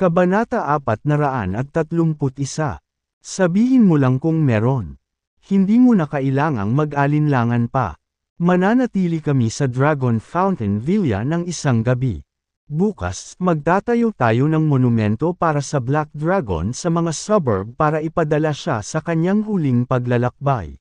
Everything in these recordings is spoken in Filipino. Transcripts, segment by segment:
Kabanata 431. Sabihin mo lang kung meron. Hindi mo na kailangang mag-alinlangan pa. Mananatili kami sa Dragon Fountain Villa ng isang gabi. Bukas, magtatayo tayo ng monumento para sa Black Dragon sa mga suburb para ipadala siya sa kanyang huling paglalakbay.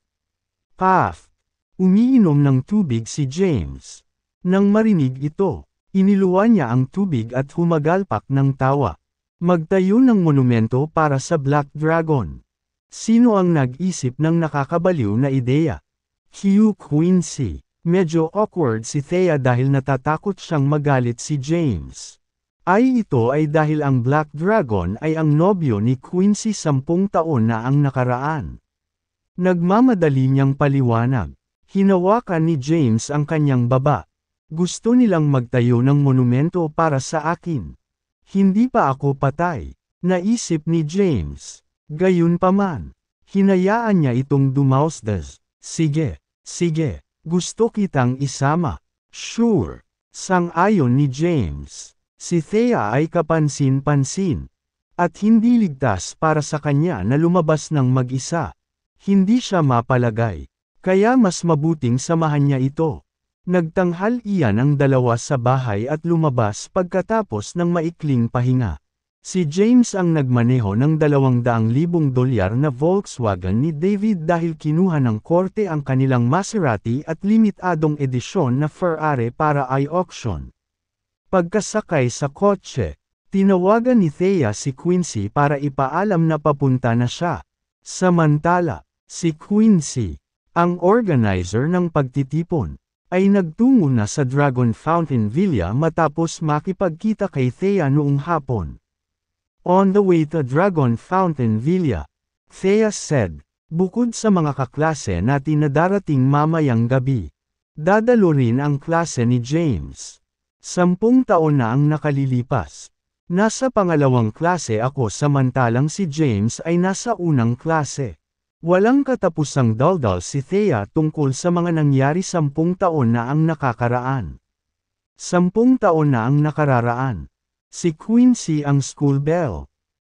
Path. Umiinom ng tubig si James. Nang marinig ito, iniluwa niya ang tubig at humagalpak ng tawa. Magtayo ng monumento para sa Black Dragon. Sino ang nag-isip ng nakakabaliw na ideya? Hugh Quincy. Medyo awkward si Thea dahil natatakot siyang magalit si James. Ay ito ay dahil ang Black Dragon ay ang nobyo ni Quincy sampung taon na ang nakaraan. Nagmamadali niyang paliwanag. Hinawakan ni James ang kanyang baba. Gusto nilang magtayo ng monumento para sa akin. Hindi pa ako patay, naisip ni James. Gayunpaman, hinayaan niya itong dumausdas. Sige, sige, gusto kitang isama. Sure, sang-ayon ni James. Si Thea ay kapansin-pansin. At hindi ligtas para sa kanya na lumabas ng mag-isa. Hindi siya mapalagay. Kaya mas mabuting samahan niya ito. Nagtanghal iyan ang dalawa sa bahay at lumabas pagkatapos ng maikling pahinga. Si James ang nagmaneho ng 200,000 dolyar na Volkswagen ni David dahil kinuha ng korte ang kanilang Maserati at limitadong edisyon na Ferrari para i-auction. Pagkasakay sa kotse, tinawagan ni Thea si Quincy para ipaalam na papunta na siya. Samantala, si Quincy, ang organizer ng pagtitipon, ay nagtungo na sa Dragon Fountain Villa matapos makipagkita kay Thea noong hapon. On the way to Dragon Fountain Villa, Thea said, bukod sa mga kaklase natin na darating mamayang gabi, dadalo rin ang klase ni James. Sampung taon na ang nakalilipas. Nasa pangalawang klase ako samantalang si James ay nasa unang klase. Walang katapusang daldal si Thea tungkol sa mga nangyari sampung taon na ang nakakaraan. Sampung taon na ang nakararaan. Si Quincy ang school bell.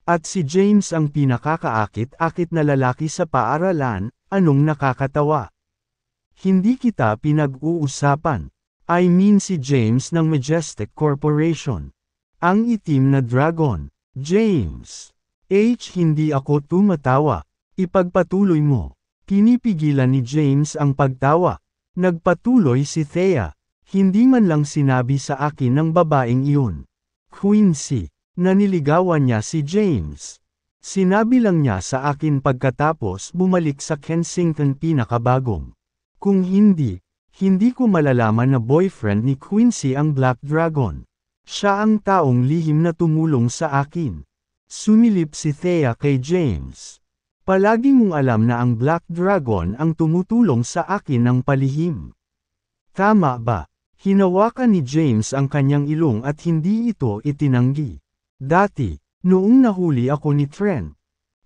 At si James ang pinakakaakit-akit na lalaki sa paaralan, anong nakakatawa. Hindi kita pinag-uusapan. I mean si James ng Majestic Corporation. Ang itim na dragon. James. H. Hindi ako tumatawa. Ipagpatuloy mo. Kinipigilan ni James ang pagtawa. Nagpatuloy si Thea. Hindi man lang sinabi sa akin ng babaeng iyon. Quincy. Naniligawan niya si James. Sinabi lang niya sa akin pagkatapos bumalik sa Kensington pinakabagong. Kung hindi, hindi ko malalaman na boyfriend ni Quincy ang Black Dragon. Siya ang taong lihim na tumulong sa akin. Sumilip si Thea kay James. Palagi mong alam na ang Black Dragon ang tumutulong sa akin ng palihim. Tama ba? Hinawakan ni James ang kanyang ilong at hindi ito itinanggi. Dati, noong nahuli ako ni Trent,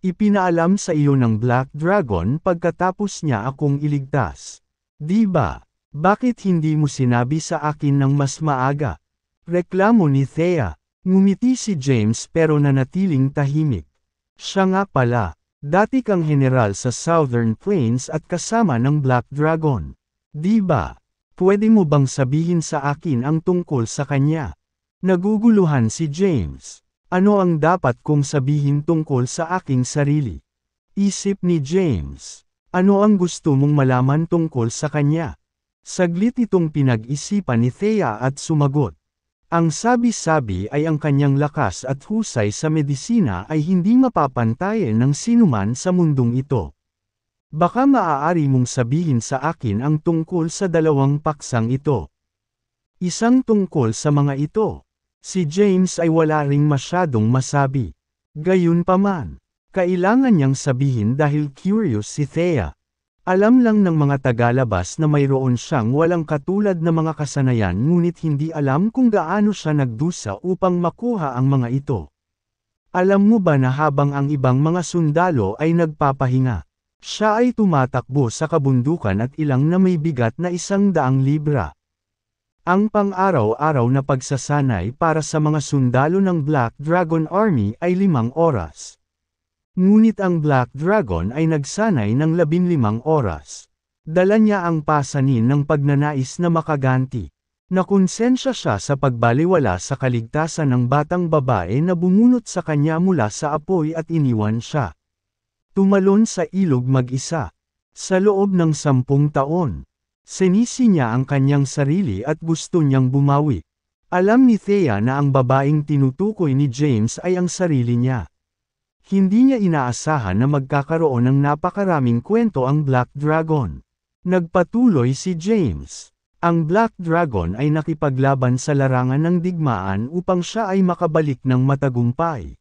ipinaalam sa iyo ng Black Dragon pagkatapos niya akong iligtas. Di ba? Bakit hindi mo sinabi sa akin ng mas maaga? Reklamo ni Thea. Ngumiti si James pero nanatiling tahimik. Siya nga pala, Dati kang general sa Southern Plains at kasama ng Black Dragon. Diba? Pwede mo bang sabihin sa akin ang tungkol sa kanya? Naguguluhan si James. Ano ang dapat kong sabihin tungkol sa aking sarili? Isip ni James. Ano ang gusto mong malaman tungkol sa kanya? Saglit itong pinag-isipan ni Thea at sumagot. Ang sabi-sabi ay ang kanyang lakas at husay sa medisina ay hindi mapapantayan ng sinuman sa mundong ito. Baka maaari mong sabihin sa akin ang tungkol sa dalawang paksang ito. Isang tungkol sa mga ito. Si James ay wala ring masyadong masabi. Gayunpaman, kailangan niyang sabihin dahil curious si Thea, alam lang ng mga tagalabas na mayroon siyang walang katulad na mga kasanayan ngunit hindi alam kung gaano siya nagdusa upang makuha ang mga ito. Alam mo ba na habang ang ibang mga sundalo ay nagpapahinga, siya ay tumatakbo sa kabundukan at ilang na may bigat na isang daang libra. Ang pang-araw-araw na pagsasanay para sa mga sundalo ng Black Dragon Army ay limang oras. Ngunit ang Black Dragon ay nagsanay ng labinlimang oras. Dala niya ang pasanin ng pagnanais na makaganti. Nakonsensya siya sa pagbaliwala sa kaligtasan ng batang babae na bumunot sa kanya mula sa apoy at iniwan siya. Tumalon sa ilog mag-isa. Sa loob ng sampung taon, sinisi niya ang kanyang sarili at gusto niyang bumawi. Alam ni Thea na ang babaeng tinutukoy ni James ay ang sarili niya. Hindi niya inaasahan na magkakaroon ng napakaraming kwento ang Black Dragon. Nagpatuloy si James. Ang Black Dragon ay nakipaglaban sa larangan ng digmaan upang siya ay makabalik ng matagumpay.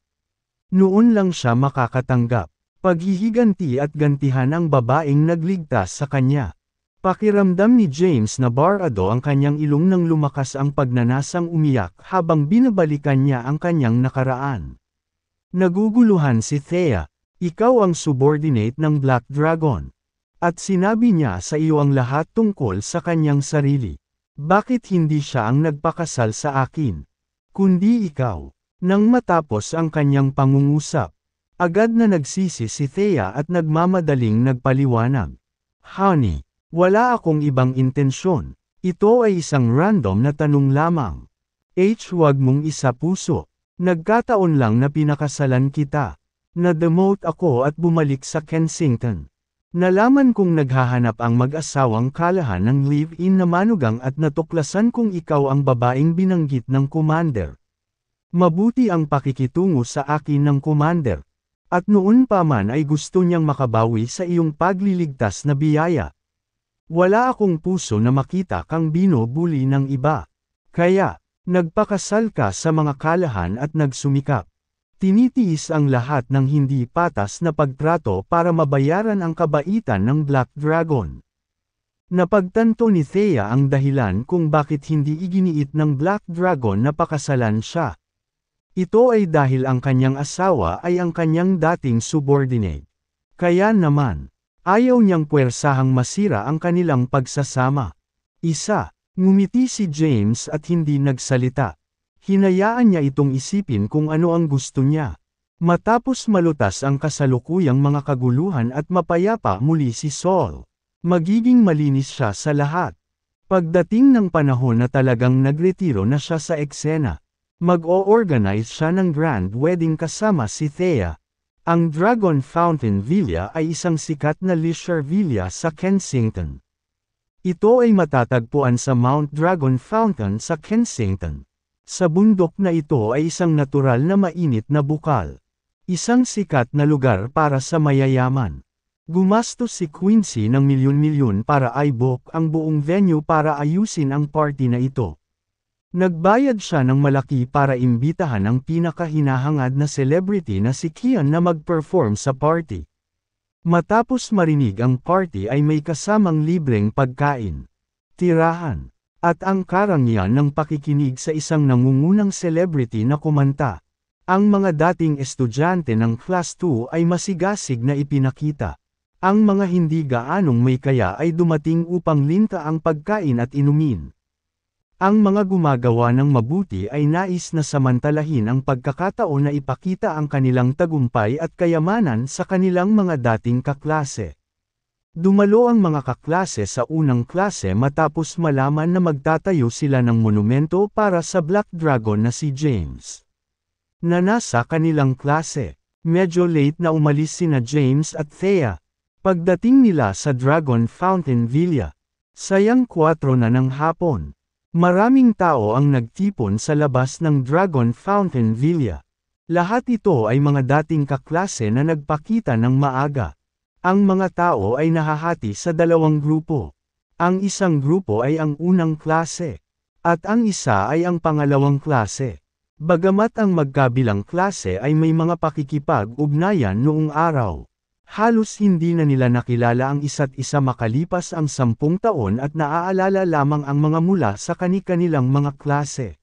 Noon lang siya makakatanggap. Paghihiganti at gantihan ang babaeng nagligtas sa kanya. Pakiramdam ni James na barado ang kanyang ilong nang lumakas ang pagnanasang umiyak habang binabalikan niya ang kanyang nakaraan. Naguguluhan si Thea. Ikaw ang subordinate ng Black Dragon. At sinabi niya sa iyo ang lahat tungkol sa kanyang sarili. Bakit hindi siya ang nagpakasal sa akin? Kundi ikaw. Nang matapos ang kanyang pangungusap, agad na nagsisi si Thea at nagmamadaling nagpaliwanag. Honey, wala akong ibang intensyon. Ito ay isang random na tanong lamang. H. Huwag mong isa puso. Nagkataon lang na pinakasalan kita. Na-demote ako at bumalik sa Kensington. Nalaman kong naghahanap ang mag-asawang kalahan ng live-in na manugang at natuklasan kong ikaw ang babaeng binanggit ng commander. Mabuti ang pakikitungo sa akin ng commander. At noon pa man ay gusto niyang makabawi sa iyong pagliligtas na biyaya. Wala akong puso na makita kang binobuli ng iba. Kaya, Nagpakasal ka sa mga kalahan at nagsumikap. Tinitiis ang lahat ng hindi patas na pagtrato para mabayaran ang kabaitan ng Black Dragon. Napagtanto ni Thea ang dahilan kung bakit hindi iginiit ng Black Dragon na pakasalan siya. Ito ay dahil ang kanyang asawa ay ang kanyang dating subordinate. Kaya naman, ayaw niyang puwersahang masira ang kanilang pagsasama. Isa, Ngumiti si James at hindi nagsalita. Hinayaan niya itong isipin kung ano ang gusto niya. Matapos malutas ang kasalukuyang mga kaguluhan at mapayapa muli si Saul. Magiging malinis siya sa lahat. Pagdating ng panahon na talagang nagretiro na siya sa eksena, mag-o-organize siya ng grand wedding kasama si Thea. Ang Dragon Fountain Villa ay isang sikat na leisure villa sa Kensington. Ito ay matatagpuan sa Mount Dragon Fountain sa Kensington. Sa bundok na ito ay isang natural na mainit na bukal. Isang sikat na lugar para sa mayayaman. Gumastos si Quincy ng milyon-milyon para i-book ang buong venue para ayusin ang party na ito. Nagbayad siya ng malaki para imbitahan ang pinakahinahangad na celebrity na si Kian na mag-perform sa party. Matapos marinig ang party ay may kasamang libreng pagkain, tirahan, at ang karangyan ng pakikinig sa isang nangungunang celebrity na kumanta. Ang mga dating estudyante ng Class 2 ay masigasig na ipinakita. Ang mga hindi gaanong may kaya ay dumating upang linta ang pagkain at inumin. Ang mga gumagawa ng mabuti ay nais na samantalahin ang pagkakataon na ipakita ang kanilang tagumpay at kayamanan sa kanilang mga dating kaklase. Dumalo ang mga kaklase sa unang klase matapos malaman na magtatayo sila ng monumento para sa Black Dragon na si James. Na nasa kanilang klase, medyo late na umalis sina James at Thea. Pagdating nila sa Dragon Fountain Villa, sayang 4 na ng hapon. Maraming tao ang nagtipon sa labas ng Dragon Fountain Villa. Lahat ito ay mga dating kaklase na nagpakita ng maaga. Ang mga tao ay nahahati sa dalawang grupo. Ang isang grupo ay ang unang klase. At ang isa ay ang pangalawang klase. Bagamat ang magkabilang klase ay may mga pakikipag-ugnayan noong araw. Halos hindi na nila nakilala ang isa't isa makalipas ang sampung taon at naaalala lamang ang mga mula sa kani-kanilang mga klase.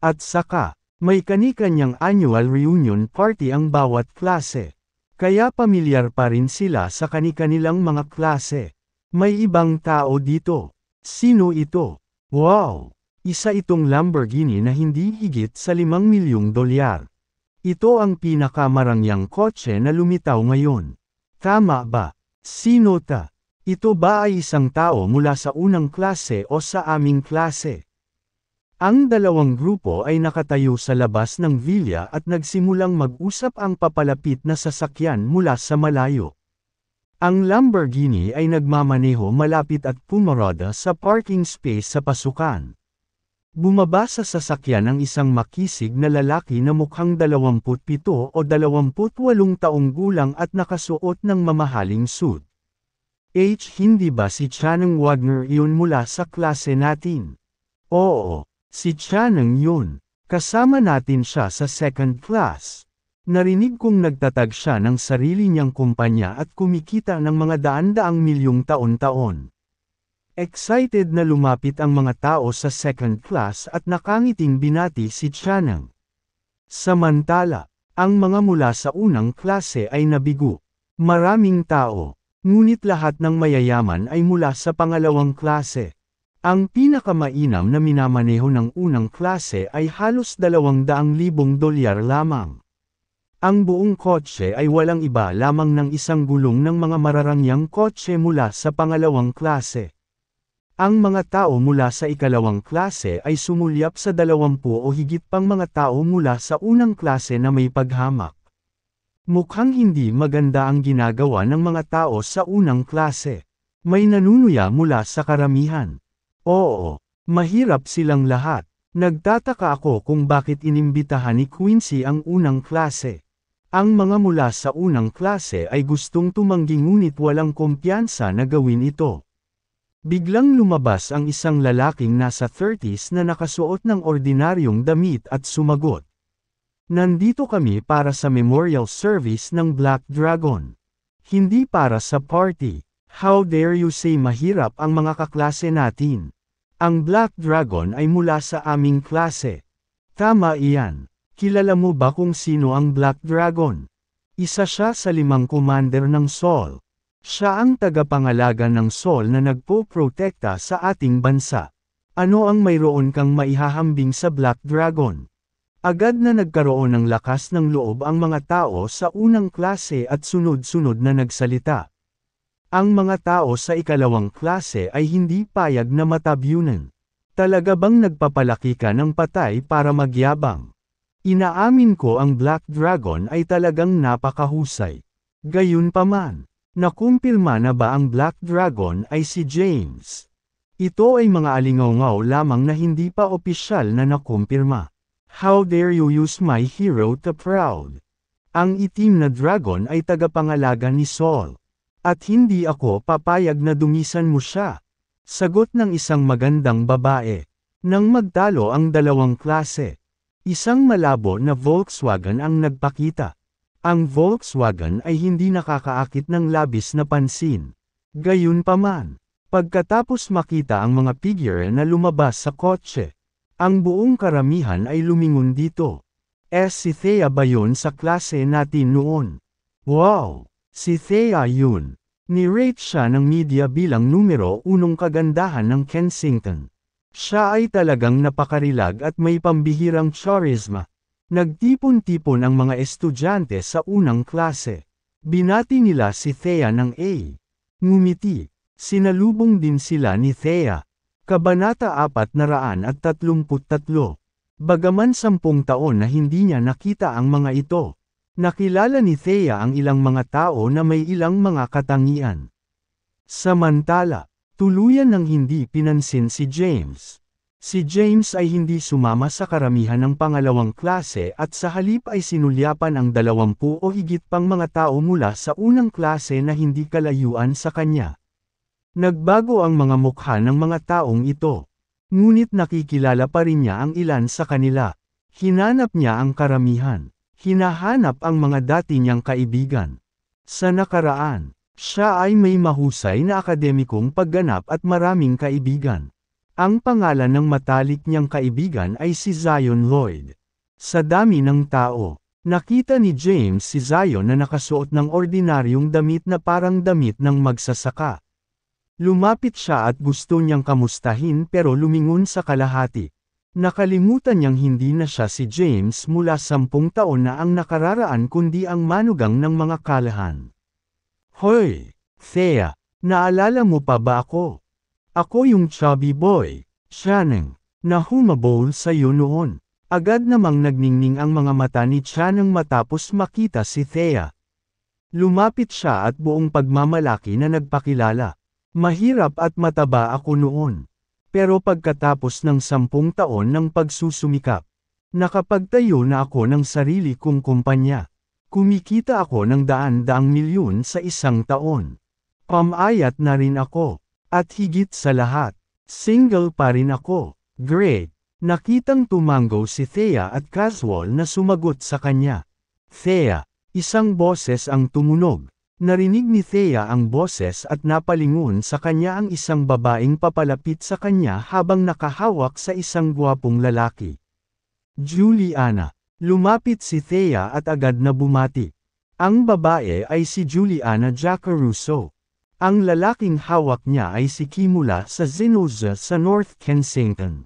At saka, may kani-kanyang annual reunion party ang bawat klase. Kaya pamilyar pa rin sila sa kani-kanilang mga klase. May ibang tao dito. Sino ito? Wow! Isa itong Lamborghini na hindi higit sa 5 milyong dolyar. Ito ang pinakamarangyang kotse na lumitaw ngayon. Tama ba? Sino ta? Ito ba ay isang tao mula sa unang klase o sa aming klase? Ang dalawang grupo ay nakatayo sa labas ng villa at nagsimulang mag-usap ang papalapit na sasakyan mula sa malayo. Ang Lamborghini ay nagmamaneho malapit at pumarada sa parking space sa pasukan. Bumaba sa sasakyan ang isang makisig na lalaki na mukhang 27 o 28 taong gulang at nakasuot ng mamahaling suit. H. Hindi ba si Chanang Wagner iyon mula sa klase natin? Oo, si Chanang yun. Kasama natin siya sa second class. Narinig kong nagtatag siya ng sarili niyang kumpanya at kumikita ng mga daan-daang milyong taon-taon. Excited na lumapit ang mga tao sa second class at nakangiting binati si Chanang. Samantala, ang mga mula sa unang klase ay nabigo. Maraming tao, ngunit lahat ng mayayaman ay mula sa pangalawang klase. Ang pinakamainam na minamaneho ng unang klase ay halos 200,000 dolyar lamang. Ang buong kotse ay walang iba lamang ng isang gulong ng mga mararangyang kotse mula sa pangalawang klase. Ang mga tao mula sa ikalawang klase ay sumulyap sa dalawampu o higit pang mga tao mula sa unang klase na may paghamak. Mukhang hindi maganda ang ginagawa ng mga tao sa unang klase. May nanunuya mula sa karamihan. Oo, mahirap silang lahat. Nagtataka ako kung bakit inimbitahan ni Quincy ang unang klase. Ang mga mula sa unang klase ay gustong tumanggi ngunit walang kumpiyansa na gawin ito. Biglang lumabas ang isang lalaking nasa 30s na nakasuot ng ordinaryong damit at sumagot. Nandito kami para sa memorial service ng Black Dragon. Hindi para sa party. How dare you say mahirap ang mga kaklase natin. Ang Black Dragon ay mula sa aming klase. Tama iyan. Kilala mo ba kung sino ang Black Dragon? Isa siya sa limang commander ng Sol. Siya ang tagapangalaga ng Sol na nagpo-protekta sa ating bansa. Ano ang mayroon kang maihahambing sa Black Dragon? Agad na nagkaroon ng lakas ng loob ang mga tao sa unang klase at sunod-sunod na nagsalita. Ang mga tao sa ikalawang klase ay hindi payag na matabyunan. Talaga bang nagpapalaki ka ng patay para magyabang? Inaamin ko ang Black Dragon ay talagang napakahusay. Gayunpaman, Nakumpilma na ba ang Black Dragon ay si James? Ito ay mga alingaungaw lamang na hindi pa opisyal na nakumpirma. How dare you use my hero to proud? Ang itim na dragon ay tagapangalaga ni Saul. At hindi ako papayag na dungisan mo siya. Sagot ng isang magandang babae. Nang magtalo ang dalawang klase. Isang malabo na Volkswagen ang nagpakita. Ang Volkswagen ay hindi nakakaakit ng labis na pansin. Gayunpaman, pagkatapos makita ang mga figure na lumabas sa kotse, ang buong karamihan ay lumingon dito. Eh si Thea ba yun sa klase natin noon? Wow! Si Thea yun. Nirate siya ng media bilang numero unong kagandahan ng Kensington. Siya ay talagang napakarilag at may pambihirang charisma. Nagtipon-tipon ang mga estudyante sa unang klase. Binati nila si Thea ng A. Ngumiti. Sinalubong din sila ni Thea. Kabanata 433. Bagaman sampung taon na hindi niya nakita ang mga ito, nakilala ni Thea ang ilang mga tao na may ilang mga katangian. Samantala, tuluyan ng hindi pinansin si James. Si James ay hindi sumama sa karamihan ng pangalawang klase at sa halip ay sinulyapan ang dalawampu o higit pang mga tao mula sa unang klase na hindi kalayuan sa kanya. Nagbago ang mga mukha ng mga taong ito. Ngunit nakikilala pa rin niya ang ilan sa kanila. Hinanap niya ang karamihan. Hinahanap ang mga dati niyang kaibigan. Sa nakaraan, siya ay may mahusay na akademikong pagganap at maraming kaibigan. Ang pangalan ng matalik niyang kaibigan ay si Zion Lloyd. Sa dami ng tao, nakita ni James si Zion na nakasuot ng ordinaryong damit na parang damit ng magsasaka. Lumapit siya at gusto niyang kamustahin pero lumingon sa kalahati. Nakalimutan niyang hindi na siya si James mula sampung taon na ang nakararaan kundi ang manugang ng mga kalahan. Hoy! Thea! Naalala mo pa ba ako? Ako yung chubby boy, Chanang, na humabol sa iyo noon. Agad namang nagningning ang mga mata ni Chanang matapos makita si Thea. Lumapit siya at buong pagmamalaki na nagpakilala. Mahirap at mataba ako noon. Pero pagkatapos ng sampung taon ng pagsusumikap, nakapagtayo na ako ng sarili kong kumpanya. Kumikita ako ng daan-daang milyon sa isang taon. Pamayat na rin ako. At higit sa lahat, single pa rin ako. Great! Nakitang tumango si Thea at Caswell na sumagot sa kanya. Thea, isang boses ang tumunog. Narinig ni Thea ang boses at napalingon sa kanya ang isang babaeng papalapit sa kanya habang nakahawak sa isang gwapong lalaki. Juliana. Lumapit si Thea at agad na bumati. Ang babae ay si Juliana Jacaruso. Ang lalaking hawak niya ay si Kimula sa Zinuza sa North Kensington.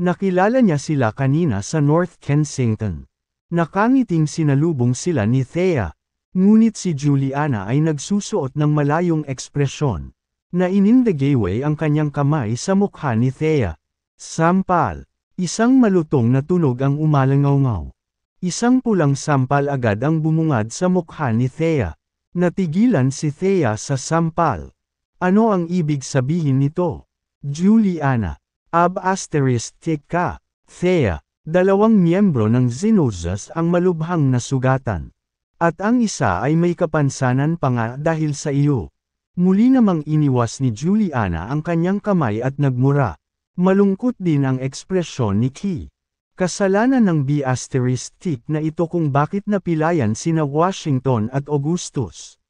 Nakilala niya sila kanina sa North Kensington. Nakangiting sinalubong sila ni Thea. Ngunit si Juliana ay nagsusuot ng malayong ekspresyon. Na Nainindigay ang kanyang kamay sa mukha ni Thea. Sampal. Isang malutong na tunog ang umalangaw-ngaw. Isang pulang sampal agad ang bumungad sa mukha ni Thea. Natigilan si Thea sa sampal. Ano ang ibig sabihin nito? Juliana. Ab asteristik ka. Thea. Dalawang miyembro ng Zinozas ang malubhang nasugatan. At ang isa ay may kapansanan pa nga dahil sa iyo. Muli namang iniwas ni Juliana ang kanyang kamay at nagmura. Malungkot din ang ekspresyon ni Key. Kasalanan ng B*** na ito kung bakit napilayan sina Washington at Augustus.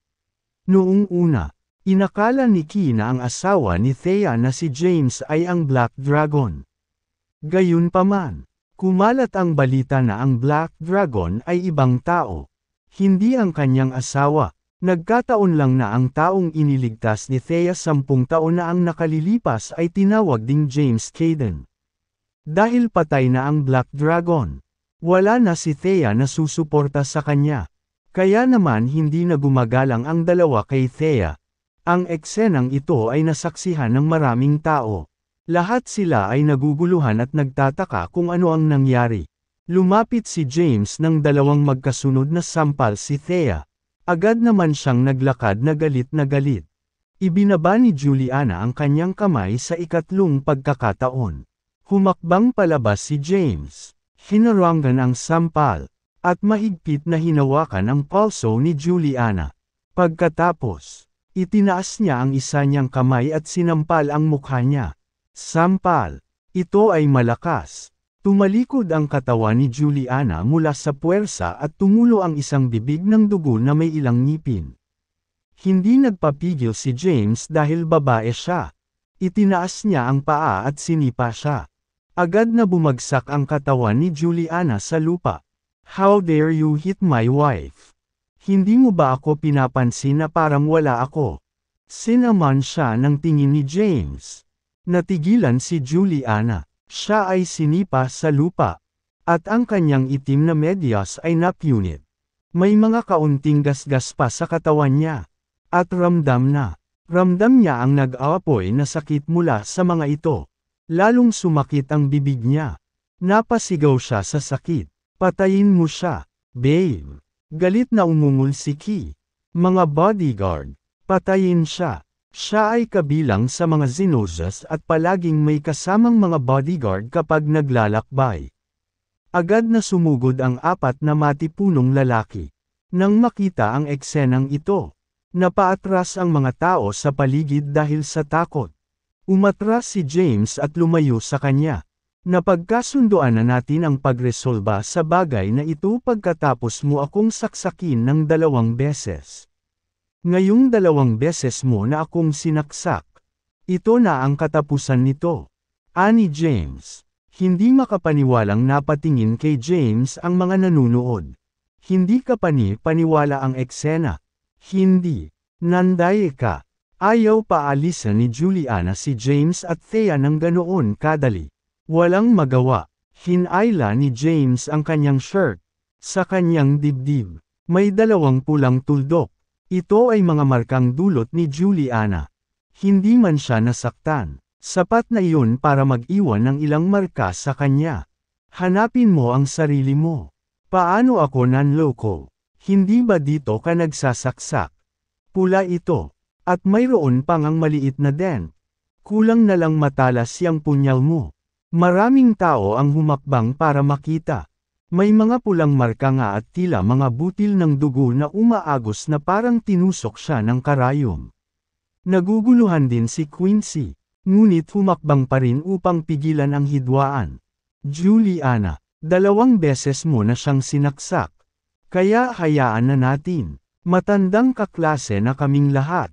Noong una, inakala ni Key na ang asawa ni Thea na si James ay ang Black Dragon. Gayunpaman, kumalat ang balita na ang Black Dragon ay ibang tao. Hindi ang kanyang asawa, nagkataon lang na ang taong iniligtas ni Thea sampung taon na ang nakalilipas ay tinawag ding James Caden. Dahil patay na ang Black Dragon. Wala na si Thea na susuporta sa kanya. Kaya naman hindi na gumagalang ang dalawa kay Thea. Ang eksenang ito ay nasaksihan ng maraming tao. Lahat sila ay naguguluhan at nagtataka kung ano ang nangyari. Lumapit si James ng dalawang magkasunod na sampal si Thea. Agad naman siyang naglakad na galit na galit. Ibinaba ni Juliana ang kanyang kamay sa ikatlong pagkakataon. Humakbang palabas si James. Hinarangan ang sampal, at mahigpit na hinawakan ang pulso ni Juliana. Pagkatapos, itinaas niya ang isa niyang kamay at sinampal ang mukha niya. Sampal, ito ay malakas. Tumalikod ang katawan ni Juliana mula sa puwersa at tumulo ang isang bibig ng dugo na may ilang ngipin. Hindi nagpapigil si James dahil babae siya. Itinaas niya ang paa at sinipa siya. Agad na bumagsak ang katawan ni Juliana sa lupa. How dare you hit my wife? Hindi mo ba ako pinapansin na parang wala ako? Sinaman siya ng tingin ni James. Natigilan si Juliana. Siya ay sinipa sa lupa. At ang kanyang itim na medyas ay napunit. May mga kaunting gasgas pa sa katawan niya. At ramdam na. Ramdam niya ang nag-aapoy na sakit mula sa mga ito. Lalong sumakit ang bibig niya. Napasigaw siya sa sakit. Patayin mo siya, babe. Galit na umungol si Ki. Mga bodyguard, patayin siya. Siya ay kabilang sa mga zinozas at palaging may kasamang mga bodyguard kapag naglalakbay. Agad na sumugod ang apat na matipunong lalaki. Nang makita ang eksenang ito, napaatras ang mga tao sa paligid dahil sa takot. Umatras si James at lumayo sa kanya. Napagkasundoan na natin ang pagresolba sa bagay na ito pagkatapos mo akong saksakin ng dalawang beses. Ngayong dalawang beses mo na akong sinaksak. Ito na ang katapusan nito. Ani James. Hindi makapaniwalang napatingin kay James ang mga nanunood. Hindi ka pani paniwala ang eksena. Hindi. nanday ka. Ayaw paalisan ni Juliana si James at Thea ng ganoon kadali. Walang magawa, hinaila ni James ang kanyang shirt. Sa kanyang dibdib, may dalawang pulang tuldok. Ito ay mga markang dulot ni Juliana. Hindi man siya nasaktan, sapat na iyon para mag-iwan ng ilang marka sa kanya. Hanapin mo ang sarili mo. Paano ako nanloko? Hindi ba dito ka nagsasaksak? Pula ito. At mayroon pang ang maliit na dent. Kulang na lang matalas yang punyal mo. Maraming tao ang humakbang para makita. May mga pulang marka nga at tila mga butil ng dugo na umaagos na parang tinusok siya ng karayom. Naguguluhan din si Quincy, ngunit humakbang pa rin upang pigilan ang hidwaan. Juliana, dalawang beses mo na siyang sinaksak. Kaya hayaan na natin. Matandang kaklase na kaming lahat.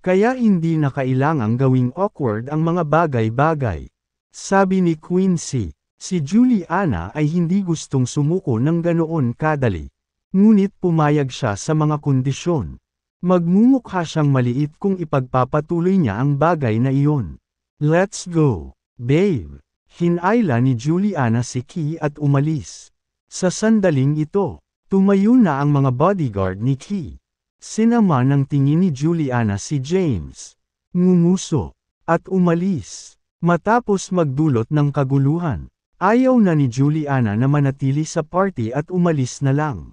Kaya hindi na kailangang gawing awkward ang mga bagay-bagay. Sabi ni Quincy, si Juliana ay hindi gustong sumuko ng ganoon kadali. Ngunit pumayag siya sa mga kondisyon. Magmumukha siyang maliit kung ipagpapatuloy niya ang bagay na iyon. Let's go, babe! Hinayla ni Juliana si Key at umalis. Sa sandaling ito, tumayo na ang mga bodyguard ni Key. Sinama ng tingin ni Juliana si James. Ngumuso. At umalis. Matapos magdulot ng kaguluhan. Ayaw na ni Juliana na manatili sa party at umalis na lang.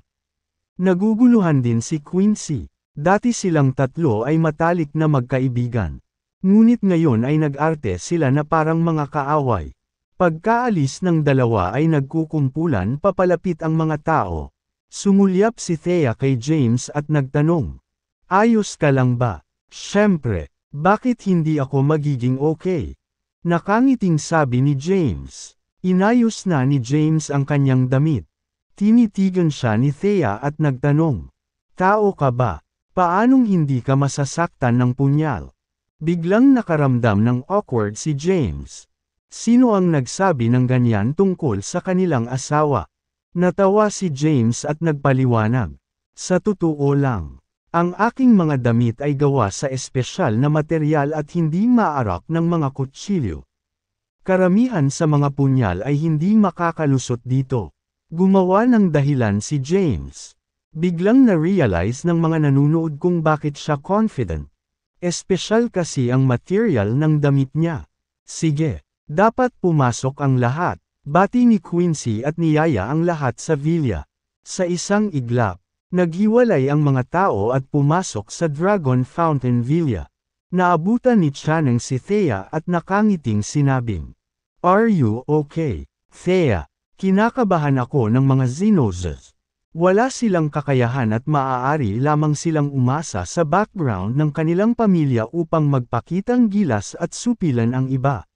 Naguguluhan din si Quincy. Dati silang tatlo ay matalik na magkaibigan. Ngunit ngayon ay nag-arte sila na parang mga kaaway. Pagkaalis ng dalawa ay nagkukumpulan papalapit ang mga tao, Sumulyap si Thea kay James at nagtanong. Ayos ka lang ba? Siyempre, bakit hindi ako magiging okay? Nakangiting sabi ni James. Inayos na ni James ang kanyang damit. Tinitigan siya ni Thea at nagtanong. Tao ka ba? Paanong hindi ka masasaktan ng punyal? Biglang nakaramdam ng awkward si James. Sino ang nagsabi ng ganyan tungkol sa kanilang asawa? Natawa si James at nagpaliwanag. Sa totoo lang, ang aking mga damit ay gawa sa espesyal na materyal at hindi maarak ng mga kutsilyo. Karamihan sa mga punyal ay hindi makakalusot dito. Gumawa ng dahilan si James. Biglang na-realize ng mga nanunood kung bakit siya confident. Espesyal kasi ang material ng damit niya. Sige, dapat pumasok ang lahat. Bati ni Quincy at ni Yaya ang lahat sa villa. Sa isang iglap, naghiwalay ang mga tao at pumasok sa Dragon Fountain Villa. Naabutan ni Chanang si Thea at nakangiting sinabing, Are you okay, Thea? Kinakabahan ako ng mga zinoses. Wala silang kakayahan at maaari lamang silang umasa sa background ng kanilang pamilya upang magpakitang gilas at supilan ang iba.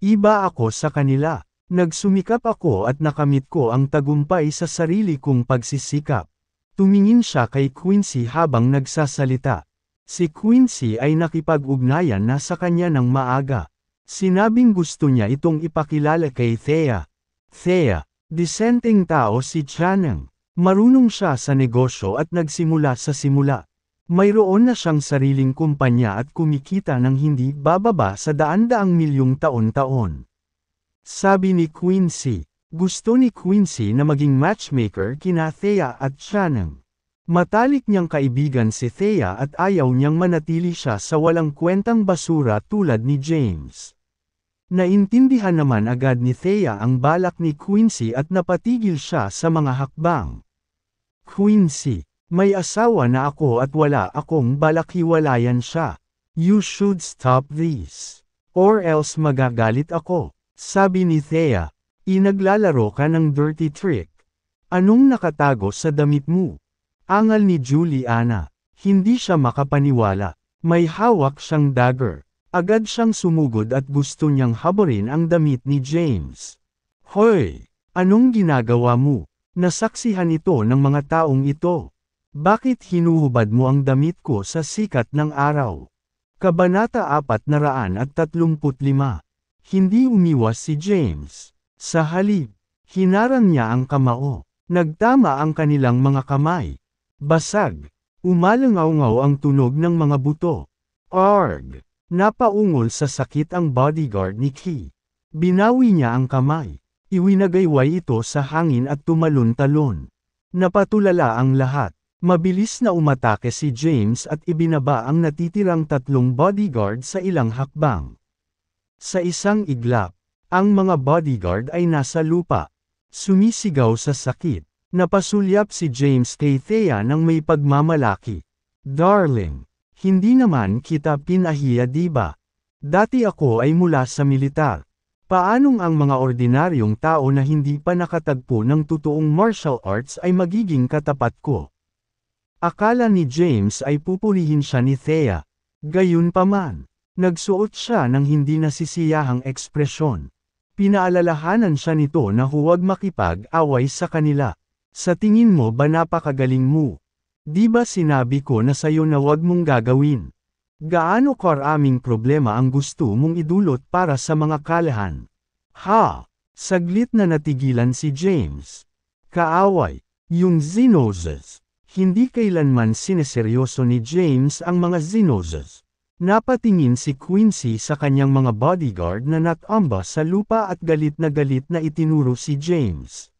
Iba ako sa kanila. Nagsumikap ako at nakamit ko ang tagumpay sa sarili kong pagsisikap. Tumingin siya kay Quincy habang nagsasalita. Si Quincy ay nakipag-ugnayan na sa kanya ng maaga. Sinabing gusto niya itong ipakilala kay Thea. Thea, disenteng tao si Chanang. Marunong siya sa negosyo at nagsimula sa simula. Mayroon na siyang sariling kumpanya at kumikita ng hindi bababa sa daan-daang milyong taon-taon. Sabi ni Quincy, gusto ni Quincy na maging matchmaker kina Thea at Chanang. Matalik niyang kaibigan si Thea at ayaw niyang manatili siya sa walang kwentang basura tulad ni James. Naintindihan naman agad ni Thea ang balak ni Quincy at napatigil siya sa mga hakbang. Quincy, may asawa na ako at wala akong balak hiwalayan siya. You should stop this. Or else magagalit ako. Sabi ni Thea, inaglalaro ka ng dirty trick. Anong nakatago sa damit mo? Angal ni Juliana, hindi siya makapaniwala. May hawak siyang dagger. Agad siyang sumugod at gusto niyang haborin ang damit ni James. Hoy! Anong ginagawa mo? Nasaksihan ito ng mga taong ito. Bakit hinuhubad mo ang damit ko sa sikat ng araw? Kabanata 435 hindi umiwas si James. Sa halip, hinaran niya ang kamao. Nagtama ang kanilang mga kamay. Basag. Umalangaw-ngaw ang tunog ng mga buto. Arg! Napaungol sa sakit ang bodyguard ni Key. Binawi niya ang kamay. Iwinagayway ito sa hangin at tumalon-talon. Napatulala ang lahat. Mabilis na umatake si James at ibinaba ang natitirang tatlong bodyguard sa ilang hakbang. Sa isang iglap, ang mga bodyguard ay nasa lupa. Sumisigaw sa sakit. Napasulyap si James kay Thea ng may pagmamalaki. Darling, hindi naman kita pinahiya diba? Dati ako ay mula sa militar. Paanong ang mga ordinaryong tao na hindi pa nakatagpo ng totoong martial arts ay magiging katapat ko? Akala ni James ay pupulihin siya ni Thea. Gayunpaman, Nagsuot siya ng hindi nasisiyahang ekspresyon. Pinaalalahanan siya nito na huwag makipag-away sa kanila. Sa tingin mo ba napakagaling mo? Di ba sinabi ko na sayo na huwag mong gagawin? Gaano karaming problema ang gusto mong idulot para sa mga kalahan? Ha! Saglit na natigilan si James. Kaaway, yung zinoses. Hindi kailanman sineseryoso ni James ang mga zinoses. Napatingin si Quincy sa kanyang mga bodyguard na nakamba sa lupa at galit na galit na itinuro si James.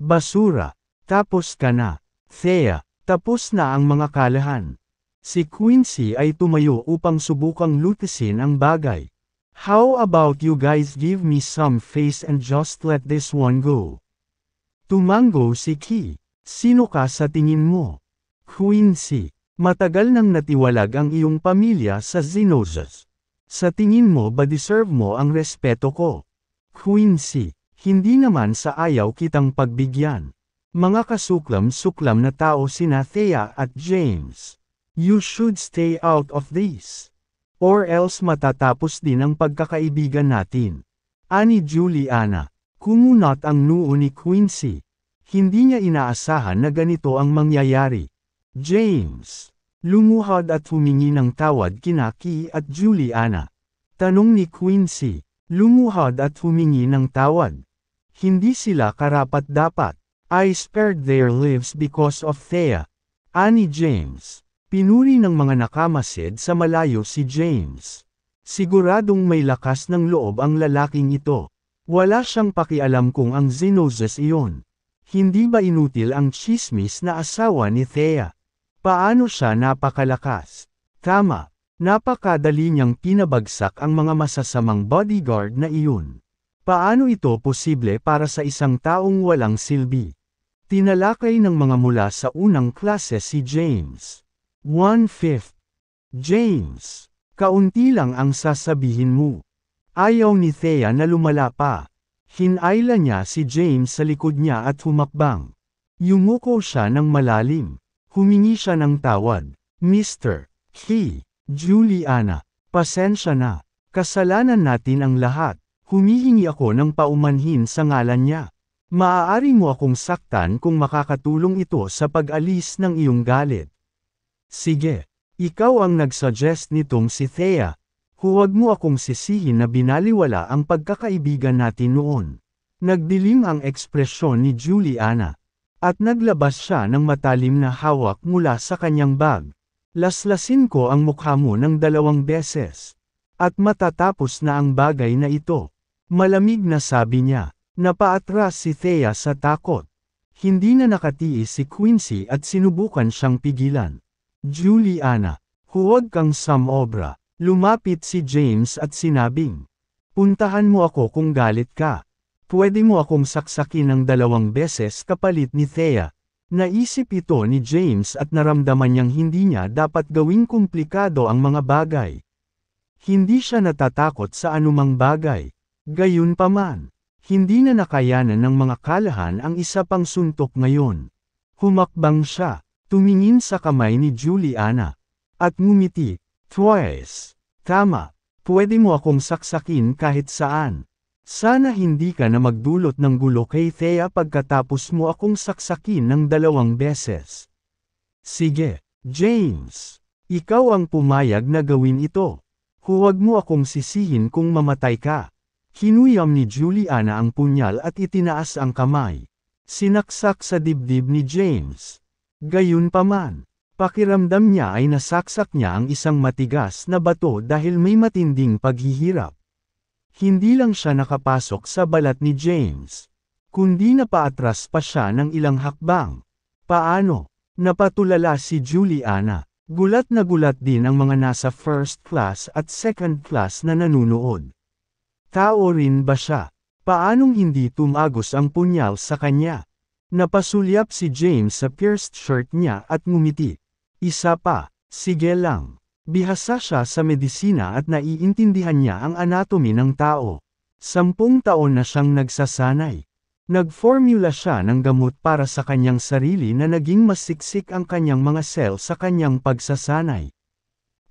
Basura, tapos ka na. Thea, tapos na ang mga kalahan. Si Quincy ay tumayo upang subukang lutisin ang bagay. How about you guys give me some face and just let this one go? Tumango si Ki. Sino ka sa tingin mo? Quincy. Matagal nang natiwalag ang iyong pamilya sa Zinosas. Sa tingin mo ba deserve mo ang respeto ko? Quincy, hindi naman sa ayaw kitang pagbigyan. Mga kasuklam-suklam na tao sina Thea at James. You should stay out of this. Or else matatapos din ang pagkakaibigan natin. Ani Juliana, kumunot ang noo ni Quincy. Hindi niya inaasahan na ganito ang mangyayari. James. Lumuhod at humingi ng tawad kina Key at Juliana. Tanong ni Quincy. Lumuhod at humingi ng tawad. Hindi sila karapat-dapat. I spared their lives because of Thea. Ani James. Pinuri ng mga nakamasid sa malayo si James. Siguradong may lakas ng loob ang lalaking ito. Wala siyang pakialam kung ang zinoses iyon. Hindi ba inutil ang chismis na asawa ni Thea? Paano siya napakalakas? Tama, napakadali niyang pinabagsak ang mga masasamang bodyguard na iyon. Paano ito posible para sa isang taong walang silbi? Tinalakay ng mga mula sa unang klase si James. One-fifth. James, kaunti lang ang sasabihin mo. Ayaw ni Thea na lumala pa. Hinayla niya si James sa likod niya at humakbang. Yumuko siya ng malalim. Humingi siya ng tawad. Mr. He, Juliana, pasensya na. Kasalanan natin ang lahat. Humihingi ako ng paumanhin sa ngalan niya. Maaari mo akong saktan kung makakatulong ito sa pag-alis ng iyong galit. Sige, ikaw ang nagsuggest nitong si Thea. Huwag mo akong sisihin na binaliwala ang pagkakaibigan natin noon. Nagdilim ang ekspresyon ni Juliana. At naglabas siya ng matalim na hawak mula sa kanyang bag. Laslasin ko ang mukha mo ng dalawang beses. At matatapos na ang bagay na ito. Malamig na sabi niya. Napaatras si Thea sa takot. Hindi na nakatiis si Quincy at sinubukan siyang pigilan. Juliana, huwag kang samobra. Lumapit si James at sinabing, Puntahan mo ako kung galit ka. Pwede mo akong saksakin ng dalawang beses kapalit ni Thea. Naisip ito ni James at naramdaman niyang hindi niya dapat gawing komplikado ang mga bagay. Hindi siya natatakot sa anumang bagay. Gayunpaman, hindi na nakayanan ng mga kalahan ang isa pang suntok ngayon. Humakbang siya, tumingin sa kamay ni Juliana, at ngumiti, Twice, tama, pwede mo akong saksakin kahit saan. Sana hindi ka na magdulot ng gulo kay Thea pagkatapos mo akong saksakin ng dalawang beses. Sige, James. Ikaw ang pumayag na gawin ito. Huwag mo akong sisihin kung mamatay ka. Hinuyam ni Juliana ang punyal at itinaas ang kamay. Sinaksak sa dibdib ni James. Gayunpaman, pakiramdam niya ay nasaksak niya ang isang matigas na bato dahil may matinding paghihirap. Hindi lang siya nakapasok sa balat ni James, kundi napaatras pa siya ng ilang hakbang. Paano? Napatulala si Juliana. Gulat na gulat din ang mga nasa first class at second class na nanunood. Tao rin ba siya? Paanong hindi tumagos ang punyal sa kanya? Napasulyap si James sa pierced shirt niya at ngumiti. Isa pa, sige lang. Bihasa siya sa medisina at naiintindihan niya ang anatomy ng tao. Sampung taon na siyang nagsasanay. Nagformula siya ng gamot para sa kanyang sarili na naging mas siksik ang kanyang mga cell sa kanyang pagsasanay.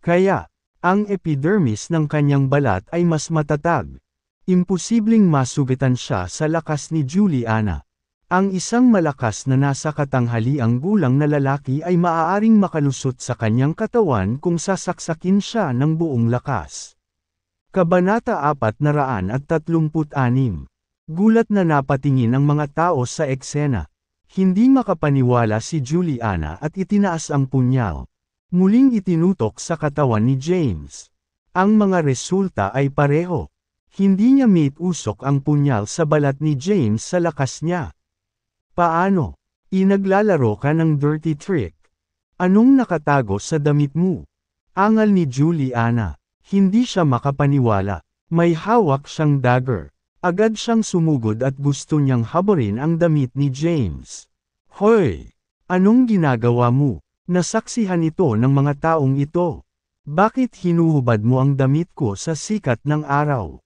Kaya, ang epidermis ng kanyang balat ay mas matatag. Imposibleng masubitan siya sa lakas ni Juliana. Ang isang malakas na nasa katanghali ang gulang na lalaki ay maaaring makalusot sa kanyang katawan kung sasaksakin siya ng buong lakas. Kabanata 436 Gulat na napatingin ang mga tao sa eksena. Hindi makapaniwala si Juliana at itinaas ang punyal. Muling itinutok sa katawan ni James. Ang mga resulta ay pareho. Hindi niya mitusok ang punyal sa balat ni James sa lakas niya. Paano? Inaglalaro ka ng dirty trick. Anong nakatago sa damit mo? Angal ni Juliana. Hindi siya makapaniwala. May hawak siyang dagger. Agad siyang sumugod at gusto niyang haborin ang damit ni James. Hoy! Anong ginagawa mo? Nasaksihan ito ng mga taong ito. Bakit hinuhubad mo ang damit ko sa sikat ng araw?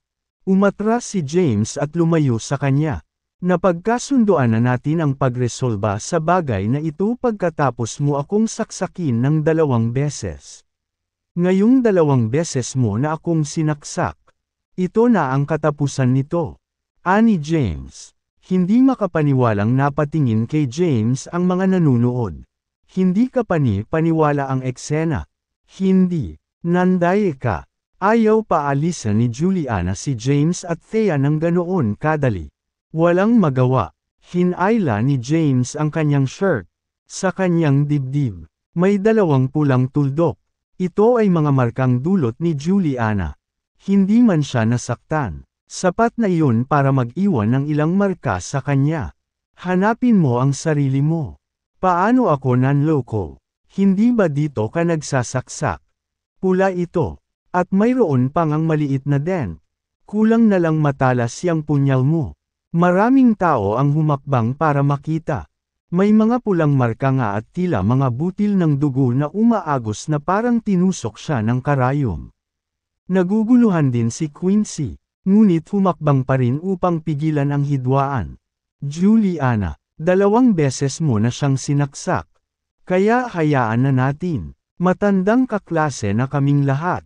Umatras si James at lumayo sa kanya. Napagkasunduan na natin ang pagresolba sa bagay na ito pagkatapos mo akong saksakin ng dalawang beses. Ngayong dalawang beses mo na akong sinaksak. Ito na ang katapusan nito. Ani James. Hindi makapaniwalang napatingin kay James ang mga nanunood. Hindi ka pani-paniwala ang eksena. Hindi. Nanday ka. Ayaw paalisan ni Juliana si James at Thea ng ganoon kadali. Walang magawa. Hinayla ni James ang kanyang shirt. Sa kanyang dibdib, may dalawang pulang tuldok. Ito ay mga markang dulot ni Juliana. Hindi man siya nasaktan. Sapat na iyon para mag-iwan ng ilang marka sa kanya. Hanapin mo ang sarili mo. Paano ako nanloko? Hindi ba dito ka nagsasaksak? Pula ito. At mayroon pang ang maliit na dent. Kulang na lang matalas yung punyal mo. Maraming tao ang humakbang para makita. May mga pulang marka nga at tila mga butil ng dugo na umaagos na parang tinusok siya ng karayom. Naguguluhan din si Quincy, ngunit humakbang pa rin upang pigilan ang hidwaan. Juliana, dalawang beses mo na siyang sinaksak. Kaya hayaan na natin. Matandang kaklase na kaming lahat.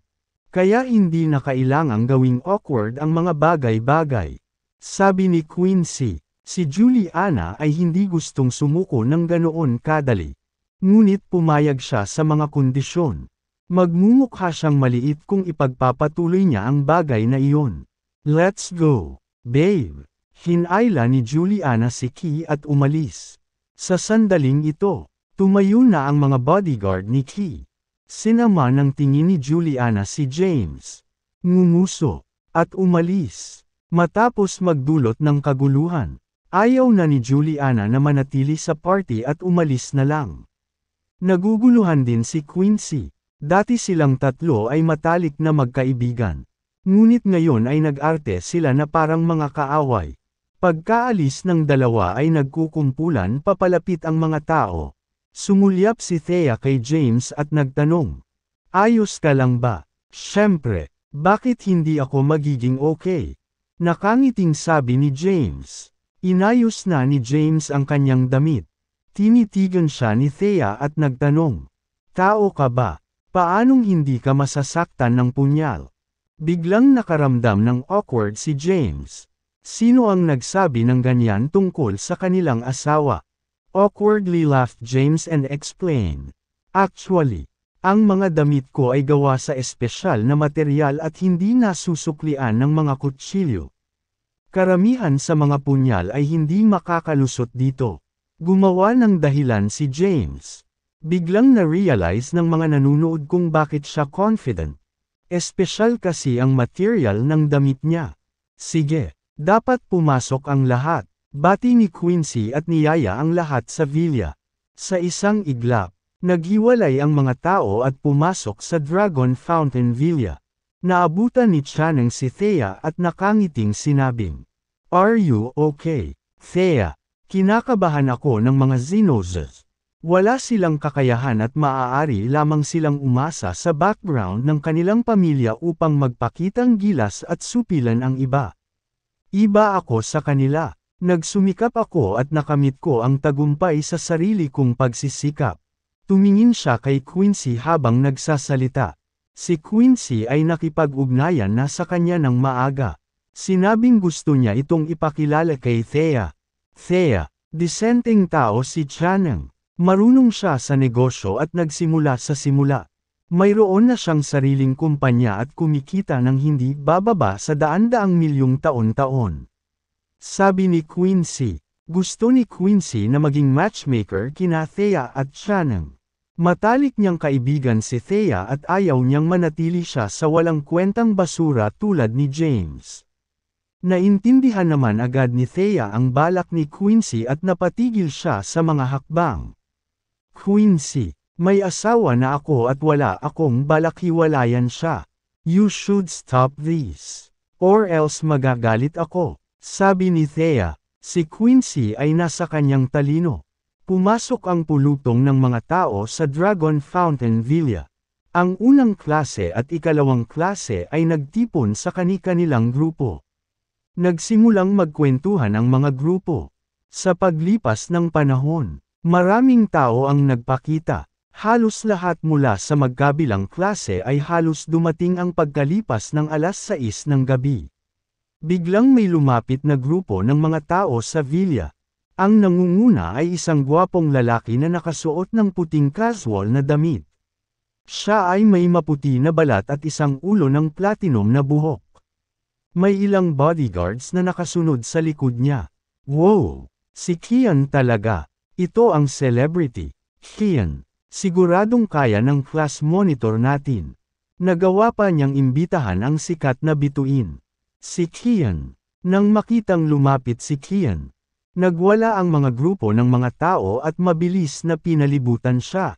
Kaya hindi na kailangang gawing awkward ang mga bagay-bagay. Sabi ni Quincy, si Juliana ay hindi gustong sumuko ng ganoon kadali. Ngunit pumayag siya sa mga kondisyon. Magmumukha siyang maliit kung ipagpapatuloy niya ang bagay na iyon. Let's go, babe! Hinayla ni Juliana si Key at umalis. Sa sandaling ito, tumayo na ang mga bodyguard ni Key. Sinama ng tingin ni Juliana si James. Ngumuso, at umalis. Matapos magdulot ng kaguluhan, ayaw na ni Juliana na manatili sa party at umalis na lang. Naguguluhan din si Quincy. Dati silang tatlo ay matalik na magkaibigan. Ngunit ngayon ay nag-arte sila na parang mga kaaway. Pagkaalis ng dalawa ay nagkukumpulan papalapit ang mga tao. Sumulyap si Thea kay James at nagtanong. Ayos ka lang ba? Siyempre, bakit hindi ako magiging okay? Nakangiting sabi ni James. Inayos na ni James ang kanyang damit. Tinitigan siya ni Thea at nagtanong. Tao ka ba? Paanong hindi ka masasaktan ng punyal? Biglang nakaramdam ng awkward si James. Sino ang nagsabi ng ganyan tungkol sa kanilang asawa? Awkwardly laughed James and explained. Actually, ang mga damit ko ay gawa sa espesyal na materyal at hindi nasusuklian ng mga kutsilyo. Karamihan sa mga punyal ay hindi makakalusot dito. Gumawa ng dahilan si James. Biglang na-realize ng mga nanunood kung bakit siya confident. Espesyal kasi ang material ng damit niya. Sige, dapat pumasok ang lahat. Bati ni Quincy at niyaya ang lahat sa villa. Sa isang iglap, Naghiwalay ang mga tao at pumasok sa Dragon Fountain Villa. Naabutan ni Chan Chaneng si Thea at nakangiting sinabing, Are you okay, Thea? Kinakabahan ako ng mga Xenoses. Wala silang kakayahan at maaari lamang silang umasa sa background ng kanilang pamilya upang magpakitang gilas at supilan ang iba. Iba ako sa kanila. Nagsumikap ako at nakamit ko ang tagumpay sa sarili kong pagsisikap. Tumingin siya kay Quincy habang nagsasalita. Si Quincy ay nakipag-ugnayan na sa kanya ng maaga. Sinabing gusto niya itong ipakilala kay Thea. Thea, disenteng tao si Chanang. Marunong siya sa negosyo at nagsimula sa simula. Mayroon na siyang sariling kumpanya at kumikita ng hindi bababa sa daan-daang milyong taon-taon. Sabi ni Quincy, gusto ni Quincy na maging matchmaker kina Thea at Chanang. Matalik niyang kaibigan si Thea at ayaw niyang manatili siya sa walang kwentang basura tulad ni James. Naintindihan naman agad ni Thea ang balak ni Quincy at napatigil siya sa mga hakbang. Quincy, may asawa na ako at wala akong balak hiwalayan siya. You should stop this. Or else magagalit ako. Sabi ni Thea, si Quincy ay nasa kanyang talino. Pumasok ang pulutong ng mga tao sa Dragon Fountain Villa. Ang unang klase at ikalawang klase ay nagtipon sa kani-kanilang grupo. Nagsimulang magkwentuhan ang mga grupo. Sa paglipas ng panahon, maraming tao ang nagpakita. Halos lahat mula sa magkabilang klase ay halos dumating ang pagkalipas ng alas 6 ng gabi. Biglang may lumapit na grupo ng mga tao sa villa. Ang nangunguna ay isang gwapong lalaki na nakasuot ng puting casual na damit. Siya ay may maputi na balat at isang ulo ng platinum na buhok. May ilang bodyguards na nakasunod sa likod niya. Wow! Si Kian talaga. Ito ang celebrity. Kian. Siguradong kaya ng class monitor natin. Nagawa pa niyang imbitahan ang sikat na bituin. Si Kian. Nang makitang lumapit si Kian, Nagwala ang mga grupo ng mga tao at mabilis na pinalibutan siya.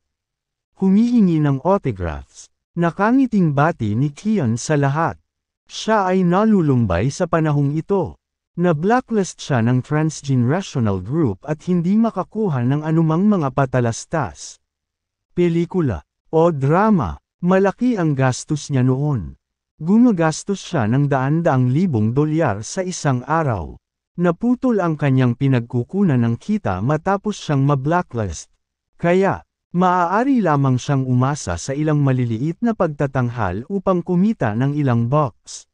Humihingi ng autographs. Nakangiting bati ni Kian sa lahat. Siya ay nalulumbay sa panahong ito. Na-blacklist siya ng transgenerational group at hindi makakuha ng anumang mga patalastas. Pelikula o drama, malaki ang gastos niya noon. Gumagastos siya ng daan-daang libong dolyar sa isang araw. Naputol ang kanyang pinagkukunan ng kita matapos siyang ma-blacklist. Kaya, maaari lamang siyang umasa sa ilang maliliit na pagtatanghal upang kumita ng ilang box.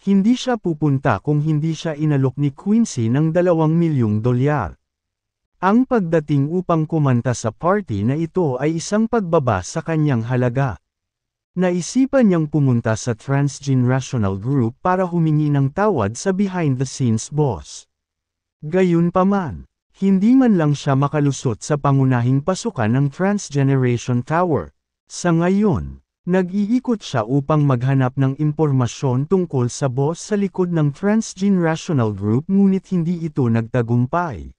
Hindi siya pupunta kung hindi siya inalok ni Quincy ng dalawang milyong dolyar. Ang pagdating upang kumanta sa party na ito ay isang pagbaba sa kanyang halaga. Naisipan niyang pumunta sa transgenerational group para humingi ng tawad sa behind-the-scenes boss. Gayunpaman, hindi man lang siya makalusot sa pangunahing pasukan ng Transgeneration Tower. Sa ngayon, nag-iikot siya upang maghanap ng impormasyon tungkol sa boss sa likod ng transgenerational group ngunit hindi ito nagtagumpay.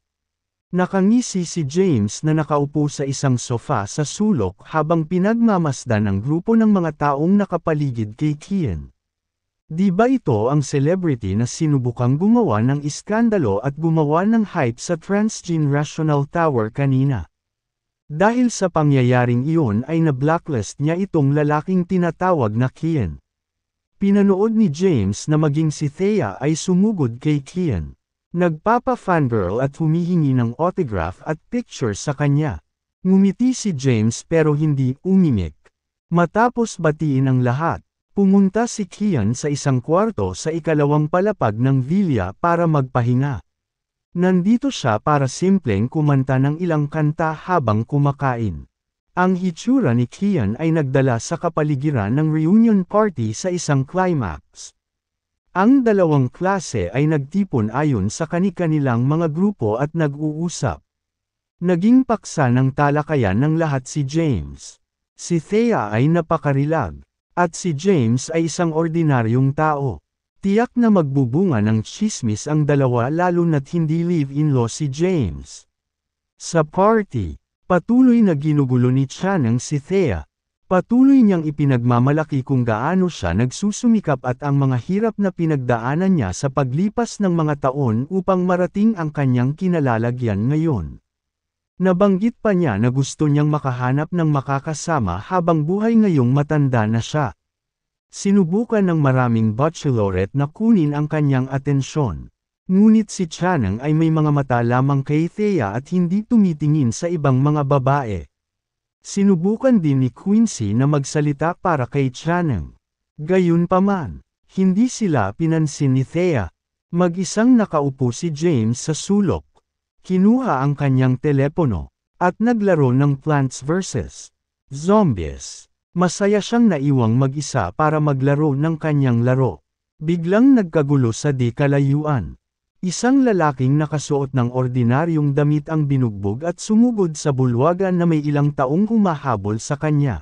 Nakangisi si James na nakaupo sa isang sofa sa sulok habang pinagmamasdan ang grupo ng mga taong nakapaligid kay Kian. Di ba ito ang celebrity na sinubukang gumawa ng iskandalo at gumawa ng hype sa Transgenerational Tower kanina? Dahil sa pangyayaring iyon ay na-blacklist niya itong lalaking tinatawag na Kian. Pinanood ni James na maging si Thea ay sumugod kay Kian. Nagpapa-fangirl at humihingi ng autograph at picture sa kanya. Ngumiti si James pero hindi umimik. Matapos batiin ang lahat, pumunta si Kian sa isang kwarto sa ikalawang palapag ng villa para magpahinga. Nandito siya para simpleng kumanta ng ilang kanta habang kumakain. Ang hitsura ni Kian ay nagdala sa kapaligiran ng reunion party sa isang climax. Ang dalawang klase ay nagtipon ayon sa kani-kanilang mga grupo at nag-uusap. Naging paksa ng talakayan ng lahat si James. Si Thea ay napakarilag, at si James ay isang ordinaryong tao. Tiyak na magbubunga ng chismis ang dalawa lalo na't hindi live-in law si James. Sa party, patuloy na ginugulo ni Chan ang si Thea, Patuloy niyang ipinagmamalaki kung gaano siya nagsusumikap at ang mga hirap na pinagdaanan niya sa paglipas ng mga taon upang marating ang kanyang kinalalagyan ngayon. Nabanggit pa niya na gusto niyang makahanap ng makakasama habang buhay ngayong matanda na siya. Sinubukan ng maraming bachelorette na kunin ang kanyang atensyon. Ngunit si Chanang ay may mga mata lamang kay Thea at hindi tumitingin sa ibang mga babae. Sinubukan din ni Quincy na magsalita para kay Chanang. Gayunpaman, hindi sila pinansin ni Thea. Mag-isang nakaupo si James sa sulok. Kinuha ang kanyang telepono, at naglaro ng Plants vs. Zombies. Masaya siyang naiwang mag-isa para maglaro ng kanyang laro. Biglang nagkagulo sa di kalayuan. Isang lalaking nakasuot ng ordinaryong damit ang binugbog at sumugod sa bulwagan na may ilang taong humahabol sa kanya.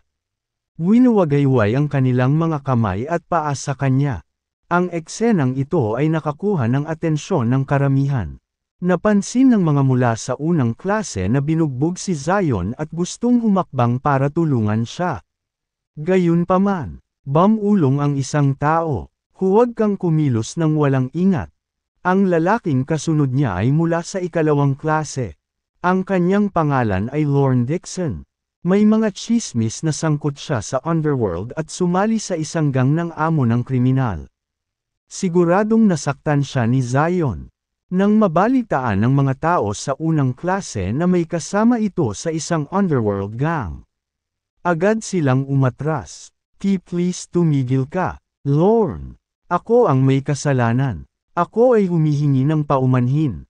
Winuwagayway ang kanilang mga kamay at paa sa kanya. Ang eksenang ito ay nakakuha ng atensyon ng karamihan. Napansin ng mga mula sa unang klase na binugbog si Zion at gustong humakbang para tulungan siya. Gayunpaman, bamulong ang isang tao, huwag kang kumilos ng walang ingat. Ang lalaking kasunod niya ay mula sa ikalawang klase. Ang kanyang pangalan ay Lorne Dixon. May mga chismis na sangkot siya sa underworld at sumali sa isang gang ng amo ng kriminal. Siguradong nasaktan siya ni Zion. Nang mabalitaan ng mga tao sa unang klase na may kasama ito sa isang underworld gang. Agad silang umatras. T please tumigil ka, Lorne. Ako ang may kasalanan. Ako ay humihingi ng paumanhin.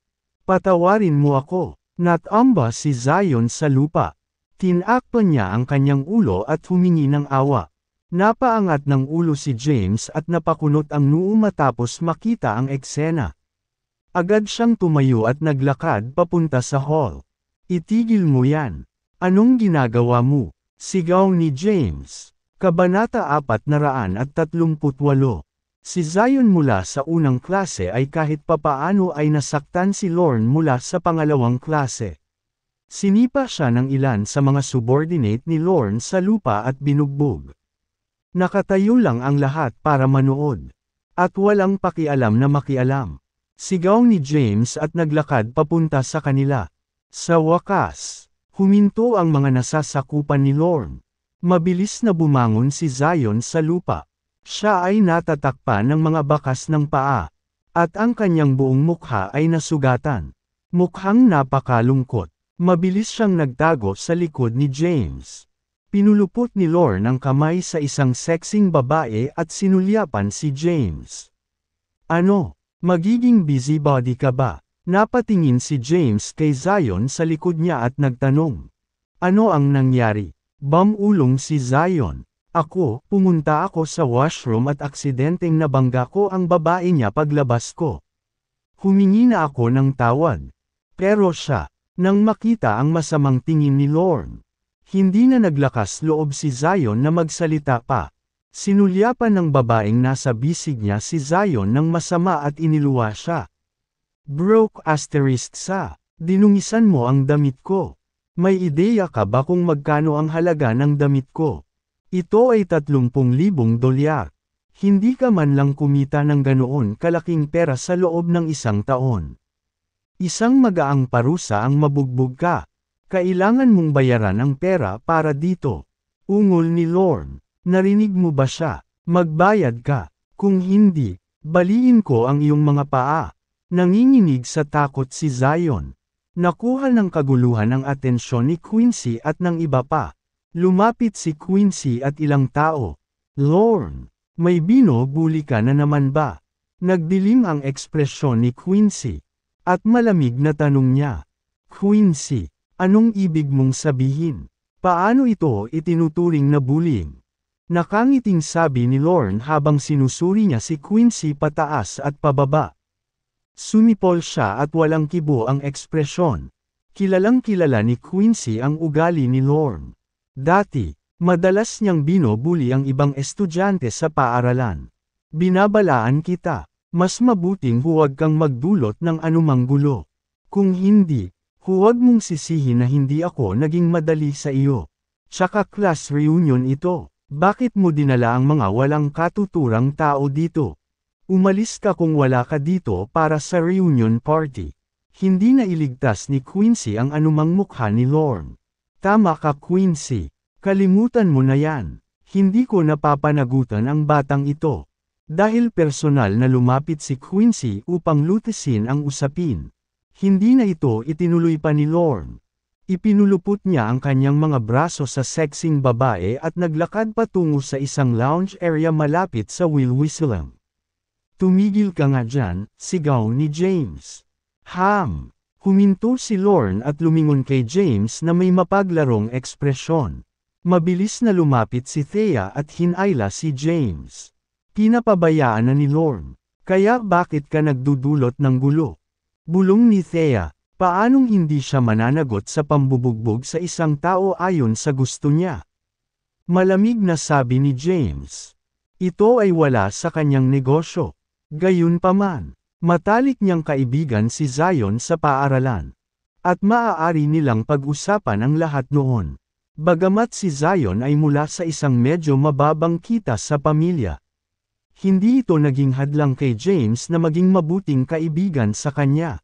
Patawarin mo ako. Natamba si Zion sa lupa. Tinakpan niya ang kanyang ulo at humingi ng awa. Napaangat ng ulo si James at napakunot ang noo matapos makita ang eksena. Agad siyang tumayo at naglakad papunta sa hall. Itigil mo yan. Anong ginagawa mo? Sigaw ni James. Kabanata 438 Si Zion mula sa unang klase ay kahit papaano ay nasaktan si Lorne mula sa pangalawang klase. Sinipa siya ng ilan sa mga subordinate ni Lorne sa lupa at binugbog. Nakatayo lang ang lahat para manood. At walang pakialam na makialam. Sigaw ni James at naglakad papunta sa kanila. Sa wakas, huminto ang mga nasasakupan ni Lorne. Mabilis na bumangon si Zion sa lupa. Siya ay natatakpan ng mga bakas ng paa, at ang kanyang buong mukha ay nasugatan. Mukhang napakalungkot. Mabilis siyang nagtago sa likod ni James. Pinulupot ni Lore ng kamay sa isang sexing babae at sinulyapan si James. Ano? Magiging busybody ka ba? Napatingin si James kay Zion sa likod niya at nagtanong. Ano ang nangyari? Bamulong si Zion. Ako, pumunta ako sa washroom at aksidenteng nabangga ko ang babae niya paglabas ko. Humingi na ako ng tawad. Pero siya, nang makita ang masamang tingin ni Lorne, hindi na naglakas loob si Zion na magsalita pa. Sinulyapan ng babaeng nasa bisig niya si Zion ng masama at iniluwa siya. Broke asterisk sa, dinungisan mo ang damit ko. May ideya ka ba kung magkano ang halaga ng damit ko? Ito ay 30,000 dolyar. Hindi ka man lang kumita ng ganoon kalaking pera sa loob ng isang taon. Isang magaang parusa ang mabugbog ka. Kailangan mong bayaran ang pera para dito. Ungol ni Lorne. Narinig mo ba siya? Magbayad ka. Kung hindi, baliin ko ang iyong mga paa. Nanginginig sa takot si Zion. Nakuha ng kaguluhan ang atensyon ni Quincy at ng iba pa. Lumapit si Quincy at ilang tao. Lorne, may binobuli ka na naman ba? Nagdilim ang ekspresyon ni Quincy. At malamig na tanong niya. Quincy, anong ibig mong sabihin? Paano ito itinuturing na bullying? Nakangiting sabi ni Lorne habang sinusuri niya si Quincy pataas at pababa. Sumipol siya at walang kibo ang ekspresyon. Kilalang kilala ni Quincy ang ugali ni Lorne. Dati, madalas niyang binobuli ang ibang estudyante sa paaralan. Binabalaan kita, mas mabuting huwag kang magdulot ng anumang gulo. Kung hindi, huwag mong sisihin na hindi ako naging madali sa iyo. Tsaka class reunion ito, bakit mo dinala ang mga walang katuturang tao dito? Umalis ka kung wala ka dito para sa reunion party. Hindi na iligtas ni Quincy ang anumang mukha ni Lorne. Tama ka Quincy. Kalimutan mo na yan. Hindi ko napapanagutan ang batang ito. Dahil personal na lumapit si Quincy upang lutisin ang usapin. Hindi na ito itinuloy pa ni Lorne. Ipinulupot niya ang kanyang mga braso sa sexing babae at naglakad patungo sa isang lounge area malapit sa Will Whistlam. Tumigil ka nga dyan, sigaw ni James. Ham! Huminto si Lorne at lumingon kay James na may mapaglarong ekspresyon. Mabilis na lumapit si Thea at hinayla si James. Pinapabayaan na ni Lorne. Kaya bakit ka nagdudulot ng gulo? Bulong ni Thea, paanong hindi siya mananagot sa pambubugbog sa isang tao ayon sa gusto niya? Malamig na sabi ni James. Ito ay wala sa kanyang negosyo. Gayunpaman, Matalik niyang kaibigan si Zion sa paaralan. At maaari nilang pag-usapan ang lahat noon. Bagamat si Zion ay mula sa isang medyo mababang kita sa pamilya. Hindi ito naging hadlang kay James na maging mabuting kaibigan sa kanya.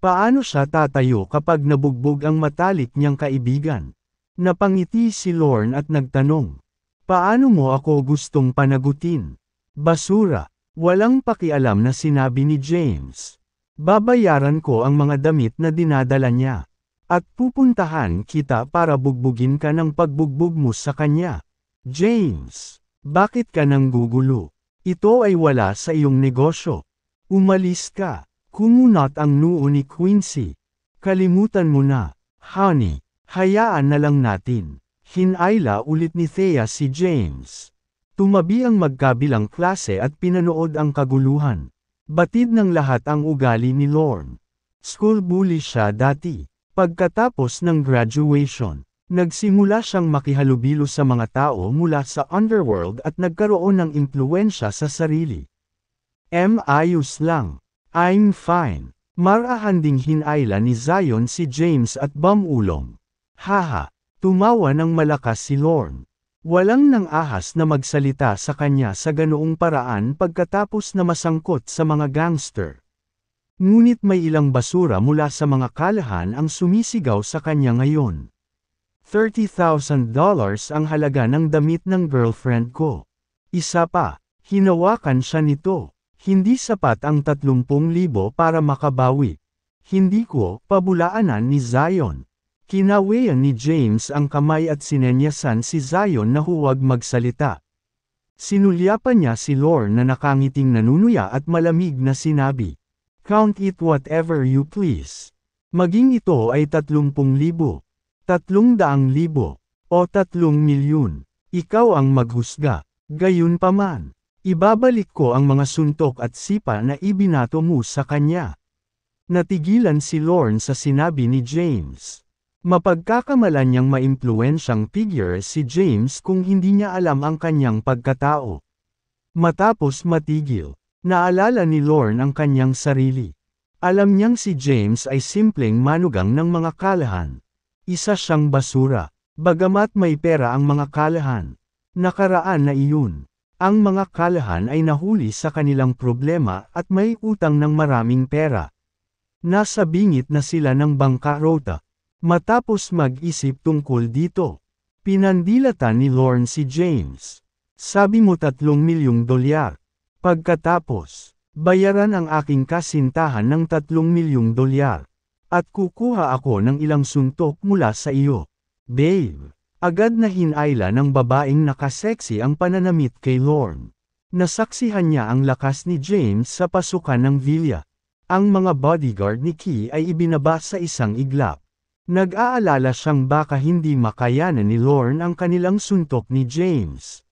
Paano siya tatayo kapag nabugbog ang matalik niyang kaibigan? Napangiti si Lorne at nagtanong. Paano mo ako gustong panagutin? Basura. Walang pakialam na sinabi ni James. Babayaran ko ang mga damit na dinadala niya. At pupuntahan kita para bugbugin ka ng pagbugbog mo sa kanya. James, bakit ka nang gugulo? Ito ay wala sa iyong negosyo. Umalis ka. Kumunot ang noo ni Quincy. Kalimutan mo na, honey. Hayaan na lang natin. Hinayla ulit ni Thea si James. Tumabi ang magkabilang klase at pinanood ang kaguluhan. Batid ng lahat ang ugali ni Lorne. School bully siya dati. Pagkatapos ng graduation, nagsimula siyang makihalubilo sa mga tao mula sa underworld at nagkaroon ng impluensya sa sarili. M. Ayos lang. I'm fine. Marahan ding hinayla ni Zion si James at Ulong. Haha, tumawa ng malakas si Lorne. Walang nang ahas na magsalita sa kanya sa ganoong paraan pagkatapos na masangkot sa mga gangster. Ngunit may ilang basura mula sa mga kalahan ang sumisigaw sa kanya ngayon. $30,000 ang halaga ng damit ng girlfriend ko. Isa pa, hinawakan siya nito. Hindi sapat ang 30,000 para makabawi. Hindi ko pabulaanan ni Zion. Kinawian ni James ang kamay at sinenyasan si Zion na huwag magsalita. Sinulyapan niya si Lore na nakangiting nanunuya at malamig na sinabi, Count it whatever you please. Maging ito ay 30,000, 300,000, o 3 milyon. Ikaw ang maghusga. Gayunpaman, ibabalik ko ang mga suntok at sipa na ibinato mo sa kanya. Natigilan si Lorne sa sinabi ni James. Mapagkakamalan niyang maimpluensyang figure si James kung hindi niya alam ang kanyang pagkatao. Matapos matigil, naalala ni Lorne ang kanyang sarili. Alam niyang si James ay simpleng manugang ng mga kalahan. Isa siyang basura, bagamat may pera ang mga kalahan. Nakaraan na iyon. Ang mga kalahan ay nahuli sa kanilang problema at may utang ng maraming pera. Nasa bingit na sila ng bangkarota. Matapos mag-isip tungkol dito, pinandilatan ni Lorne si James. Sabi mo tatlong milyong dolyar. Pagkatapos, bayaran ang aking kasintahan ng tatlong milyong dolyar. At kukuha ako ng ilang suntok mula sa iyo. Babe, agad na hinayla ng babaeng nakaseksi ang pananamit kay Lorne. Nasaksihan niya ang lakas ni James sa pasukan ng Villa. Ang mga bodyguard ni Key ay ibinaba sa isang iglap. Nag-aalala siyang baka hindi makayanan ni Lorne ang kanilang suntok ni James.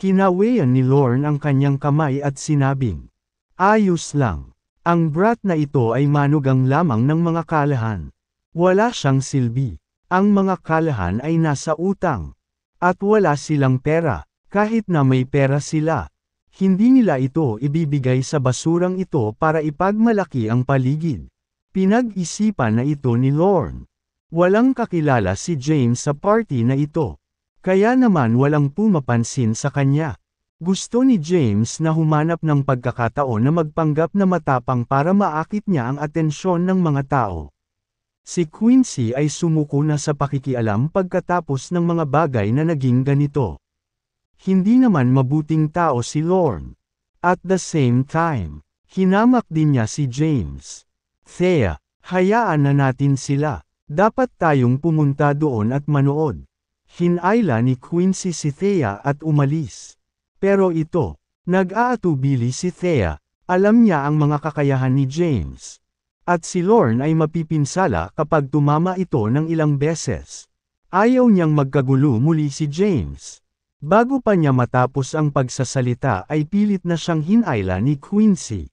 Kinawayan ni Lorne ang kanyang kamay at sinabing, Ayos lang. Ang brat na ito ay manugang lamang ng mga kalahan. Wala siyang silbi. Ang mga kalahan ay nasa utang. At wala silang pera, kahit na may pera sila. Hindi nila ito ibibigay sa basurang ito para ipagmalaki ang paligid. Pinag-isipan na ito ni Lorne. Walang kakilala si James sa party na ito. Kaya naman walang pumapansin sa kanya. Gusto ni James na humanap ng pagkakataon na magpanggap na matapang para maakit niya ang atensyon ng mga tao. Si Quincy ay sumuko na sa pakikialam pagkatapos ng mga bagay na naging ganito. Hindi naman mabuting tao si Lorne. At the same time, hinamak din niya si James. Thea, hayaan na natin sila. Dapat tayong pumunta doon at manood. Hinayla ni Quincy si Thea at umalis. Pero ito, nag-aatubili si Thea, alam niya ang mga kakayahan ni James. At si Lorne ay mapipinsala kapag tumama ito ng ilang beses. Ayaw niyang magkagulo muli si James. Bago pa niya matapos ang pagsasalita ay pilit na siyang hinayla ni Quincy.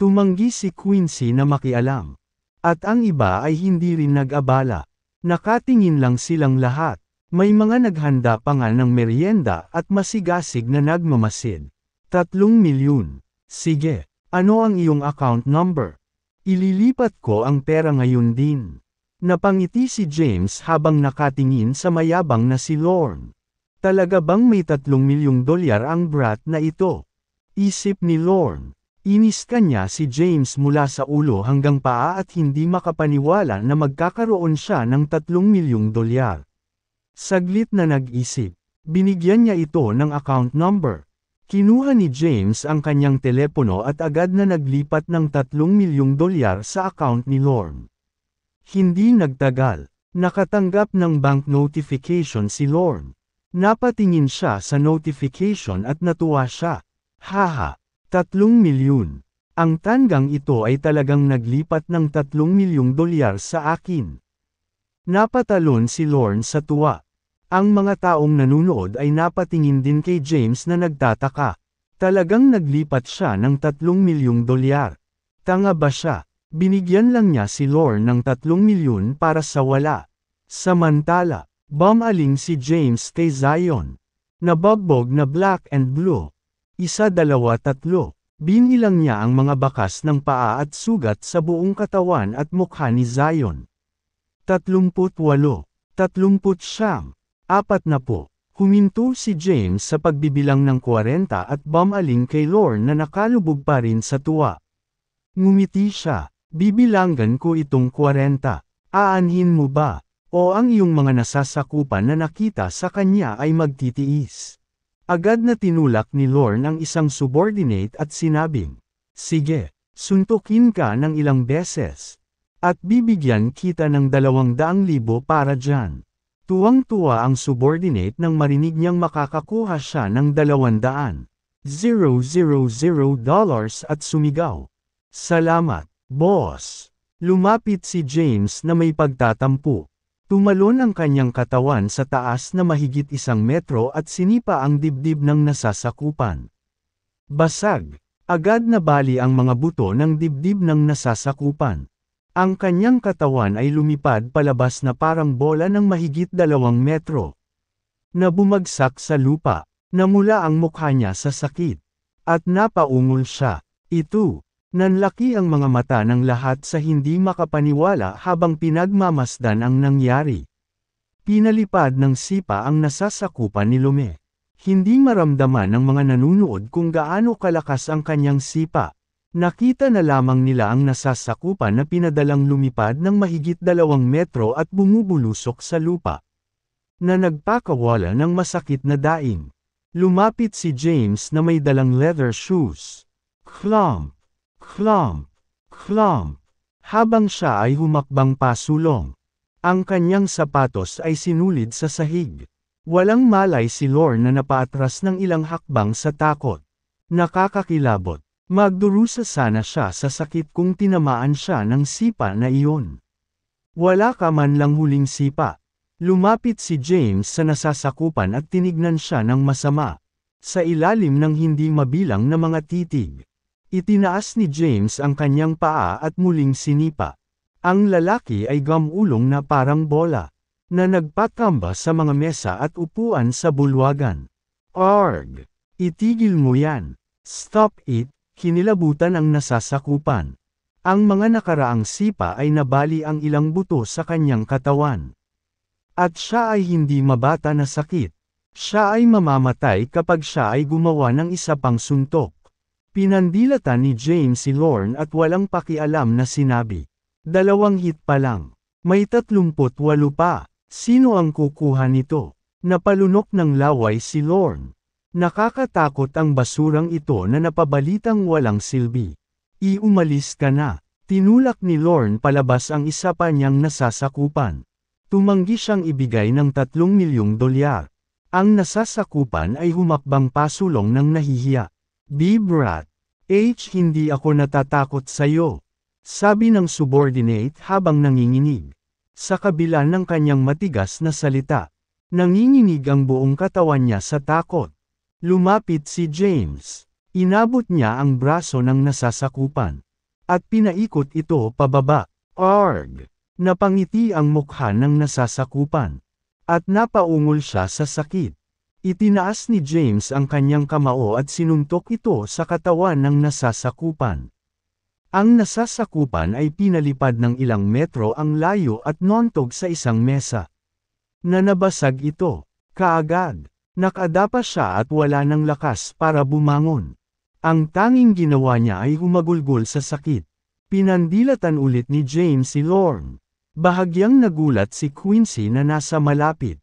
Tumanggi si Quincy na makialam. At ang iba ay hindi rin nag-abala. Nakatingin lang silang lahat. May mga naghanda pa nga ng merienda at masigasig na nagmamasid. Tatlong milyon. Sige, ano ang iyong account number? Ililipat ko ang pera ngayon din. Napangiti si James habang nakatingin sa mayabang na si Lorne. Talaga bang may tatlong milyong dolyar ang brat na ito? Isip ni Lorne. Inis kanya si James mula sa ulo hanggang paa at hindi makapaniwala na magkakaroon siya ng 3 milyong dolyar. Saglit na nag-isip, binigyan niya ito ng account number. Kinuha ni James ang kanyang telepono at agad na naglipat ng 3 milyong dolyar sa account ni Lorne. Hindi nagtagal, nakatanggap ng bank notification si Lorne. Napatingin siya sa notification at natuwa siya. Haha, Tatlong milyon. Ang tanggang ito ay talagang naglipat ng tatlong milyong dolyar sa akin. Napatalon si Lorne sa tuwa. Ang mga taong nanunood ay napatingin din kay James na nagtataka. Talagang naglipat siya ng tatlong milyong dolyar. Tanga ba siya? Binigyan lang niya si Lorne ng tatlong milyon para sa wala. Samantala, bumaling si James kay Zion. Nabagbog na black and blue. Isa dalawa tatlo. Binilang niya ang mga bakas ng paa at sugat sa buong katawan at mukha ni Zion. 38. 30 siyam. Apat na po. Huminto si James sa pagbibilang ng 40 at bumaling kay Lorne na nakalubog pa rin sa tuwa. Ngumiti siya. Bibilanggan ko itong 40. Aanhin mo ba? O ang iyong mga nasasakupan na nakita sa kanya ay magtitiis? Agad na tinulak ni Lorne ang isang subordinate at sinabing, Sige, suntukin ka ng ilang beses. At bibigyan kita ng dalawang daang libo para dyan. Tuwang-tuwa ang subordinate nang marinig niyang makakakuha siya ng dalawandaan. dollars at sumigaw. Salamat, boss. Lumapit si James na may pagtatampo. Tumalon ang kanyang katawan sa taas na mahigit isang metro at sinipa ang dibdib ng nasasakupan. Basag. Agad na bali ang mga buto ng dibdib ng nasasakupan. Ang kanyang katawan ay lumipad palabas na parang bola ng mahigit dalawang metro. Na bumagsak sa lupa, namula ang mukha niya sa sakit. At napaungol siya. Ito, Nanlaki ang mga mata ng lahat sa hindi makapaniwala habang pinagmamasdan ang nangyari. Pinalipad ng sipa ang nasasakupan ni Lume. Hindi maramdaman ng mga nanunood kung gaano kalakas ang kanyang sipa. Nakita na lamang nila ang nasasakupan na pinadalang lumipad ng mahigit dalawang metro at bumubulusok sa lupa. Na nagpakawala ng masakit na daing. Lumapit si James na may dalang leather shoes. Clomp! Klomp! Klomp! Habang siya ay humakbang pasulong, ang kanyang sapatos ay sinulid sa sahig. Walang malay si Lor na napaatras ng ilang hakbang sa takot. Nakakakilabot. Magdurusa sana siya sa sakit kung tinamaan siya ng sipa na iyon. Wala ka man lang huling sipa. Lumapit si James sa nasasakupan at tinignan siya ng masama. Sa ilalim ng hindi mabilang na mga titig. Itinaas ni James ang kanyang paa at muling sinipa. Ang lalaki ay gamulong na parang bola, na nagpatamba sa mga mesa at upuan sa bulwagan. Arg! Itigil mo yan! Stop it! Kinilabutan ang nasasakupan. Ang mga nakaraang sipa ay nabali ang ilang buto sa kanyang katawan. At siya ay hindi mabata na sakit. Siya ay mamamatay kapag siya ay gumawa ng isa pang suntok. Pinandilatan ni James si Lorne at walang pakialam na sinabi. Dalawang hit pa lang. May 38 pa. Sino ang kukuha nito? Napalunok ng laway si Lorne. Nakakatakot ang basurang ito na napabalitang walang silbi. Iumalis ka na. Tinulak ni Lorne palabas ang isa pa niyang nasasakupan. Tumanggi siyang ibigay ng 3 milyong dolyar. Ang nasasakupan ay humakbang pasulong ng nahihiya b H hindi ako natatakot sa'yo. Sabi ng subordinate habang nanginginig. Sa kabila ng kanyang matigas na salita. Nanginginig ang buong katawan niya sa takot. Lumapit si James. Inabot niya ang braso ng nasasakupan. At pinaikot ito pababa. Arg! Napangiti ang mukha ng nasasakupan. At napaungol siya sa sakit. Itinaas ni James ang kanyang kamao at sinuntok ito sa katawan ng nasasakupan. Ang nasasakupan ay pinalipad ng ilang metro ang layo at nontog sa isang mesa. Nanabasag ito, kaagad. Nakadapa siya at wala ng lakas para bumangon. Ang tanging ginawa niya ay humagulgol sa sakit. Pinandilatan ulit ni James si Lorne. Bahagyang nagulat si Quincy na nasa malapit.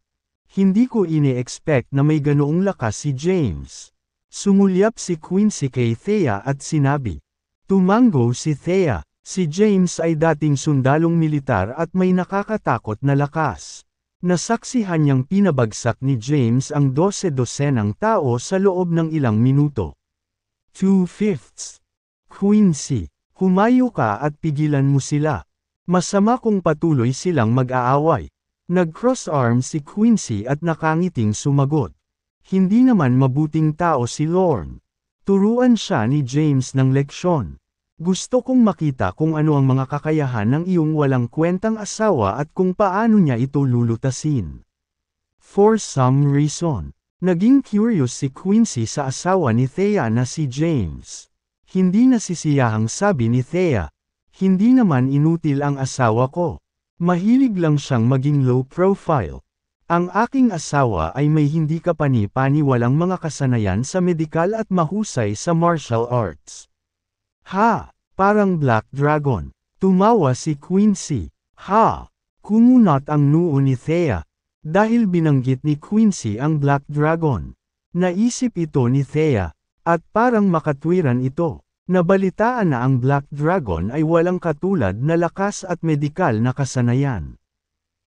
Hindi ko ini-expect na may ganoong lakas si James. Sumulyap si Quincy kay Thea at sinabi. Tumango si Thea, si James ay dating sundalong militar at may nakakatakot na lakas. Nasaksihan niyang pinabagsak ni James ang 12 ng tao sa loob ng ilang minuto. Two-fifths. Quincy, humayo ka at pigilan mo sila. Masama kung patuloy silang mag-aaway. Nag-cross arm si Quincy at nakangiting sumagot. Hindi naman mabuting tao si Lorne. Turuan siya ni James ng leksyon. Gusto kong makita kung ano ang mga kakayahan ng iyong walang kwentang asawa at kung paano niya ito lulutasin. For some reason, naging curious si Quincy sa asawa ni Thea na si James. Hindi nasisiyahang sabi ni Thea, hindi naman inutil ang asawa ko. Mahilig lang siyang maging low profile. Ang aking asawa ay may hindi kapani-paniwalang mga kasanayan sa medikal at mahusay sa martial arts. Ha! Parang Black Dragon. Tumawa si Quincy. Ha! Kumunot ang noo ni Thea. Dahil binanggit ni Quincy ang Black Dragon. Naisip ito ni Thea, at parang makatwiran ito. Nabalitaan na ang Black Dragon ay walang katulad na lakas at medikal na kasanayan.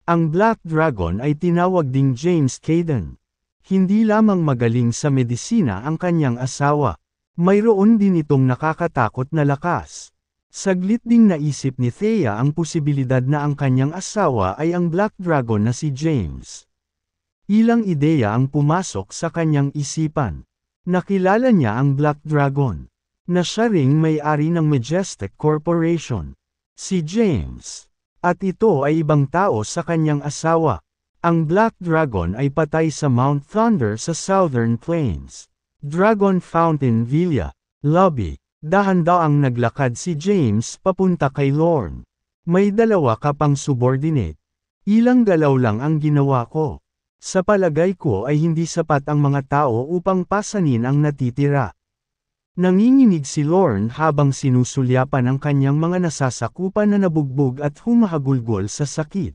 Ang Black Dragon ay tinawag ding James Caden. Hindi lamang magaling sa medisina ang kanyang asawa. Mayroon din itong nakakatakot na lakas. Saglit ding naisip ni Thea ang posibilidad na ang kanyang asawa ay ang Black Dragon na si James. Ilang ideya ang pumasok sa kanyang isipan. Nakilala niya ang Black Dragon na siya ring may-ari ng Majestic Corporation, si James. At ito ay ibang tao sa kanyang asawa. Ang Black Dragon ay patay sa Mount Thunder sa Southern Plains. Dragon Fountain Villa, Lobby. dahan ang naglakad si James papunta kay Lorne. May dalawa ka pang subordinate. Ilang galaw lang ang ginawa ko. Sa palagay ko ay hindi sapat ang mga tao upang pasanin ang natitira. Nanginginig si Lorne habang sinusulyapan ang kanyang mga nasasakupan na nabugbog at humahagulgol sa sakit.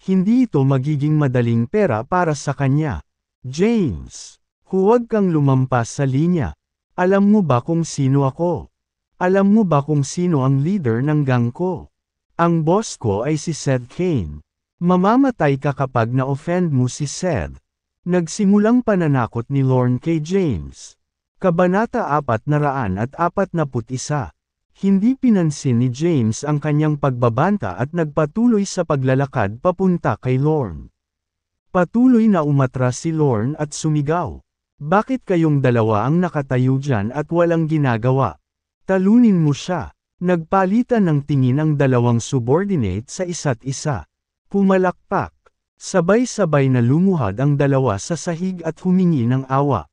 Hindi ito magiging madaling pera para sa kanya. James, huwag kang lumampas sa linya. Alam mo ba kung sino ako? Alam mo ba kung sino ang leader ng gang ko? Ang boss ko ay si Seth Kane. Mamamatay ka kapag na-offend mo si Seth. Nagsimulang pananakot ni Lorne kay James. Kabanata 441. Hindi pinansin ni James ang kanyang pagbabanta at nagpatuloy sa paglalakad papunta kay Lorne. Patuloy na umatras si Lorne at sumigaw. Bakit kayong dalawa ang nakatayo dyan at walang ginagawa? Talunin mo siya. Nagpalitan ng tingin ang dalawang subordinate sa isa't isa. Pumalakpak. Sabay-sabay na lumuhad ang dalawa sa sahig at humingi ng awa.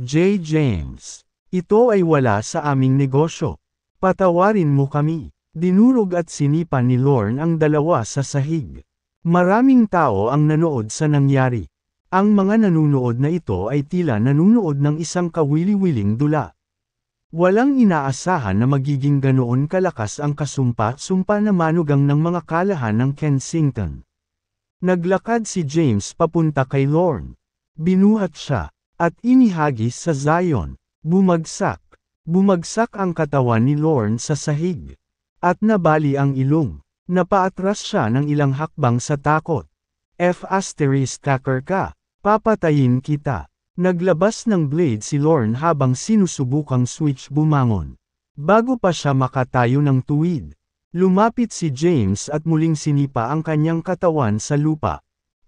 J. James. Ito ay wala sa aming negosyo. Patawarin mo kami. Dinurog at sinipa ni Lorne ang dalawa sa sahig. Maraming tao ang nanood sa nangyari. Ang mga nanunood na ito ay tila nanunood ng isang kawili-wiling dula. Walang inaasahan na magiging ganoon kalakas ang kasumpa-sumpa na manugang ng mga kalahan ng Kensington. Naglakad si James papunta kay Lorne. Binuhat siya at inihagis sa Zion. Bumagsak. Bumagsak ang katawan ni Lorne sa sahig. At nabali ang ilong. Napaatras siya ng ilang hakbang sa takot. F asterisk tacker ka. Papatayin kita. Naglabas ng blade si Lorne habang sinusubukang switch bumangon. Bago pa siya makatayo ng tuwid, lumapit si James at muling sinipa ang kanyang katawan sa lupa.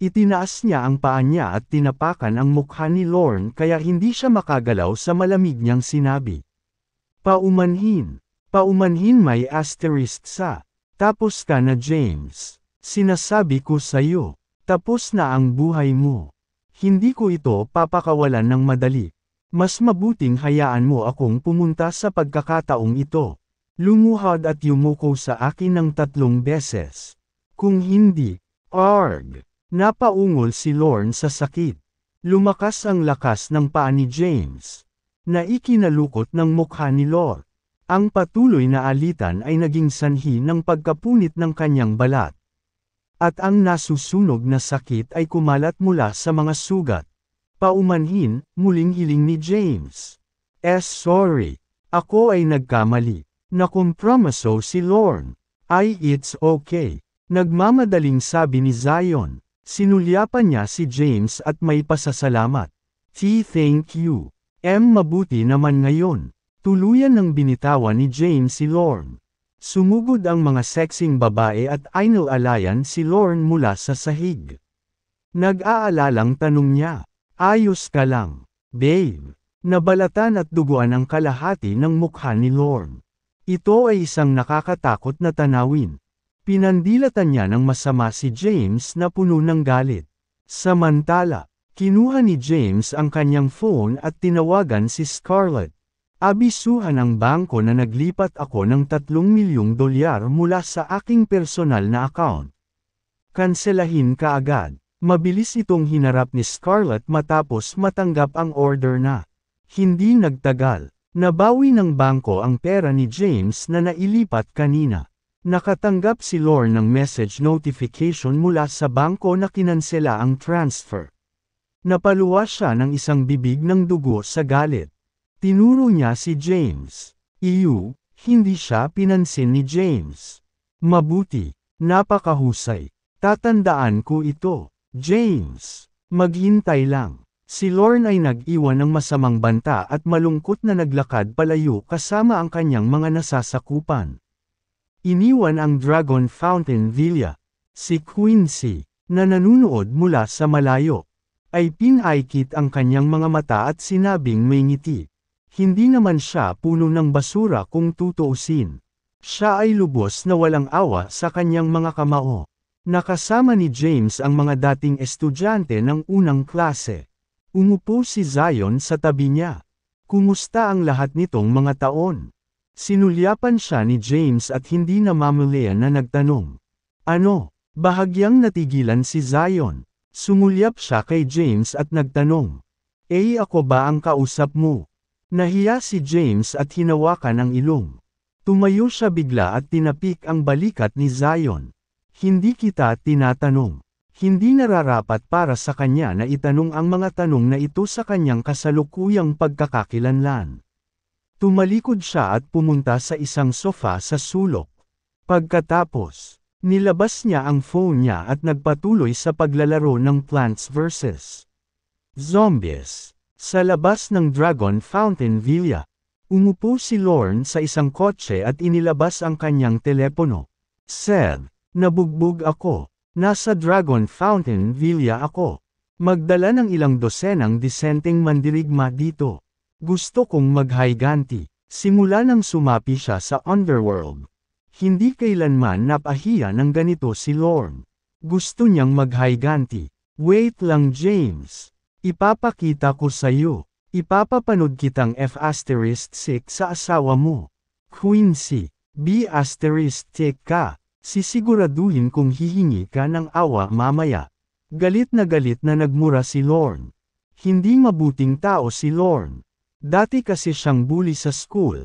Itinaas niya ang paa niya at tinapakan ang mukha ni Lorne kaya hindi siya makagalaw sa malamig niyang sinabi. Paumanhin. Paumanhin may asterisk sa. Tapos ka na James. Sinasabi ko sa'yo. Tapos na ang buhay mo. Hindi ko ito papakawalan ng madali. Mas mabuting hayaan mo akong pumunta sa pagkakataong ito. Lumuhad at yumuko sa akin ng tatlong beses. Kung hindi, arg! Napaungol si Lorne sa sakit. Lumakas ang lakas ng paa ni James. Naikinalukot ng mukha ni Lorne. Ang patuloy na alitan ay naging sanhi ng pagkapunit ng kanyang balat. At ang nasusunog na sakit ay kumalat mula sa mga sugat. Paumanhin, muling hiling ni James. S. Eh, sorry. Ako ay nagkamali. Nakompromiso si Lorne. Ay it's okay. Nagmamadaling sabi ni Zion. Sinulyapan niya si James at may pasasalamat. T. Thank you. M. Mabuti naman ngayon. Tuluyan ng binitawan ni James si Lorne. Sumugod ang mga sexing babae at Alayan si Lorne mula sa sahig. Nag-aalalang tanong niya, ayos ka lang, babe. Nabalatan at duguan ang kalahati ng mukha ni Lorne. Ito ay isang nakakatakot na tanawin. Pinandilatan niya ng masama si James na puno ng galit. Samantala, kinuha ni James ang kanyang phone at tinawagan si Scarlett. Abisuhan ang bangko na naglipat ako ng 3 milyong dolyar mula sa aking personal na account. Kanselahin ka agad. Mabilis itong hinarap ni Scarlett matapos matanggap ang order na. Hindi nagtagal, nabawi ng bangko ang pera ni James na nailipat kanina. Nakatanggap si Lorne ng message notification mula sa bangko na kinansela ang transfer. Napaluwa siya ng isang bibig ng dugo sa galit. Tinuro niya si James. Iyu, hindi siya pinansin ni James. Mabuti, napakahusay. Tatandaan ko ito, James. Maghintay lang. Si Lorne ay nag-iwan ng masamang banta at malungkot na naglakad palayo kasama ang kanyang mga nasasakupan. Iniwan ang Dragon Fountain Villa. Si Quincy, na nanunood mula sa malayo, ay pinaikit ang kanyang mga mata at sinabing may ngiti. Hindi naman siya puno ng basura kung tutuusin. Siya ay lubos na walang awa sa kanyang mga kamao. Nakasama ni James ang mga dating estudyante ng unang klase. Umupo si Zion sa tabi niya. Kumusta ang lahat nitong mga taon? Sinulyapan siya ni James at hindi namamulayan na nagtanong. Ano? Bahagyang natigilan si Zion. Sumulyap siya kay James at nagtanong. Eh ako ba ang kausap mo? Nahiya si James at hinawakan ang ilong. Tumayo siya bigla at tinapik ang balikat ni Zion. Hindi kita tinatanong. Hindi nararapat para sa kanya na itanong ang mga tanong na ito sa kanyang kasalukuyang pagkakakilanlan. Tumalikod siya at pumunta sa isang sofa sa sulok. Pagkatapos, nilabas niya ang phone niya at nagpatuloy sa paglalaro ng Plants vs. Zombies. Sa labas ng Dragon Fountain Villa, umupo si Lorne sa isang kotse at inilabas ang kanyang telepono. Said, nabugbog ako. Nasa Dragon Fountain Villa ako. Magdala ng ilang dosenang disenteng mandirigma dito. Gusto kong maghayganti. Simula nang sumapi siya sa underworld. Hindi kailanman napahiya ng ganito si Lorne. Gusto niyang maghayganti. Wait lang James. Ipapakita ko sa iyo. Ipapapanood kitang F asterisk 6 sa asawa mo. Quincy, B asterisk ka. Sisiguraduhin kung hihingi ka ng awa mamaya. Galit na galit na nagmura si Lorne. Hindi mabuting tao si Lorne. Dati kasi siyang bully sa school.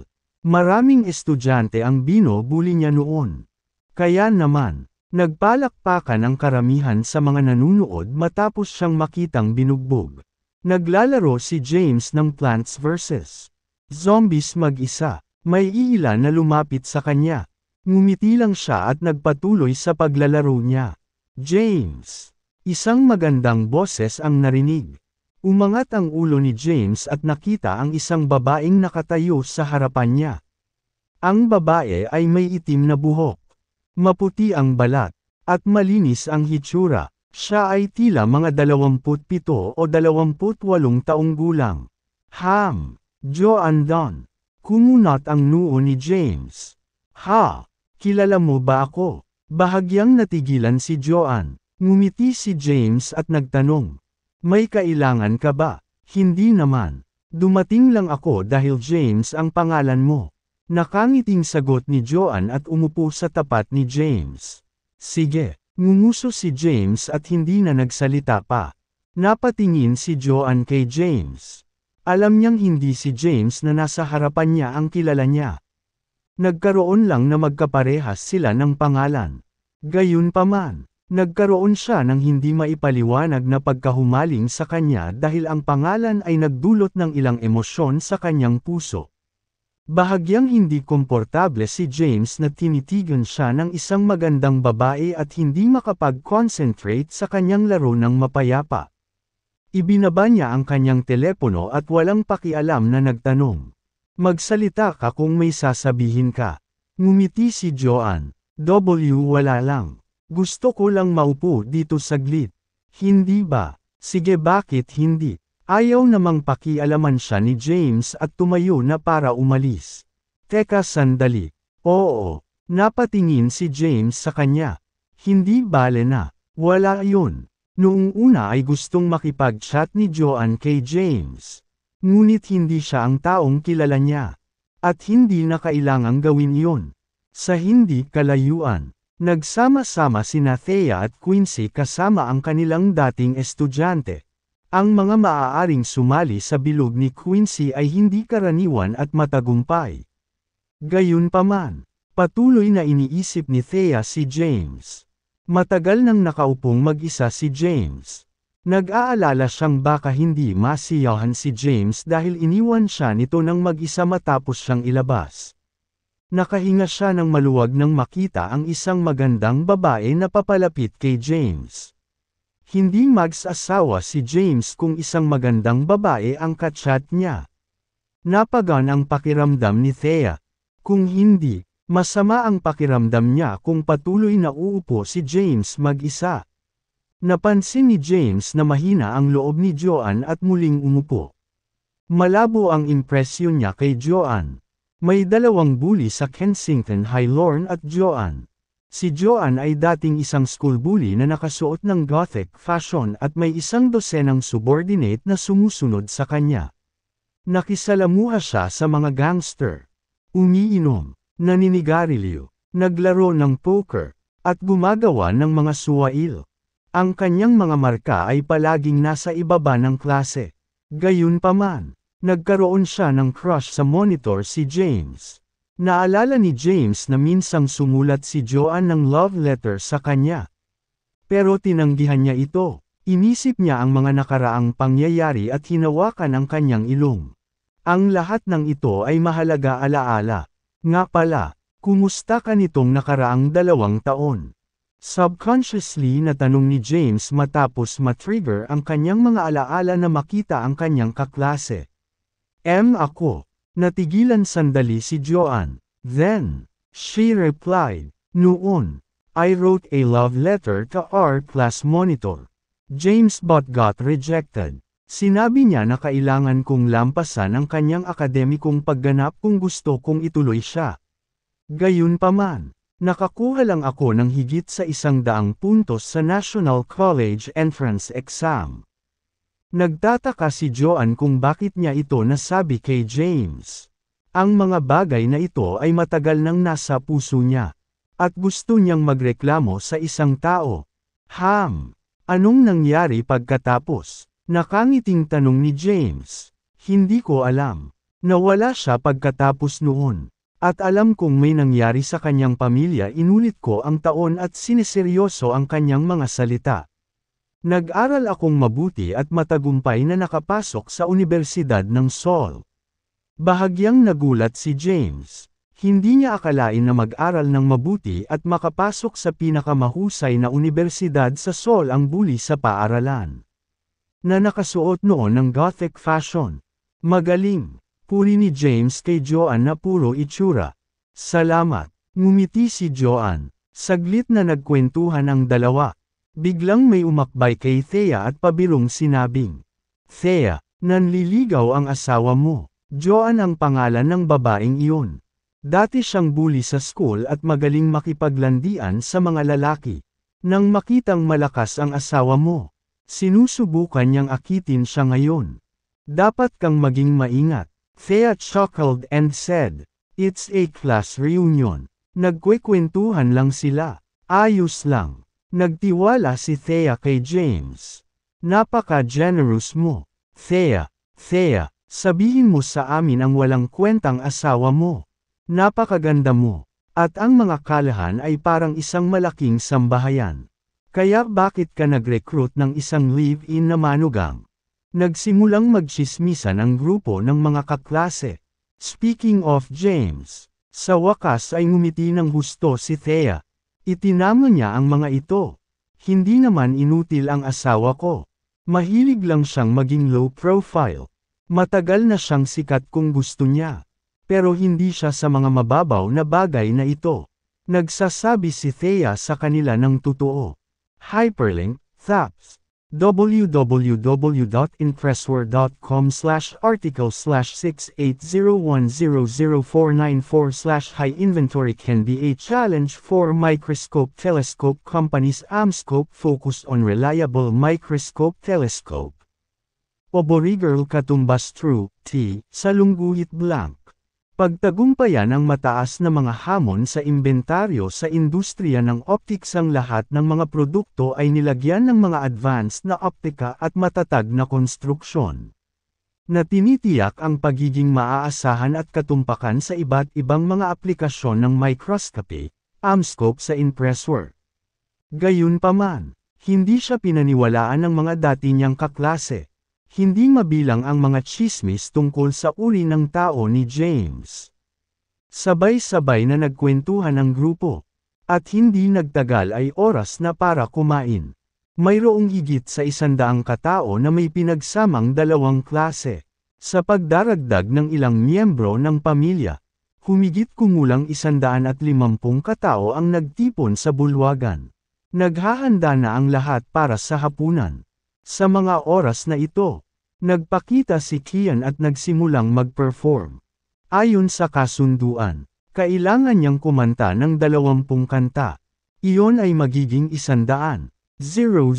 Maraming estudyante ang binubuli niya noon. Kaya naman, nagpalakpakan ang karamihan sa mga nanunood matapos siyang makitang binugbog. Naglalaro si James ng Plants vs. Zombies mag-isa. May iilan na lumapit sa kanya. Ngumiti lang siya at nagpatuloy sa paglalaro niya. James, isang magandang boses ang narinig. Umangat ang ulo ni James at nakita ang isang babaeng nakatayo sa harapan niya. Ang babae ay may itim na buhok. Maputi ang balat, at malinis ang hitsura. Siya ay tila mga 27 o 28 taong gulang. Ham, Joan Don. Kumunot ang noo ni James. Ha, kilala mo ba ako? Bahagyang natigilan si Joan. Ngumiti si James at nagtanong, may kailangan ka ba? Hindi naman. Dumating lang ako dahil James ang pangalan mo. Nakangiting sagot ni Joan at umupo sa tapat ni James. Sige, ngunguso si James at hindi na nagsalita pa. Napatingin si Joan kay James. Alam niyang hindi si James na nasa harapan niya ang kilala niya. Nagkaroon lang na magkaparehas sila ng pangalan. Gayunpaman, Nagkaroon siya ng hindi maipaliwanag na pagkahumaling sa kanya dahil ang pangalan ay nagdulot ng ilang emosyon sa kanyang puso. Bahagyang hindi komportable si James na tinitigan siya ng isang magandang babae at hindi makapag-concentrate sa kanyang laro ng mapayapa. Ibinaba niya ang kanyang telepono at walang pakialam na nagtanong. Magsalita ka kung may sasabihin ka. Ngumiti si Joanne. W. Wala lang. Gusto ko lang maupo dito saglit. Hindi ba? Sige bakit hindi? Ayaw namang pakialaman siya ni James at tumayo na para umalis. Teka sandali. Oo, napatingin si James sa kanya. Hindi bale na. Wala yun. Noong una ay gustong makipag-chat ni Joanne kay James. Ngunit hindi siya ang taong kilala niya. At hindi na kailangang gawin iyon. Sa hindi kalayuan. Nagsama-sama si Nathea at Quincy kasama ang kanilang dating estudyante. Ang mga maaaring sumali sa bilog ni Quincy ay hindi karaniwan at matagumpay. Gayunpaman, patuloy na iniisip ni Thea si James. Matagal nang nakaupong mag-isa si James. Nag-aalala siyang baka hindi masiyahan si James dahil iniwan siya nito nang mag-isa matapos siyang ilabas. Nakahinga siya ng maluwag nang makita ang isang magandang babae na papalapit kay James. Hindi magsasawa si James kung isang magandang babae ang kachat niya. Napagan ang pakiramdam ni Thea. Kung hindi, masama ang pakiramdam niya kung patuloy na uupo si James mag-isa. Napansin ni James na mahina ang loob ni Joan at muling umupo. Malabo ang impresyon niya kay Joan. May dalawang bully sa Kensington High Lorne at Joan. Si Joan ay dating isang school bully na nakasuot ng gothic fashion at may isang dosenang subordinate na sumusunod sa kanya. Nakisalamuha siya sa mga gangster. Umiinom, naninigarilyo, naglaro ng poker, at gumagawa ng mga suwail. Ang kanyang mga marka ay palaging nasa ibaba ng klase. Gayunpaman, Nagkaroon siya ng crush sa monitor si James. Naalala ni James na minsang sumulat si Joan ng love letter sa kanya. Pero tinanggihan niya ito. Inisip niya ang mga nakaraang pangyayari at hinawakan ang kanyang ilong. Ang lahat ng ito ay mahalaga alaala. Nga pala, kumusta ka nitong nakaraang dalawang taon? Subconsciously na tanong ni James matapos matrigger ang kanyang mga alaala na makita ang kanyang kaklase. M ako. Natigilan sandali si Joanne. Then, she replied, Noon, I wrote a love letter to our class monitor. James but got rejected. Sinabi niya na kailangan kong lampasan ang kanyang akademikong pagganap kung gusto kong ituloy siya. Gayunpaman, nakakuha lang ako ng higit sa isang daang puntos sa National College Entrance Exam. Nagtataka si Joan kung bakit niya ito nasabi kay James. Ang mga bagay na ito ay matagal nang nasa puso niya. At gusto niyang magreklamo sa isang tao. Ham! Anong nangyari pagkatapos? Nakangiting tanong ni James. Hindi ko alam. Nawala siya pagkatapos noon. At alam kong may nangyari sa kanyang pamilya inulit ko ang taon at sineseryoso ang kanyang mga salita. Nag-aral akong mabuti at matagumpay na nakapasok sa Universidad ng Seoul. Bahagyang nagulat si James. Hindi niya akalain na mag-aral ng mabuti at makapasok sa pinakamahusay na universidad sa Seoul ang buli sa paaralan. Na nakasuot noon ng gothic fashion. Magaling. Puri ni James kay Joan na puro itsura. Salamat. Ngumiti si Joan. Saglit na nagkwentuhan ang dalawa. Biglang may umakbay kay Thea at pabirong sinabing, Thea, nanliligaw ang asawa mo. Joan ang pangalan ng babaeng iyon. Dati siyang bully sa school at magaling makipaglandian sa mga lalaki. Nang makitang malakas ang asawa mo, sinusubukan niyang akitin siya ngayon. Dapat kang maging maingat. Thea chuckled and said, It's a class reunion. Nagkwekwentuhan lang sila. Ayos lang. Nagtiwala si Thea kay James. Napaka-generous mo. Thea, Thea, sabihin mo sa amin ang walang kwentang asawa mo. Napakaganda mo. At ang mga kalahan ay parang isang malaking sambahayan. Kaya bakit ka nag-recruit ng isang live-in na manugang? Nagsimulang magsismisan ang grupo ng mga kaklase. Speaking of James, sa wakas ay ngumiti ng husto si Thea, Itinamo niya ang mga ito. Hindi naman inutil ang asawa ko. Mahilig lang siyang maging low profile. Matagal na siyang sikat kung gusto niya. Pero hindi siya sa mga mababaw na bagay na ito. Nagsasabi si Thea sa kanila ng totoo. Hyperlink, Thaps www.impressware.com slash article slash 680100494 slash high inventory can be a challenge for microscope telescope companies Amscope focused on reliable microscope telescope. Oborigirl Katumbas True, T, Salungguhit Blank. Pagtagumpayan ang mataas na mga hamon sa inventaryo sa industriya ng optics ang lahat ng mga produkto ay nilagyan ng mga advanced na optika at matatag na konstruksyon. Na tinitiyak ang pagiging maaasahan at katumpakan sa iba't ibang mga aplikasyon ng microscopy, amscope sa impresswork. Gayunpaman, hindi siya pinaniwalaan ng mga dati niyang kaklase, hindi mabilang ang mga chismis tungkol sa uri ng tao ni James. Sabay-sabay na nagkwentuhan ang grupo. At hindi nagtagal ay oras na para kumain. Mayroong higit sa isandaang katao na may pinagsamang dalawang klase. Sa pagdaragdag ng ilang miyembro ng pamilya, humigit kumulang isandaan at limampung katao ang nagtipon sa bulwagan. Naghahanda na ang lahat para sa hapunan. Sa mga oras na ito, nagpakita si Kian at nagsimulang mag-perform. Ayon sa kasunduan, kailangan niyang kumanta ng 20 kanta. Iyon ay magiging isandaan. 000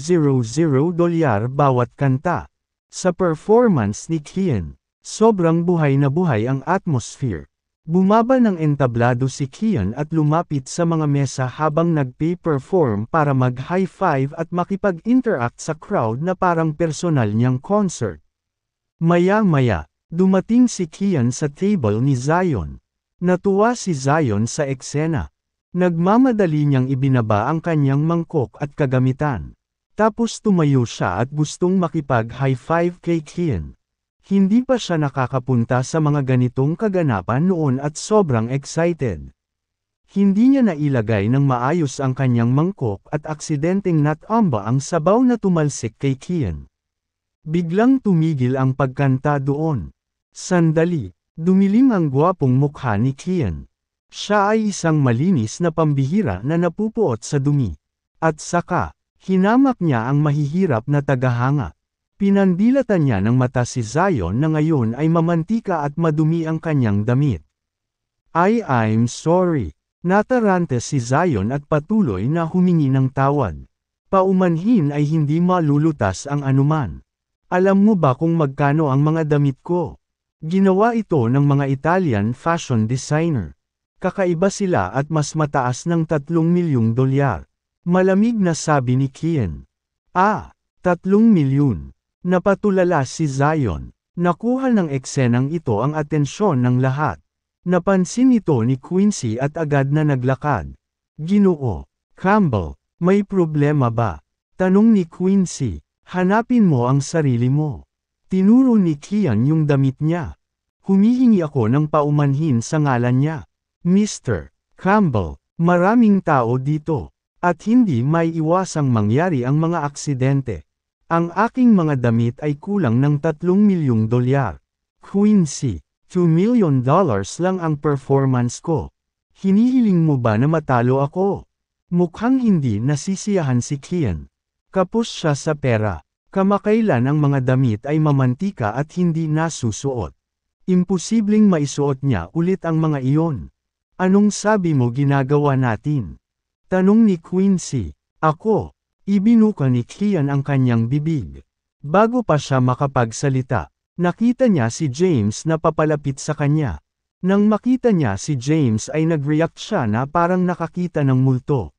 dolyar bawat kanta. Sa performance ni Kian, sobrang buhay na buhay ang atmosphere. Bumaba ng entablado si Kian at lumapit sa mga mesa habang nag perform para mag-high five at makipag-interact sa crowd na parang personal niyang concert. Maya-maya, dumating si Kian sa table ni Zion. Natuwa si Zion sa eksena. Nagmamadali niyang ibinaba ang kanyang mangkok at kagamitan. Tapos tumayo siya at gustong makipag-high five kay Kian. Hindi pa siya nakakapunta sa mga ganitong kaganapan noon at sobrang excited. Hindi niya nailagay ng maayos ang kanyang mangkok at aksidenteng natamba ang sabaw na tumalsik kay Kian. Biglang tumigil ang pagkanta doon. Sandali, dumilim ang gwapong mukha ni Kian. Siya ay isang malinis na pambihira na napupuot sa dumi. At saka, hinamak niya ang mahihirap na tagahanga. Pinandilatan niya ng mata si Zion na ngayon ay mamantika at madumi ang kanyang damit. I I'm sorry. Natarante si Zion at patuloy na humingi ng tawad. Paumanhin ay hindi malulutas ang anuman. Alam mo ba kung magkano ang mga damit ko? Ginawa ito ng mga Italian fashion designer. Kakaiba sila at mas mataas ng 3 milyong dolyar. Malamig na sabi ni Kian. Ah, 3 milyon. Napatulala si Zion. Nakuha ng eksenang ito ang atensyon ng lahat. Napansin ito ni Quincy at agad na naglakad. Ginoo, Campbell, may problema ba? Tanong ni Quincy, hanapin mo ang sarili mo. Tinuro ni Kian yung damit niya. Humihingi ako ng paumanhin sa ngalan niya. Mr. Campbell, maraming tao dito. At hindi may iwasang mangyari ang mga aksidente. Ang aking mga damit ay kulang ng 3 milyong dolyar. Quincy, 2 million dollars lang ang performance ko. Hinihiling mo ba na matalo ako? Mukhang hindi nasisiyahan si Kian. Kapos siya sa pera. Kamakailan ang mga damit ay mamantika at hindi nasusuot. Imposibleng maisuot niya ulit ang mga iyon. Anong sabi mo ginagawa natin? Tanong ni Quincy. Ako, Ibinuka ni Kian ang kanyang bibig. Bago pa siya makapagsalita, nakita niya si James na papalapit sa kanya. Nang makita niya si James ay nag-react siya na parang nakakita ng multo.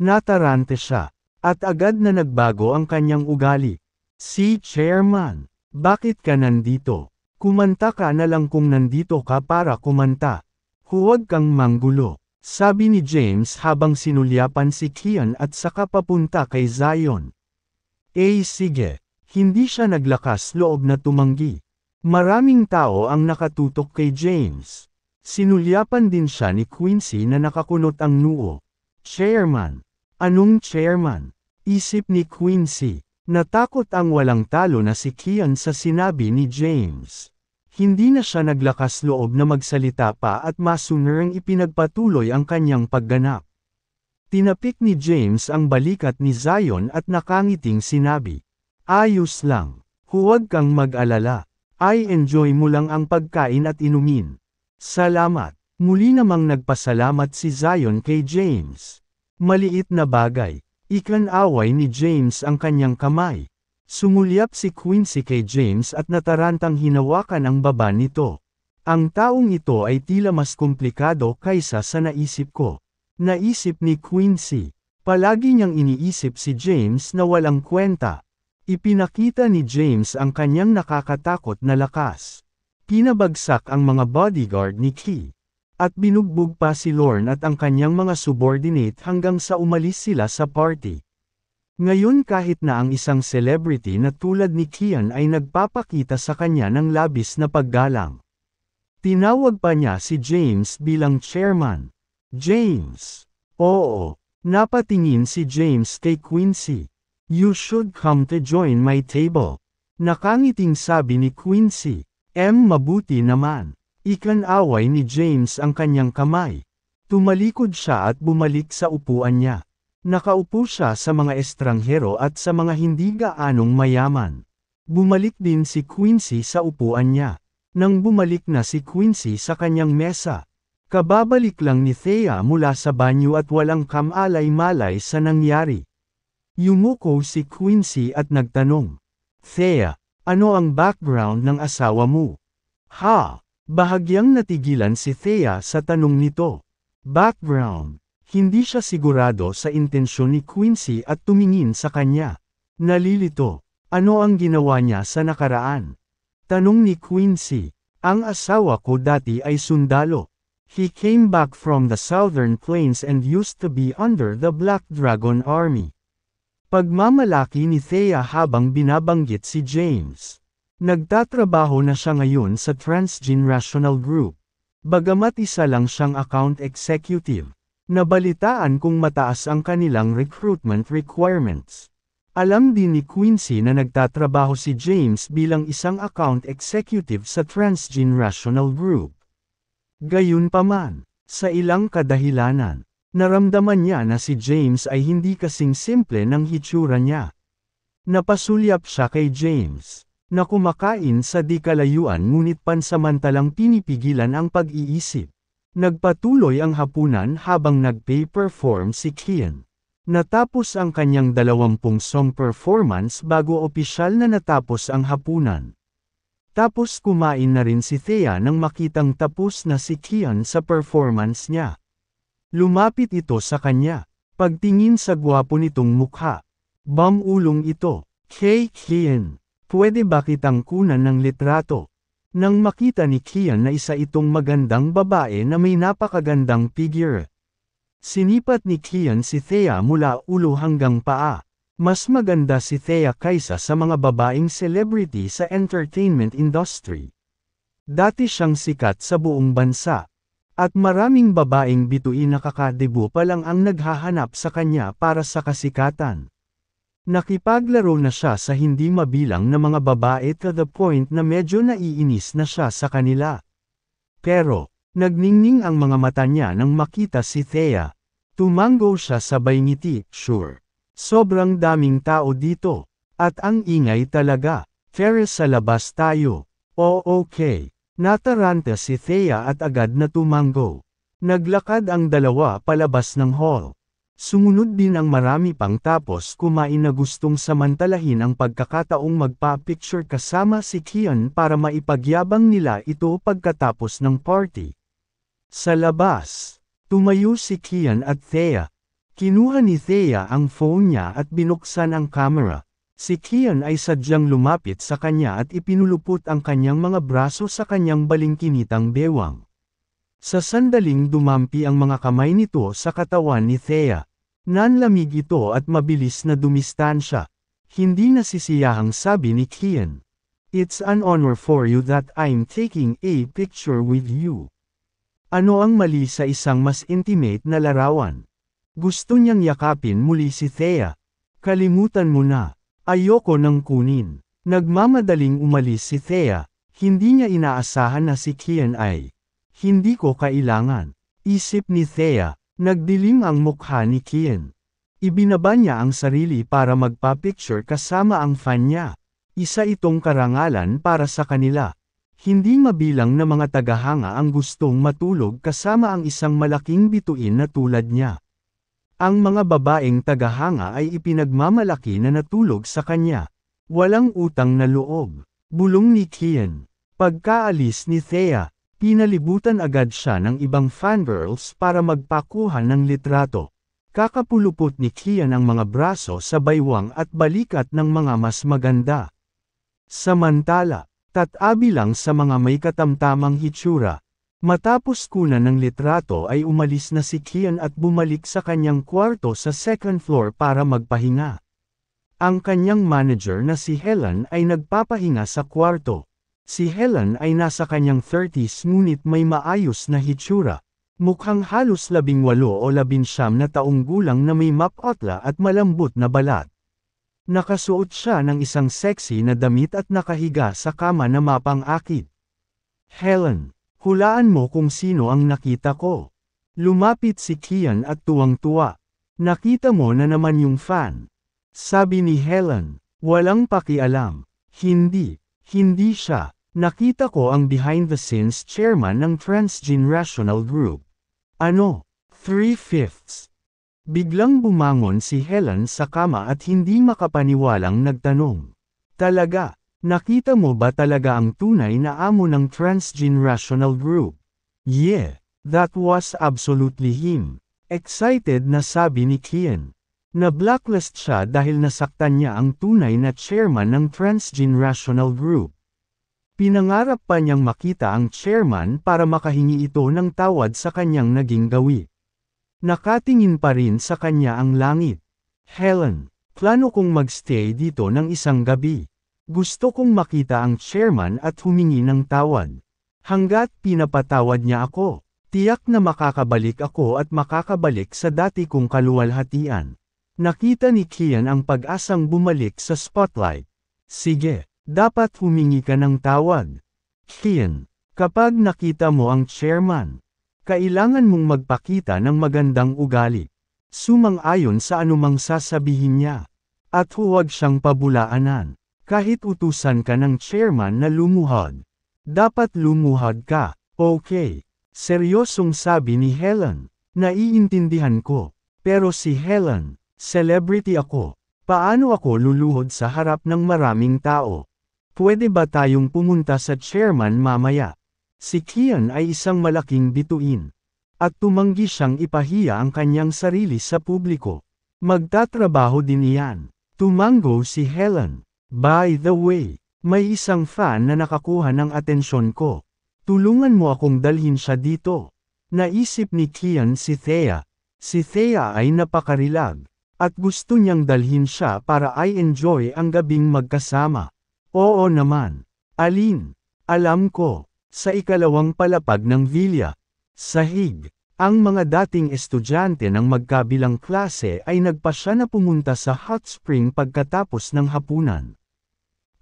Natarante siya, at agad na nagbago ang kanyang ugali. Si Chairman, bakit ka nandito? Kumanta ka na lang kung nandito ka para kumanta. Huwag kang manggulo. Sabi ni James habang sinulyapan si Kian at saka papunta kay Zion. Eh sige, hindi siya naglakas loob na tumanggi. Maraming tao ang nakatutok kay James. Sinulyapan din siya ni Quincy na nakakunot ang noo. Chairman. Anong chairman? Isip ni Quincy. Natakot ang walang talo na si Kian sa sinabi ni James. Hindi na siya naglakas loob na magsalita pa at masunurang ipinagpatuloy ang kanyang pagganap. Tinapik ni James ang balikat ni Zion at nakangiting sinabi, Ayos lang, huwag kang mag-alala, ay enjoy mo lang ang pagkain at inumin. Salamat, muli namang nagpasalamat si Zion kay James. Maliit na bagay, ikan away ni James ang kanyang kamay. Sumulyap si Quincy kay James at natarantang hinawakan ang baba nito. Ang taong ito ay tila mas komplikado kaysa sa naisip ko. Naisip ni Quincy. Palagi niyang iniisip si James na walang kwenta. Ipinakita ni James ang kanyang nakakatakot na lakas. Pinabagsak ang mga bodyguard ni Key. At binugbog pa si Lorne at ang kanyang mga subordinate hanggang sa umalis sila sa party. Ngayon kahit na ang isang celebrity na tulad ni Kian ay nagpapakita sa kanya ng labis na paggalang. Tinawag pa niya si James bilang chairman. James. Oo. Napatingin si James kay Quincy. You should come to join my table. Nakangiting sabi ni Quincy. M mabuti naman. Ikanaway ni James ang kanyang kamay. Tumalikod siya at bumalik sa upuan niya. Nakaupo siya sa mga estranghero at sa mga hindi gaanong mayaman. Bumalik din si Quincy sa upuan niya. Nang bumalik na si Quincy sa kanyang mesa, kababalik lang ni Thea mula sa banyo at walang kamalay-malay sa nangyari. Yumuko si Quincy at nagtanong, Thea, ano ang background ng asawa mo? Ha! Bahagyang natigilan si Thea sa tanong nito. Background hindi siya sigurado sa intensyon ni Quincy at tumingin sa kanya. Nalilito, ano ang ginawa niya sa nakaraan? Tanong ni Quincy, ang asawa ko dati ay sundalo. He came back from the southern plains and used to be under the Black Dragon Army. Pagmamalaki ni Thea habang binabanggit si James. Nagtatrabaho na siya ngayon sa Transgenerational Group. Bagamat isa lang siyang account executive. Nabalitaan kung mataas ang kanilang recruitment requirements. Alam din ni Quincy na nagtatrabaho si James bilang isang account executive sa Transgenerational Group. Gayunpaman, sa ilang kadahilanan, naramdaman niya na si James ay hindi kasing simple ng hitsura niya. Napasulyap siya kay James, na kumakain sa dikalayuan ngunit pansamantalang pinipigilan ang pag-iisip. Nagpatuloy ang hapunan habang nag-perform si Kian. Natapos ang kanyang 20 song performance bago opisyal na natapos ang hapunan. Tapos kumain na rin si Thea nang makitang tapos na si Kian sa performance niya. Lumapit ito sa kanya. Pagtingin sa gwapo nitong mukha. Bamulong ito. Hey Kian, pwede ba kitang kunan ng litrato? Nang makita ni Kian na isa itong magandang babae na may napakagandang figure. Sinipat ni Kian si Thea mula ulo hanggang paa. Mas maganda si Thea kaysa sa mga babaeng celebrity sa entertainment industry. Dati siyang sikat sa buong bansa. At maraming babaeng bituin na kakadebu pa lang ang naghahanap sa kanya para sa kasikatan. Nakipaglaro na siya sa hindi mabilang na mga babae to the point na medyo naiinis na siya sa kanila. Pero, nagningning ang mga mata niya nang makita si Thea. Tumango siya sabay ngiti, sure. Sobrang daming tao dito. At ang ingay talaga. Ferris sa labas tayo. O okay. Nataranta si Thea at agad na tumango. Naglakad ang dalawa palabas ng hall. Sumunod din ang marami pang tapos kumain na gustong samantalahin ang pagkakataong magpa-picture kasama si Kian para maipagyabang nila ito pagkatapos ng party. Sa labas, tumayo si Kian at Thea. Kinuha ni Thea ang phone niya at binuksan ang camera. Si Kian ay sadyang lumapit sa kanya at ipinulupot ang kanyang mga braso sa kanyang balingkinitang bewang. Sa sandaling dumampi ang mga kamay nito sa katawan ni Thea. Nanlamig ito at mabilis na dumistansya. Hindi nasisiyahang sabi ni Kian. It's an honor for you that I'm taking a picture with you. Ano ang mali sa isang mas intimate na larawan? Gusto niyang yakapin muli si Thea. Kalimutan mo na. Ayoko nang kunin. Nagmamadaling umalis si Thea, hindi niya inaasahan na si Kian ay hindi ko kailangan. Isip ni Thea, nagdilim ang mukha ni Kien. Ibinaba niya ang sarili para magpa-picture kasama ang fan niya. Isa itong karangalan para sa kanila. Hindi mabilang na mga tagahanga ang gustong matulog kasama ang isang malaking bituin na tulad niya. Ang mga babaeng tagahanga ay ipinagmamalaki na natulog sa kanya. Walang utang na loob. Bulong ni Kian. Pagkaalis ni Thea, Pinalibutan agad siya ng ibang fangirls para magpakuha ng litrato. Kakapulupot ni Kian ang mga braso sa baywang at balikat ng mga mas maganda. Samantala, tatabi lang sa mga may katamtamang hitsura. Matapos kunan ng litrato ay umalis na si Kian at bumalik sa kanyang kwarto sa second floor para magpahinga. Ang kanyang manager na si Helen ay nagpapahinga sa kwarto. Si Helen ay nasa kanyang 30s ngunit may maayos na hitsura. Mukhang halos labing walo o labinsyam na taong gulang na may mapotla at malambot na balat. Nakasuot siya ng isang sexy na damit at nakahiga sa kama na mapang-akit. Helen, hulaan mo kung sino ang nakita ko. Lumapit si Kian at tuwang-tuwa. Nakita mo na naman yung fan. Sabi ni Helen, walang pakialam. Hindi, hindi siya. Nakita ko ang behind the scenes chairman ng transgenerational group. Ano? Three-fifths. Biglang bumangon si Helen sa kama at hindi makapaniwalang nagtanong. Talaga, nakita mo ba talaga ang tunay na amo ng transgenerational group? Yeah, that was absolutely him. Excited na sabi ni Kian. Na-blacklist siya dahil nasaktan niya ang tunay na chairman ng transgenerational group. Pinangarap pa niyang makita ang chairman para makahingi ito ng tawad sa kanyang naging gawi. Nakatingin pa rin sa kanya ang langit. Helen, plano kong magstay dito ng isang gabi. Gusto kong makita ang chairman at humingi ng tawad. Hanggat pinapatawad niya ako, tiyak na makakabalik ako at makakabalik sa dati kong kaluwalhatian. Nakita ni Kian ang pag-asang bumalik sa spotlight. Sige, dapat humingi ka ng tawad. Shin, kapag nakita mo ang chairman, kailangan mong magpakita ng magandang ugali. Sumang-ayon sa anumang sasabihin niya. At huwag siyang pabulaanan. Kahit utusan ka ng chairman na lumuhod. Dapat lumuhod ka. Okay. Seryosong sabi ni Helen. Naiintindihan ko. Pero si Helen, celebrity ako. Paano ako luluhod sa harap ng maraming tao? Pwede ba tayong pumunta sa chairman mamaya? Si Kian ay isang malaking bituin. At tumanggi siyang ipahiya ang kanyang sarili sa publiko. Magtatrabaho din iyan. Tumango si Helen. By the way, may isang fan na nakakuha ng atensyon ko. Tulungan mo akong dalhin siya dito. Naisip ni Kian si Thea. Si Thea ay napakarilag, at gusto niyang dalhin siya para ay enjoy ang gabing magkasama. Oo naman. Alin? Alam ko. Sa ikalawang palapag ng Villa. Sahig. Ang mga dating estudyante ng magkabilang klase ay nagpasya na pumunta sa hot spring pagkatapos ng hapunan.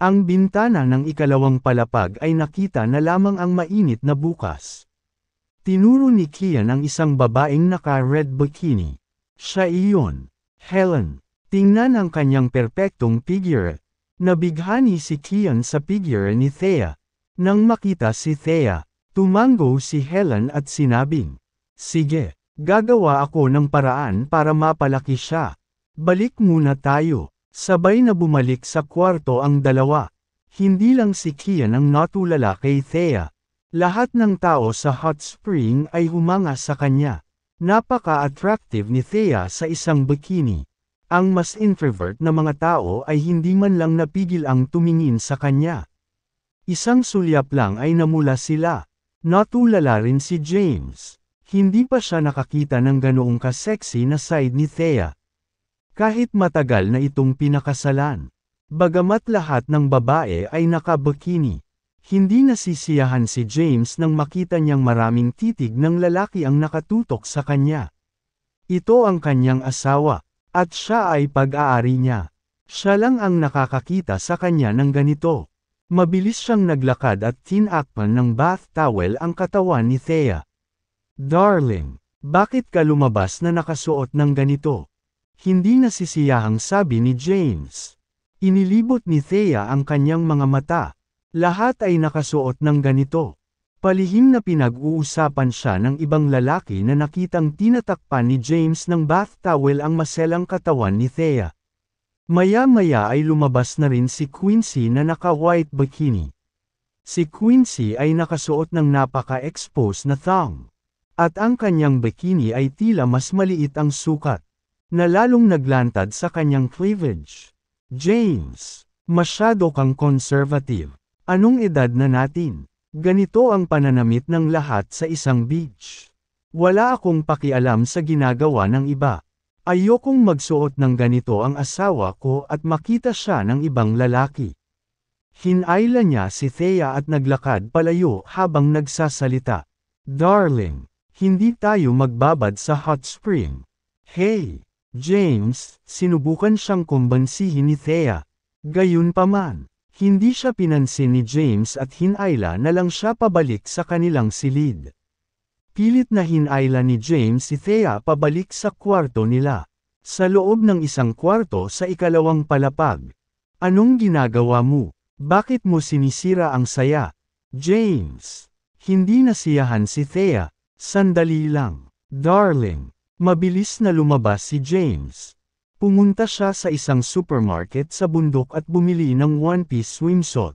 Ang bintana ng ikalawang palapag ay nakita na lamang ang mainit na bukas. Tinuro ni Kian ang isang babaeng naka-red bikini. Siya iyon, Helen. Tingnan ang kanyang perpektong figure, Nabighani si Cleon sa figure ni Thea. Nang makita si Thea, tumango si Helen at sinabing, Sige, gagawa ako ng paraan para mapalaki siya. Balik muna tayo. Sabay na bumalik sa kwarto ang dalawa. Hindi lang si Kian ang natulala kay Thea. Lahat ng tao sa hot spring ay humanga sa kanya. Napaka-attractive ni Thea sa isang bikini. Ang mas introvert na mga tao ay hindi man lang napigil ang tumingin sa kanya. Isang sulyap lang ay namula sila. Natulala rin si James. Hindi pa siya nakakita ng ganoong kasexy na side ni Thea. Kahit matagal na itong pinakasalan. Bagamat lahat ng babae ay nakabakini. Hindi nasisiyahan si James nang makita niyang maraming titig ng lalaki ang nakatutok sa kanya. Ito ang kanyang asawa. At siya ay pag-aari niya. Siya lang ang nakakakita sa kanya ng ganito. Mabilis siyang naglakad at tinakpan ng bath towel ang katawan ni Thea. Darling, bakit ka lumabas na nakasuot ng ganito? Hindi nasisiyahang sabi ni James. Inilibot ni Thea ang kanyang mga mata. Lahat ay nakasuot ng ganito. Palihim na pinag-uusapan siya ng ibang lalaki na nakitang tinatakpan ni James ng bath towel ang maselang katawan ni Thea. Maya-maya ay lumabas na rin si Quincy na naka-white bikini. Si Quincy ay nakasuot ng napaka-expose na thong. At ang kanyang bikini ay tila mas maliit ang sukat, na lalong naglantad sa kanyang cleavage. James, masyado kang conservative. Anong edad na natin? Ganito ang pananamit ng lahat sa isang beach. Wala akong pakialam sa ginagawa ng iba. Ayokong magsuot ng ganito ang asawa ko at makita siya ng ibang lalaki. Hinayla niya si Thea at naglakad palayo habang nagsasalita. Darling, hindi tayo magbabad sa hot spring. Hey, James, sinubukan siyang kumbansihin ni Thea. Gayunpaman, hindi siya pinansin ni James at hinayla na lang siya pabalik sa kanilang silid. Pilit na hinayla ni James si Thea pabalik sa kwarto nila. Sa loob ng isang kwarto sa ikalawang palapag. Anong ginagawa mo? Bakit mo sinisira ang saya? James! Hindi nasiyahan si Thea. Sandali lang. Darling! Mabilis na lumabas si James. Pumunta siya sa isang supermarket sa bundok at bumili ng one-piece swimsuit.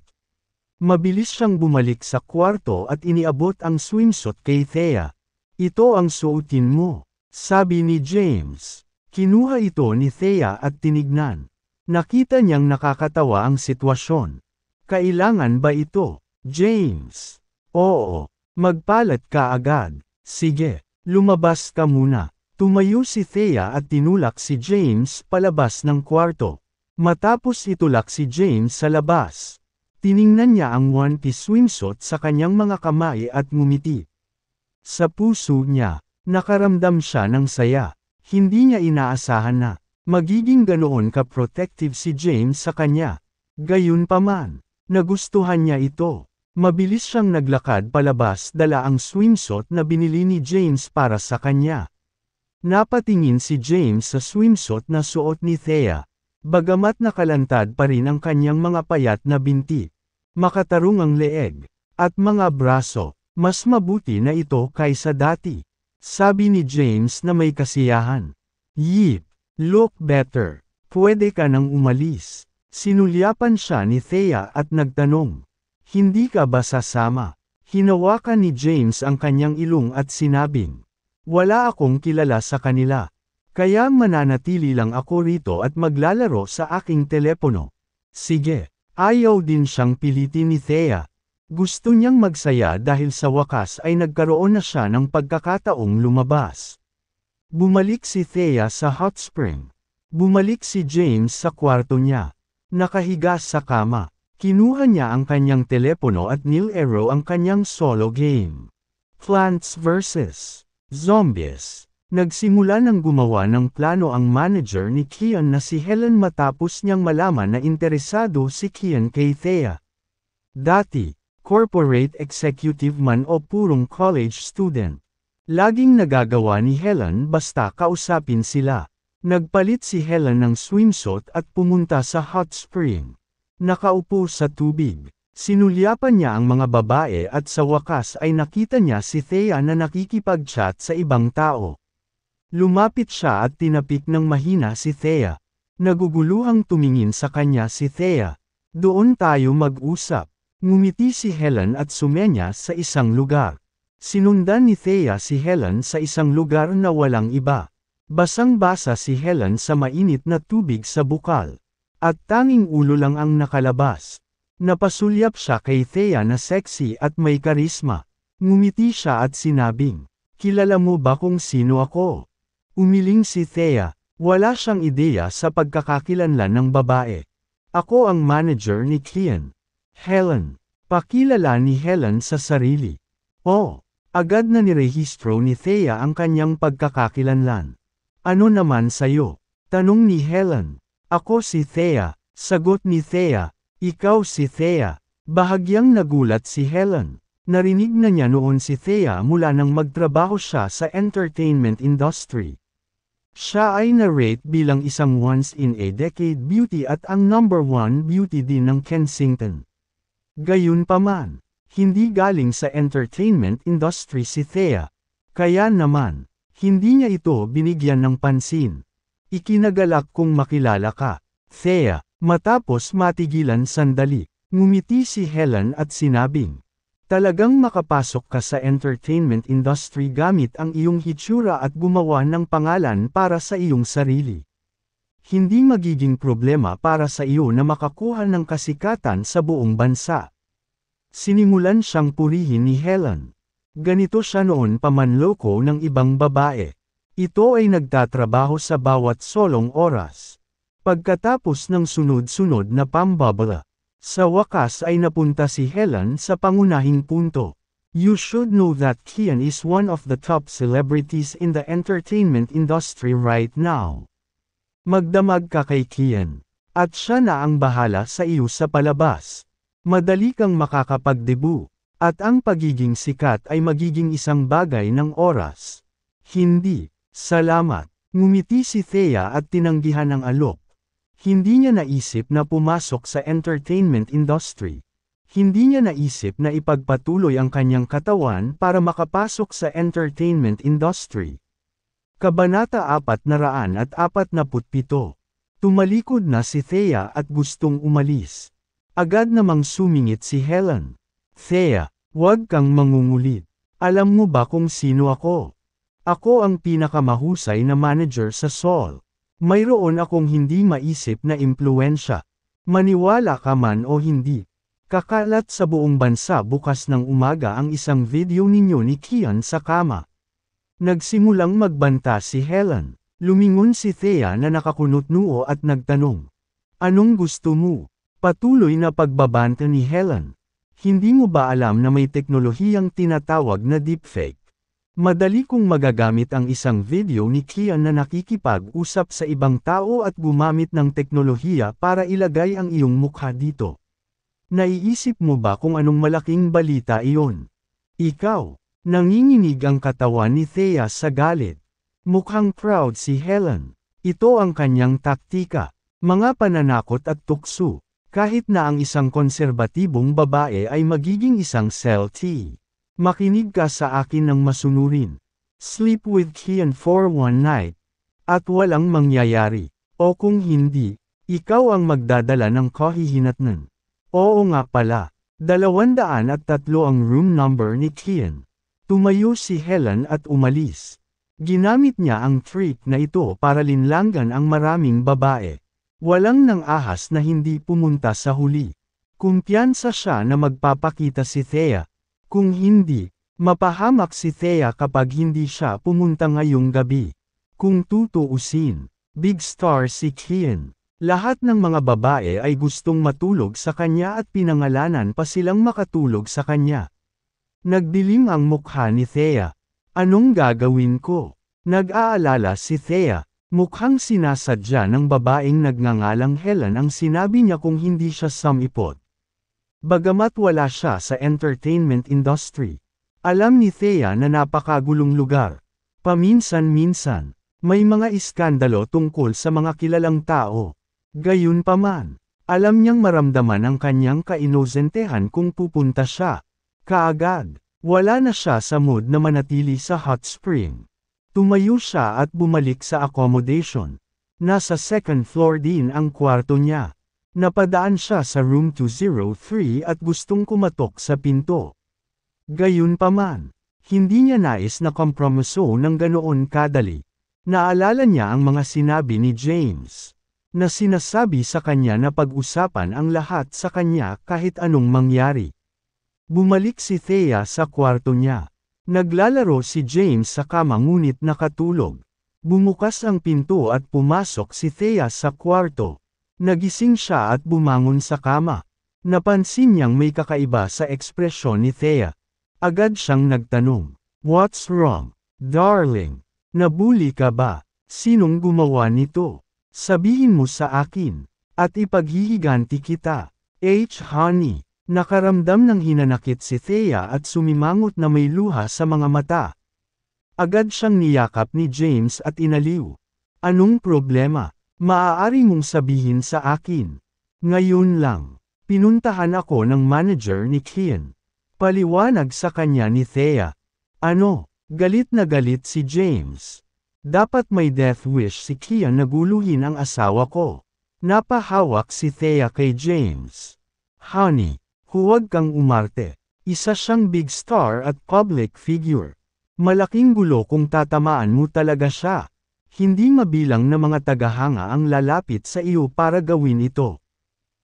Mabilis siyang bumalik sa kwarto at iniabot ang swimsuit kay Thea. Ito ang suotin mo, sabi ni James. Kinuha ito ni Thea at tinignan. Nakita niyang nakakatawa ang sitwasyon. Kailangan ba ito, James? Oo, magpalat ka agad. Sige, lumabas ka muna. Tumayo si Thea at tinulak si James palabas ng kwarto. Matapos itulak si James sa labas, tiningnan niya ang one piece swimsuit sa kanyang mga kamay at ngumiti. Sa puso niya, nakaramdam siya ng saya. Hindi niya inaasahan na magiging ganoon ka-protective si James sa kanya. Gayunpaman, nagustuhan niya ito. Mabilis siyang naglakad palabas dala ang swimsuit na binili ni James para sa kanya. Napatingin si James sa swimsuit na suot ni Thea. Bagamat nakalantad pa rin ang kanyang mga payat na binti. Makatarong ang leeg. At mga braso. Mas mabuti na ito kaysa dati. Sabi ni James na may kasiyahan. Yip. Look better. Pwede ka nang umalis. Sinulyapan siya ni Thea at nagtanong. Hindi ka ba sasama? Hinawakan ni James ang kanyang ilong at sinabing. Wala akong kilala sa kanila. Kaya mananatili lang ako rito at maglalaro sa aking telepono. Sige, ayaw din siyang pilitin ni Thea. Gusto niyang magsaya dahil sa wakas ay nagkaroon na siya ng pagkakataong lumabas. Bumalik si Thea sa hot spring. Bumalik si James sa kwarto niya. Nakahiga sa kama. Kinuha niya ang kanyang telepono at Neil Arrow ang kanyang solo game. Plants vs. Zombies. Nagsimula ng gumawa ng plano ang manager ni Kian na si Helen matapos niyang malaman na interesado si Kian kay Thea. Dati, corporate executive man o purong college student. Laging nagagawa ni Helen basta kausapin sila. Nagpalit si Helen ng swimsuit at pumunta sa hot spring. Nakaupo sa tubig. Sinulyapan niya ang mga babae at sa wakas ay nakita niya si Thea na nakikipag-chat sa ibang tao. Lumapit siya at tinapik ng mahina si Thea. Naguguluhang tumingin sa kanya si Thea. Doon tayo mag-usap. Ngumiti si Helen at sumenya sa isang lugar. Sinundan ni Thea si Helen sa isang lugar na walang iba. Basang-basa si Helen sa mainit na tubig sa bukal. At tanging ulo lang ang nakalabas. Napasulyap siya kay Thea na sexy at may karisma. Ngumiti siya at sinabing, Kilala mo ba kung sino ako? Umiling si Thea, wala siyang ideya sa pagkakakilanlan ng babae. Ako ang manager ni Kian. Helen. Pakilala ni Helen sa sarili. Oh, agad na nirehistro ni Thea ang kanyang pagkakakilanlan. Ano naman sayo? Tanong ni Helen. Ako si Thea, sagot ni Thea, ikaw si Thea. Bahagyang nagulat si Helen. Narinig na niya noon si Thea mula nang magtrabaho siya sa entertainment industry. Siya ay narate bilang isang once in a decade beauty at ang number one beauty din ng Kensington. Gayunpaman, hindi galing sa entertainment industry si Thea. Kaya naman, hindi niya ito binigyan ng pansin. Ikinagalak kong makilala ka, Thea. Matapos matigilan sandali, ngumiti si Helen at sinabing, Talagang makapasok ka sa entertainment industry gamit ang iyong hitsura at gumawa ng pangalan para sa iyong sarili. Hindi magiging problema para sa iyo na makakuha ng kasikatan sa buong bansa. Sinimulan siyang purihin ni Helen. Ganito siya noon pamanloko ng ibang babae. Ito ay nagtatrabaho sa bawat solong oras. Pagkatapos ng sunod-sunod na pambabala, sa wakas ay napunta si Helen sa pangunahing punto. You should know that Kian is one of the top celebrities in the entertainment industry right now. Magdamag ka kay Kian. At siya na ang bahala sa iyo sa palabas. Madali kang makakapagdebu. At ang pagiging sikat ay magiging isang bagay ng oras. Hindi. Salamat. Ngumiti si Thea at tinanggihan ang alok. Hindi niya naisip na pumasok sa entertainment industry. Hindi niya naisip na ipagpatuloy ang kanyang katawan para makapasok sa entertainment industry. Kabanata 447 Tumalikod na si Thea at gustong umalis. Agad namang sumingit si Helen. Thea, huwag kang mangungulit. Alam mo ba kung sino ako? Ako ang pinakamahusay na manager sa Seoul. Mayroon akong hindi maisip na impluensya. Maniwala ka man o hindi. Kakalat sa buong bansa bukas ng umaga ang isang video ninyo ni Kian sa kama. Nagsimulang magbanta si Helen. Lumingon si Thea na nakakunot noo at nagtanong. Anong gusto mo? Patuloy na pagbabanta ni Helen. Hindi mo ba alam na may teknolohiyang tinatawag na deepfake? Madali kong magagamit ang isang video ni Kian na nakikipag-usap sa ibang tao at gumamit ng teknolohiya para ilagay ang iyong mukha dito. Naiisip mo ba kung anong malaking balita iyon? Ikaw, nanginginig ang katawan ni Thea sa galit. Mukhang proud si Helen. Ito ang kanyang taktika, mga pananakot at tukso, kahit na ang isang konserbatibong babae ay magiging isang CLT. Makinig ka sa akin ng masunurin. Sleep with Kian for one night. At walang mangyayari. O kung hindi, ikaw ang magdadala ng kahihinatnan. Oo nga pala. at 203 ang room number ni Kian. Tumayo si Helen at umalis. Ginamit niya ang trick na ito para linlangan ang maraming babae. Walang nang ahas na hindi pumunta sa huli. Kumpiyansa siya na magpapakita si Thea, kung hindi, mapahamak si Thea kapag hindi siya pumunta ngayong gabi. Kung tutuusin, big star si Kian. Lahat ng mga babae ay gustong matulog sa kanya at pinangalanan pa silang makatulog sa kanya. Nagdilim ang mukha ni Thea. Anong gagawin ko? Nag-aalala si Thea. Mukhang sinasadya ng babaeng nagngangalang Helen ang sinabi niya kung hindi siya samipot. Bagamat wala siya sa entertainment industry, alam ni Thea na napakagulong lugar. Paminsan-minsan, may mga iskandalo tungkol sa mga kilalang tao. Gayunpaman, alam niyang maramdaman ang kanyang kainosentehan kung pupunta siya. Kaagad, wala na siya sa mood na manatili sa hot spring. Tumayo siya at bumalik sa accommodation. Nasa second floor din ang kwarto niya. Napadaan siya sa room 203 at gustong kumatok sa pinto. Gayunpaman, hindi niya nais na kompromiso ng ganoon kadali. Naalala niya ang mga sinabi ni James, na sinasabi sa kanya na pag-usapan ang lahat sa kanya kahit anong mangyari. Bumalik si Thea sa kwarto niya. Naglalaro si James sa kama ngunit nakatulog. Bumukas ang pinto at pumasok si Thea sa kwarto. Nagising siya at bumangon sa kama. Napansin niyang may kakaiba sa ekspresyon ni Thea. Agad siyang nagtanong, What's wrong? Darling, nabuli ka ba? Sinong gumawa nito? Sabihin mo sa akin, at ipaghihiganti kita. H. Honey, nakaramdam ng hinanakit si Thea at sumimangot na may luha sa mga mata. Agad siyang niyakap ni James at inaliw. Anong problema? Maaari mong sabihin sa akin. Ngayon lang, pinuntahan ako ng manager ni Kian. Paliwanag sa kanya ni Thea. Ano, galit na galit si James. Dapat may death wish si Kian na guluhin ang asawa ko. Napahawak si Thea kay James. Honey, huwag kang umarte. Isa siyang big star at public figure. Malaking gulo kung tatamaan mo talaga siya. Hindi mabilang na mga tagahanga ang lalapit sa iyo para gawin ito.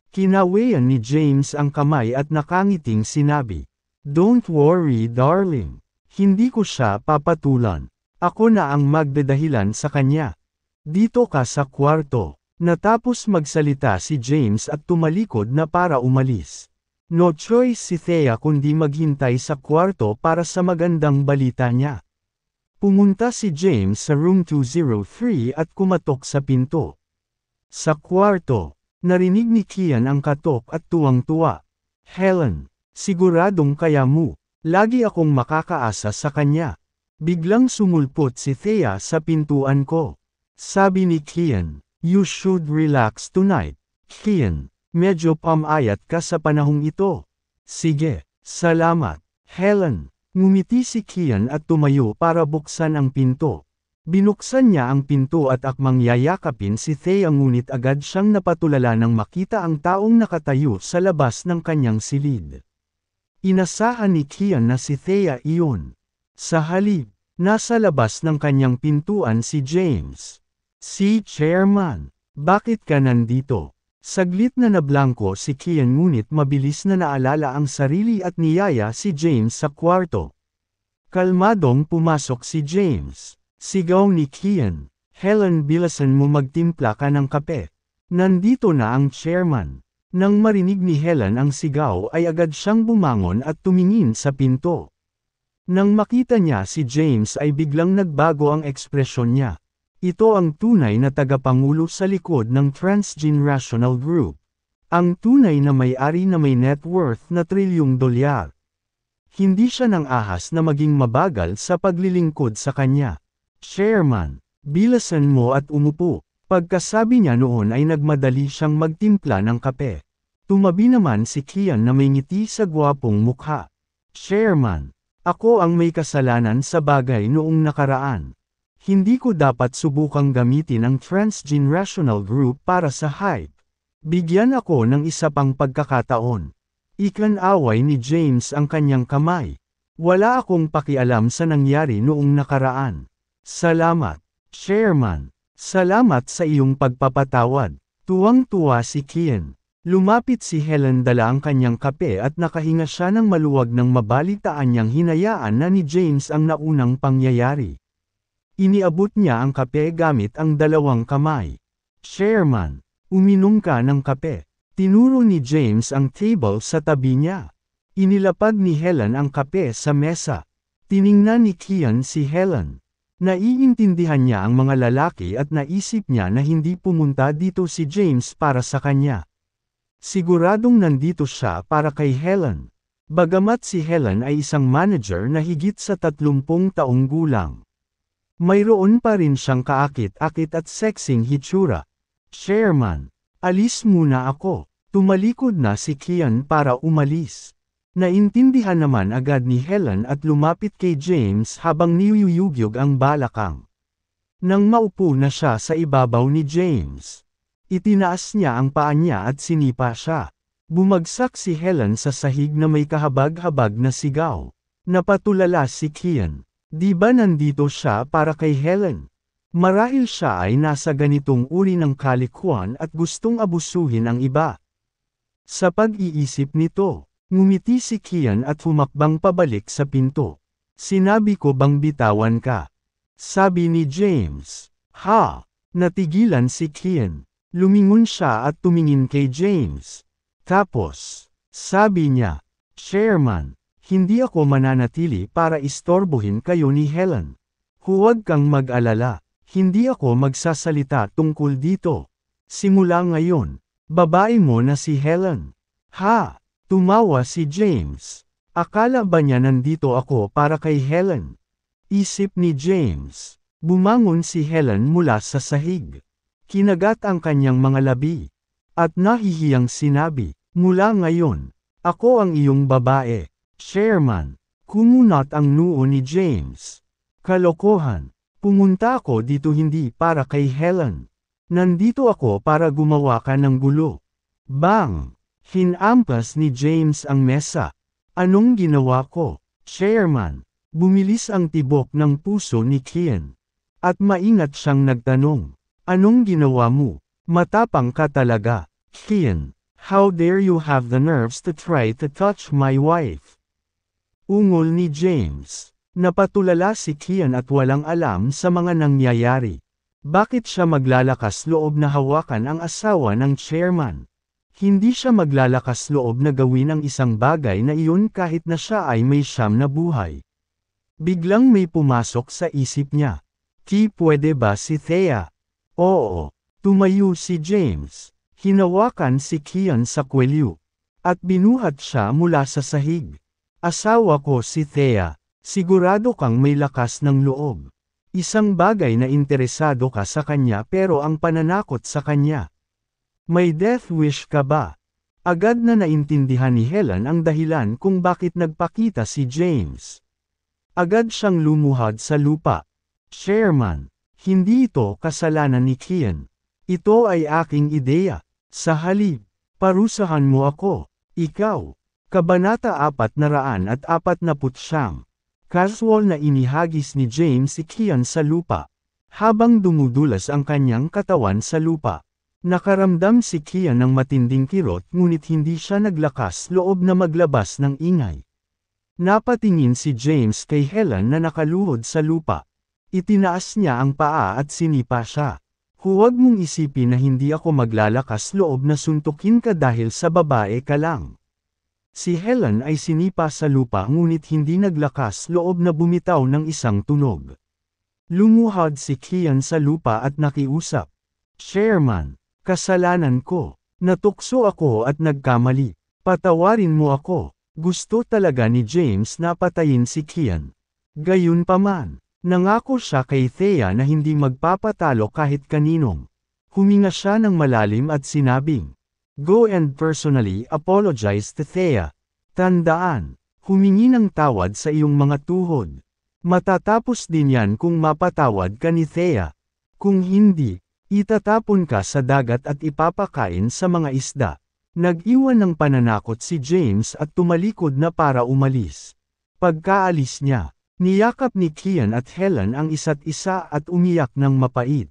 Kinawayan ni James ang kamay at nakangiting sinabi, Don't worry darling. Hindi ko siya papatulan. Ako na ang magdadahilan sa kanya. Dito ka sa kwarto. Natapos magsalita si James at tumalikod na para umalis. No choice si Thea kundi maghintay sa kwarto para sa magandang balita niya. Pumunta si James sa room 203 at kumatok sa pinto. Sa kwarto, narinig ni Kian ang katok at tuwang-tuwa. Helen, siguradong kaya mo. Lagi akong makakaasa sa kanya. Biglang sumulpot si Thea sa pintuan ko. Sabi ni Kian, you should relax tonight. Kian, medyo pamayat ka sa panahong ito. Sige, salamat, Helen. Ngumiti si Kian at tumayo para buksan ang pinto. Binuksan niya ang pinto at akmang yayakapin si Thea ngunit agad siyang napatulala nang makita ang taong nakatayo sa labas ng kanyang silid. Inasahan ni Kian na si Thea iyon. Sa halip, nasa labas ng kanyang pintuan si James. Si Chairman, bakit ka nandito? Saglit na nablangko si Kian ngunit mabilis na naalala ang sarili at niyaya si James sa kwarto. Kalmadong pumasok si James. Sigaw ni Kian, Helen bilasan mo magtimpla ka ng kape. Nandito na ang chairman. Nang marinig ni Helen ang sigaw ay agad siyang bumangon at tumingin sa pinto. Nang makita niya si James ay biglang nagbago ang ekspresyon niya. Ito ang tunay na tagapangulo sa likod ng Transgenerational Group. Ang tunay na may-ari na may net worth na trilyong dolyar. Hindi siya ng ahas na maging mabagal sa paglilingkod sa kanya. Chairman, bilasan mo at umupo. Pagkasabi niya noon ay nagmadali siyang magtimpla ng kape. Tumabi naman si Kian na may ngiti sa gwapong mukha. Chairman, ako ang may kasalanan sa bagay noong nakaraan. Hindi ko dapat subukang gamitin ang transgenerational group para sa hype. Bigyan ako ng isa pang pagkakataon. Ikan-away ni James ang kanyang kamay. Wala akong pakialam sa nangyari noong nakaraan. Salamat, Chairman. Salamat sa iyong pagpapatawad. Tuwang-tuwa si Kian. Lumapit si Helen dala ang kanyang kape at nakahinga siya ng maluwag nang mabalitaan niyang hinayaan na ni James ang naunang pangyayari. Iniabot niya ang kape gamit ang dalawang kamay. Chairman, uminom ka ng kape. Tinuro ni James ang table sa tabi niya. Inilapag ni Helen ang kape sa mesa. Tiningnan ni Kian si Helen. Naiintindihan niya ang mga lalaki at naisip niya na hindi pumunta dito si James para sa kanya. Siguradong nandito siya para kay Helen. Bagamat si Helen ay isang manager na higit sa 30 taong gulang. Mayroon pa rin siyang kaakit-akit at sexing hitsura. Chairman, alis muna ako. Tumalikod na si Kian para umalis. Naintindihan naman agad ni Helen at lumapit kay James habang niyuyugyog ang balakang. Nang maupo na siya sa ibabaw ni James, itinaas niya ang paa niya at sinipa siya. Bumagsak si Helen sa sahig na may kahabag-habag na sigaw. Napatulala si Kian. Di ba nandito siya para kay Helen? Marahil siya ay nasa ganitong uri ng kalikuan at gustong abusuhin ang iba. Sa pag-iisip nito, ngumiti si Kian at humakbang pabalik sa pinto. Sinabi ko bang bitawan ka? Sabi ni James. Ha! Natigilan si Kian. Lumingon siya at tumingin kay James. Tapos, sabi niya, Chairman, hindi ako mananatili para istorbohin kayo ni Helen. Huwag kang mag-alala. Hindi ako magsasalita tungkol dito. Simula ngayon, babae mo na si Helen. Ha! Tumawa si James. Akala ba niya nandito ako para kay Helen? Isip ni James. Bumangon si Helen mula sa sahig. Kinagat ang kanyang mga labi. At nahihiyang sinabi, mula ngayon, ako ang iyong babae. Chairman, kumunot ang noo ni James. Kalokohan, pumunta ako dito hindi para kay Helen. Nandito ako para gumawa ka ng gulo. Bang! Hinampas ni James ang mesa. Anong ginawa ko? Chairman, bumilis ang tibok ng puso ni Kian. At maingat siyang nagtanong, Anong ginawa mo? Matapang ka talaga, Kian. How dare you have the nerves to try to touch my wife? Ungol ni James. Napatulala si Kian at walang alam sa mga nangyayari. Bakit siya maglalakas loob na hawakan ang asawa ng chairman? Hindi siya maglalakas loob na gawin ang isang bagay na iyon kahit na siya ay may siyam na buhay. Biglang may pumasok sa isip niya. Ti pwede ba si Thea? Oo. Tumayo si James. Hinawakan si Kian sa kwelyo. At binuhat siya mula sa sahig. Asawa ko si Thea. Sigurado kang may lakas ng loob. Isang bagay na interesado ka sa kanya pero ang pananakot sa kanya. May death wish ka ba? Agad na naintindihan ni Helen ang dahilan kung bakit nagpakita si James. Agad siyang lumuhad sa lupa. Chairman, hindi ito kasalanan ni Kian. Ito ay aking ideya. Sa halip, parusahan mo ako. Ikaw, Kabanata 400 at 449. Casual na inihagis ni James si Kian sa lupa. Habang dumudulas ang kanyang katawan sa lupa. Nakaramdam si Kian ng matinding kirot ngunit hindi siya naglakas loob na maglabas ng ingay. Napatingin si James kay Helen na nakaluhod sa lupa. Itinaas niya ang paa at sinipa siya. Huwag mong isipin na hindi ako maglalakas loob na suntukin ka dahil sa babae ka lang. Si Helen ay sinipa sa lupa ngunit hindi naglakas loob na bumitaw ng isang tunog. Lumuhod si Kian sa lupa at nakiusap. Chairman, kasalanan ko. Natukso ako at nagkamali. Patawarin mo ako. Gusto talaga ni James na patayin si Kian. Gayunpaman, nangako siya kay Thea na hindi magpapatalo kahit kaninong. Huminga siya ng malalim at sinabing, Go and personally apologize to Thea. Tandaan, humingi ng tawad sa iyong mga tuhod. Matatapos din yan kung mapatawad ka ni Thea. Kung hindi, itatapon ka sa dagat at ipapakain sa mga isda. Nag-iwan ng pananakot si James at tumalikod na para umalis. Pagkaalis niya, niyakap ni Kian at Helen ang isa't isa at umiyak ng mapait.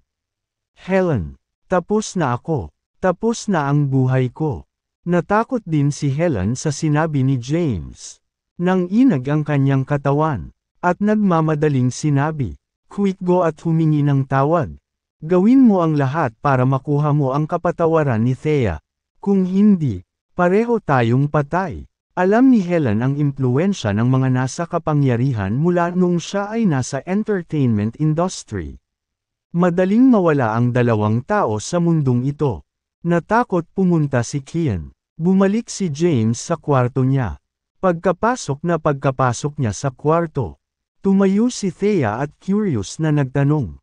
Helen, tapos na ako. Tapos na ang buhay ko. Natakot din si Helen sa sinabi ni James. Nang inag ang kanyang katawan, at nagmamadaling sinabi, Quick go at humingi ng tawag. Gawin mo ang lahat para makuha mo ang kapatawaran ni Thea. Kung hindi, pareho tayong patay. Alam ni Helen ang impluensya ng mga nasa kapangyarihan mula nung siya ay nasa entertainment industry. Madaling mawala ang dalawang tao sa mundong ito. Natakot pumunta si Kian. Bumalik si James sa kwarto niya. Pagkapasok na pagkapasok niya sa kwarto, tumayo si Thea at curious na nagtanong.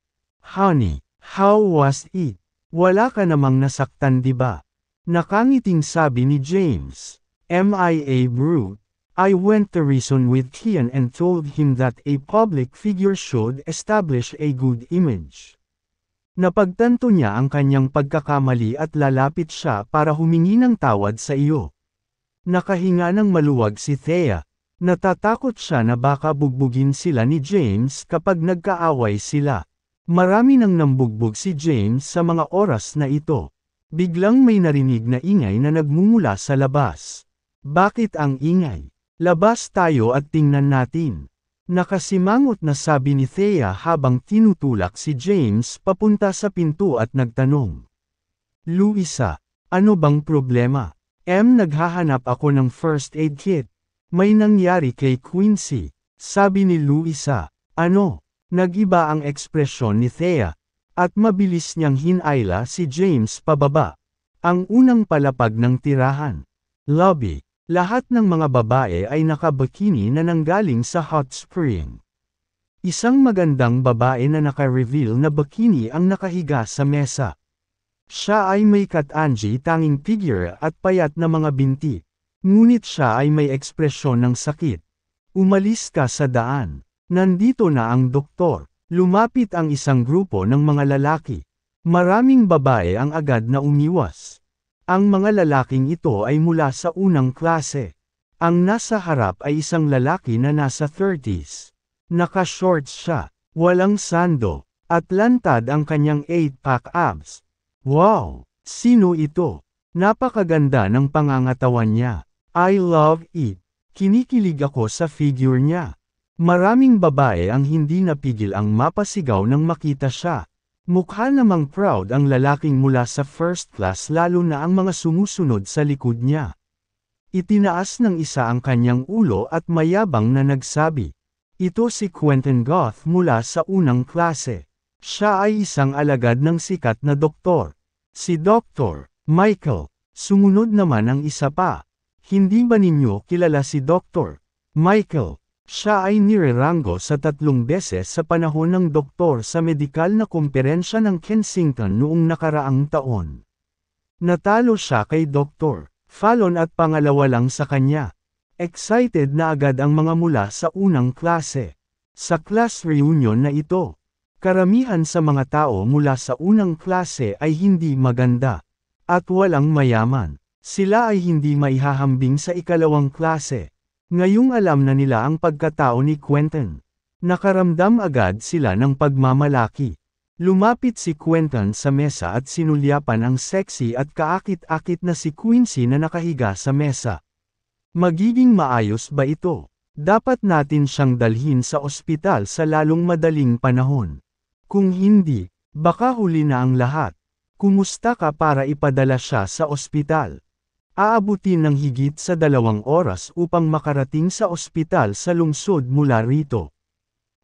Honey, how was it? Wala ka namang nasaktan di ba? Nakangiting sabi ni James. MIA brute. I went to reason with Kian and told him that a public figure should establish a good image. Napagtanto niya ang kanyang pagkakamali at lalapit siya para humingi ng tawad sa iyo. Nakahinga ng maluwag si Thea. Natatakot siya na baka bugbugin sila ni James kapag nagkaaway sila. Marami nang nambugbog si James sa mga oras na ito. Biglang may narinig na ingay na nagmumula sa labas. Bakit ang ingay? Labas tayo at tingnan natin. Nakasimangot na sabi ni Thea habang tinutulak si James papunta sa pinto at nagtanong. Luisa, ano bang problema? M naghahanap ako ng first aid kit. May nangyari kay Quincy. Sabi ni Luisa, ano? Nagiba ang ekspresyon ni Thea, at mabilis niyang hinayla si James pababa. Ang unang palapag ng tirahan. Lobby. Lahat ng mga babae ay nakabikini na nanggaling sa hot spring. Isang magandang babae na naka-reveal na bikini ang nakahiga sa mesa. Siya ay may katanji tanging figure at payat na mga binti. Ngunit siya ay may ekspresyon ng sakit. Umalis ka sa daan. Nandito na ang doktor. Lumapit ang isang grupo ng mga lalaki. Maraming babae ang agad na umiwas. Ang mga lalaking ito ay mula sa unang klase. Ang nasa harap ay isang lalaki na nasa 30s. Naka-shorts siya, walang sando, at lantad ang kanyang 8-pack abs. Wow! Sino ito? Napakaganda ng pangangatawan niya. I love it. Kinikilig ako sa figure niya. Maraming babae ang hindi napigil ang mapasigaw nang makita siya. Mukha namang proud ang lalaking mula sa first class lalo na ang mga sumusunod sa likod niya. Itinaas ng isa ang kanyang ulo at mayabang na nagsabi. Ito si Quentin Goth mula sa unang klase. Siya ay isang alagad ng sikat na doktor. Si Dr. Michael. Sumunod naman ang isa pa. Hindi ba ninyo kilala si Dr. Michael? Siya ay nirerango sa tatlong beses sa panahon ng doktor sa medikal na kumperensya ng Kensington noong nakaraang taon. Natalo siya kay Dr. Fallon at pangalawa lang sa kanya. Excited na agad ang mga mula sa unang klase. Sa class reunion na ito, karamihan sa mga tao mula sa unang klase ay hindi maganda. At walang mayaman. Sila ay hindi maihahambing sa ikalawang klase. Ngayong alam na nila ang pagkatao ni Quentin. Nakaramdam agad sila ng pagmamalaki. Lumapit si Quentin sa mesa at sinulyapan ang sexy at kaakit-akit na si Quincy na nakahiga sa mesa. Magiging maayos ba ito? Dapat natin siyang dalhin sa ospital sa lalong madaling panahon. Kung hindi, baka huli na ang lahat. Kumusta ka para ipadala siya sa ospital? Aabutin ng higit sa dalawang oras upang makarating sa ospital sa lungsod mula rito.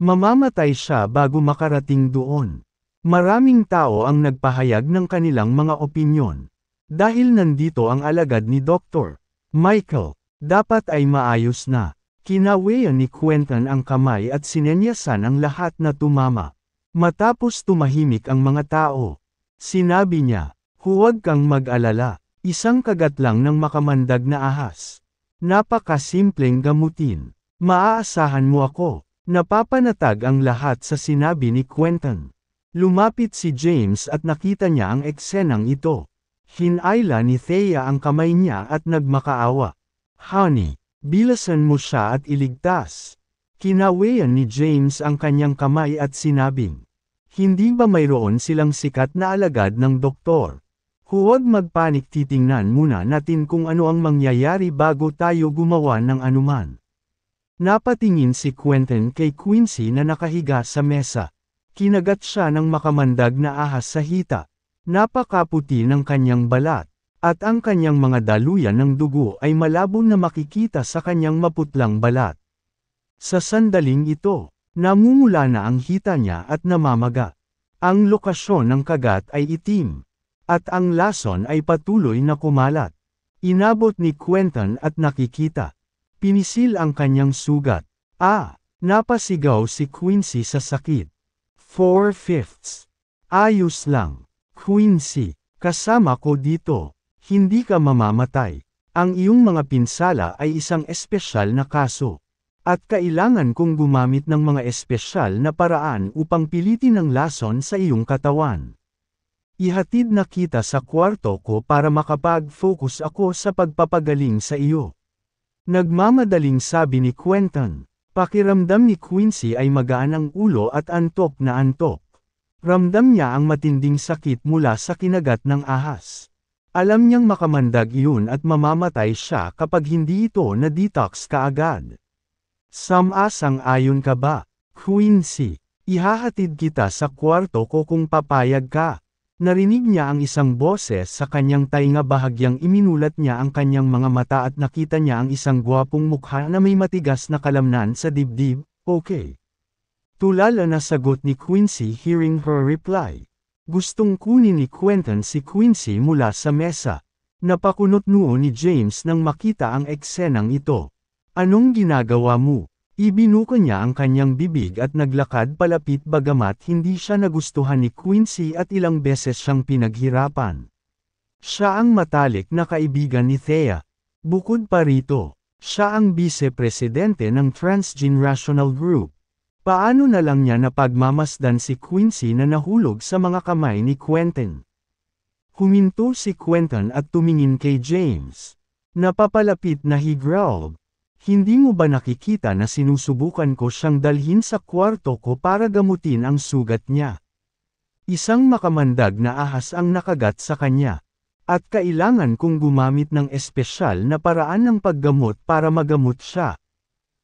Mamamatay siya bago makarating doon. Maraming tao ang nagpahayag ng kanilang mga opinyon. Dahil nandito ang alagad ni Dr. Michael, dapat ay maayos na. Kinaweyan ni Quentin ang kamay at sinenyasan ang lahat na tumama. Matapos tumahimik ang mga tao. Sinabi niya, huwag kang mag-alala. Isang kagat lang ng makamandag na ahas. Napakasimpleng gamutin. Maaasahan mo ako. Napapanatag ang lahat sa sinabi ni Quentin. Lumapit si James at nakita niya ang eksenang ito. Hinayla ni Thea ang kamay niya at nagmakaawa. Honey, bilasan mo siya at iligtas. Kinawayan ni James ang kanyang kamay at sinabing, Hindi ba mayroon silang sikat na alagad ng doktor? Huwag magpanik titingnan muna natin kung ano ang mangyayari bago tayo gumawa ng anuman. Napatingin si Quentin kay Quincy na nakahiga sa mesa. Kinagat siya ng makamandag na ahas sa hita. Napakaputi ng kanyang balat, at ang kanyang mga daluyan ng dugo ay malabo na makikita sa kanyang maputlang balat. Sa sandaling ito, namumula na ang hita niya at namamaga. Ang lokasyon ng kagat ay itim. At ang lason ay patuloy na kumalat. Inabot ni Quentin at nakikita. Pinisil ang kanyang sugat. Ah! Napasigaw si Quincy sa sakit. Four-fifths. Ayos lang. Quincy, kasama ko dito. Hindi ka mamamatay. Ang iyong mga pinsala ay isang espesyal na kaso. At kailangan kong gumamit ng mga espesyal na paraan upang pilitin ang lason sa iyong katawan. Ihatid na kita sa kwarto ko para makapag-focus ako sa pagpapagaling sa iyo. Nagmamadaling sabi ni Quentin. Pakiramdam ni Quincy ay magaan ang ulo at antok na antok. Ramdam niya ang matinding sakit mula sa kinagat ng ahas. Alam niyang makamandag iyon at mamamatay siya kapag hindi ito na-detox kaagad. Samasang ayon ka ba, Quincy? Ihahatid kita sa kwarto ko kung papayag ka. Narinig niya ang isang boses sa kanyang tainga bahagyang iminulat niya ang kanyang mga mata at nakita niya ang isang gwapong mukha na may matigas na kalamnan sa dibdib, okay. Tulala na sagot ni Quincy hearing her reply. Gustong kunin ni Quentin si Quincy mula sa mesa. Napakunot noon ni James nang makita ang eksenang ito. Anong ginagawa mo? Ibinuko niya ang kanyang bibig at naglakad palapit bagamat hindi siya nagustuhan ni Quincy at ilang beses siyang pinaghirapan. Siya ang matalik na kaibigan ni Thea. Bukod pa rito, siya ang bise-presidente ng Transgenerational Group. Paano na lang niya napagmamasdan si Quincy na nahulog sa mga kamay ni Quentin? Huminto si Quentin at tumingin kay James. Napapalapit na he higraob. Hindi mo ba nakikita na sinusubukan ko siyang dalhin sa kwarto ko para gamutin ang sugat niya? Isang makamandag na ahas ang nakagat sa kanya. At kailangan kong gumamit ng espesyal na paraan ng paggamot para magamot siya.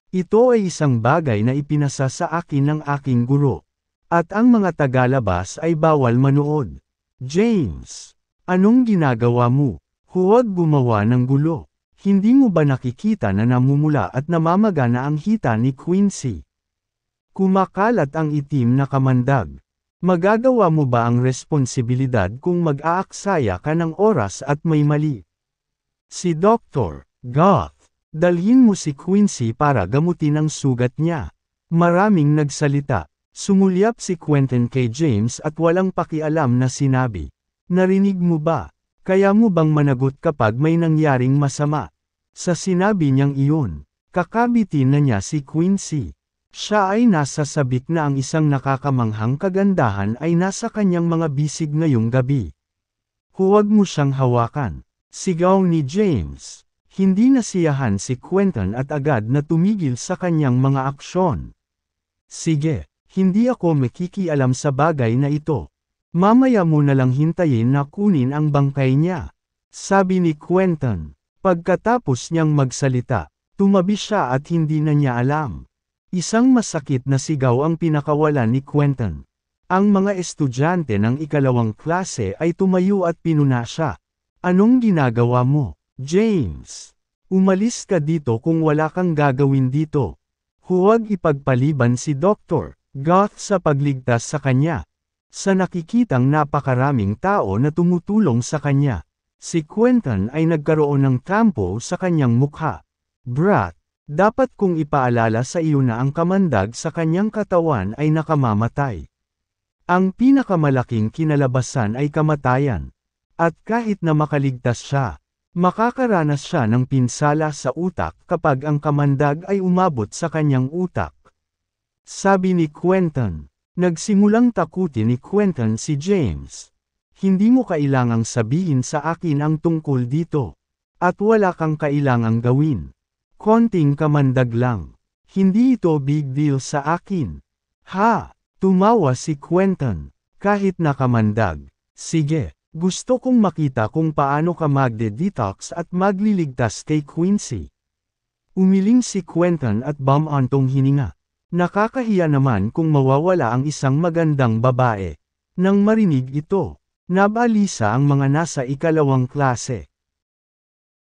Ito ay isang bagay na ipinasa sa akin ng aking guro. At ang mga tagalabas ay bawal manood. James, anong ginagawa mo? Huwag gumawa ng gulo. Hindi mo ba nakikita na namumula at namamagana ang hita ni Quincy? Kumakalat ang itim na kamandag. Magagawa mo ba ang responsibilidad kung mag-aaksaya ka ng oras at may mali? Si Dr. Goth, dalhin mo si Quincy para gamutin ang sugat niya. Maraming nagsalita. Sumulyap si Quentin K. James at walang pakialam na sinabi. Narinig mo ba? Kaya mo bang managot kapag may nangyaring masama? Sa sinabi niyang iyon, kakabitin na niya si Quincy. Siya ay nasa sabik na ang isang nakakamanghang kagandahan ay nasa kanyang mga bisig ngayong gabi. Huwag mo siyang hawakan. Sigaw ni James. Hindi nasiyahan si Quentin at agad na tumigil sa kanyang mga aksyon. Sige, hindi ako makikialam sa bagay na ito. Mamaya mo na lang hintayin na kunin ang bangkay niya. Sabi ni Quentin. Pagkatapos niyang magsalita, tumabi siya at hindi na niya alam. Isang masakit na sigaw ang pinakawalan ni Quentin. Ang mga estudyante ng ikalawang klase ay tumayo at pinuna siya. Anong ginagawa mo, James? Umalis ka dito kung wala kang gagawin dito. Huwag ipagpaliban si Dr. Goth sa pagligtas sa kanya sa nakikitang napakaraming tao na tumutulong sa kanya. Si Quentin ay nagkaroon ng kampo sa kanyang mukha. Brat, dapat kong ipaalala sa iyo na ang kamandag sa kanyang katawan ay nakamamatay. Ang pinakamalaking kinalabasan ay kamatayan. At kahit na makaligtas siya, makakaranas siya ng pinsala sa utak kapag ang kamandag ay umabot sa kanyang utak. Sabi ni Quentin, Nagsimulang takutin ni Quentin si James. Hindi mo kailangang sabihin sa akin ang tungkol dito. At wala kang kailangang gawin. Konting kamandag lang. Hindi ito big deal sa akin. Ha! Tumawa si Quentin. Kahit nakamandag. Sige, gusto kong makita kung paano ka magde-detox at magliligtas kay Quincy. Umiling si Quentin at bamantong hininga. Nakakahiya naman kung mawawala ang isang magandang babae. Nang marinig ito, nabalisa ang mga nasa ikalawang klase.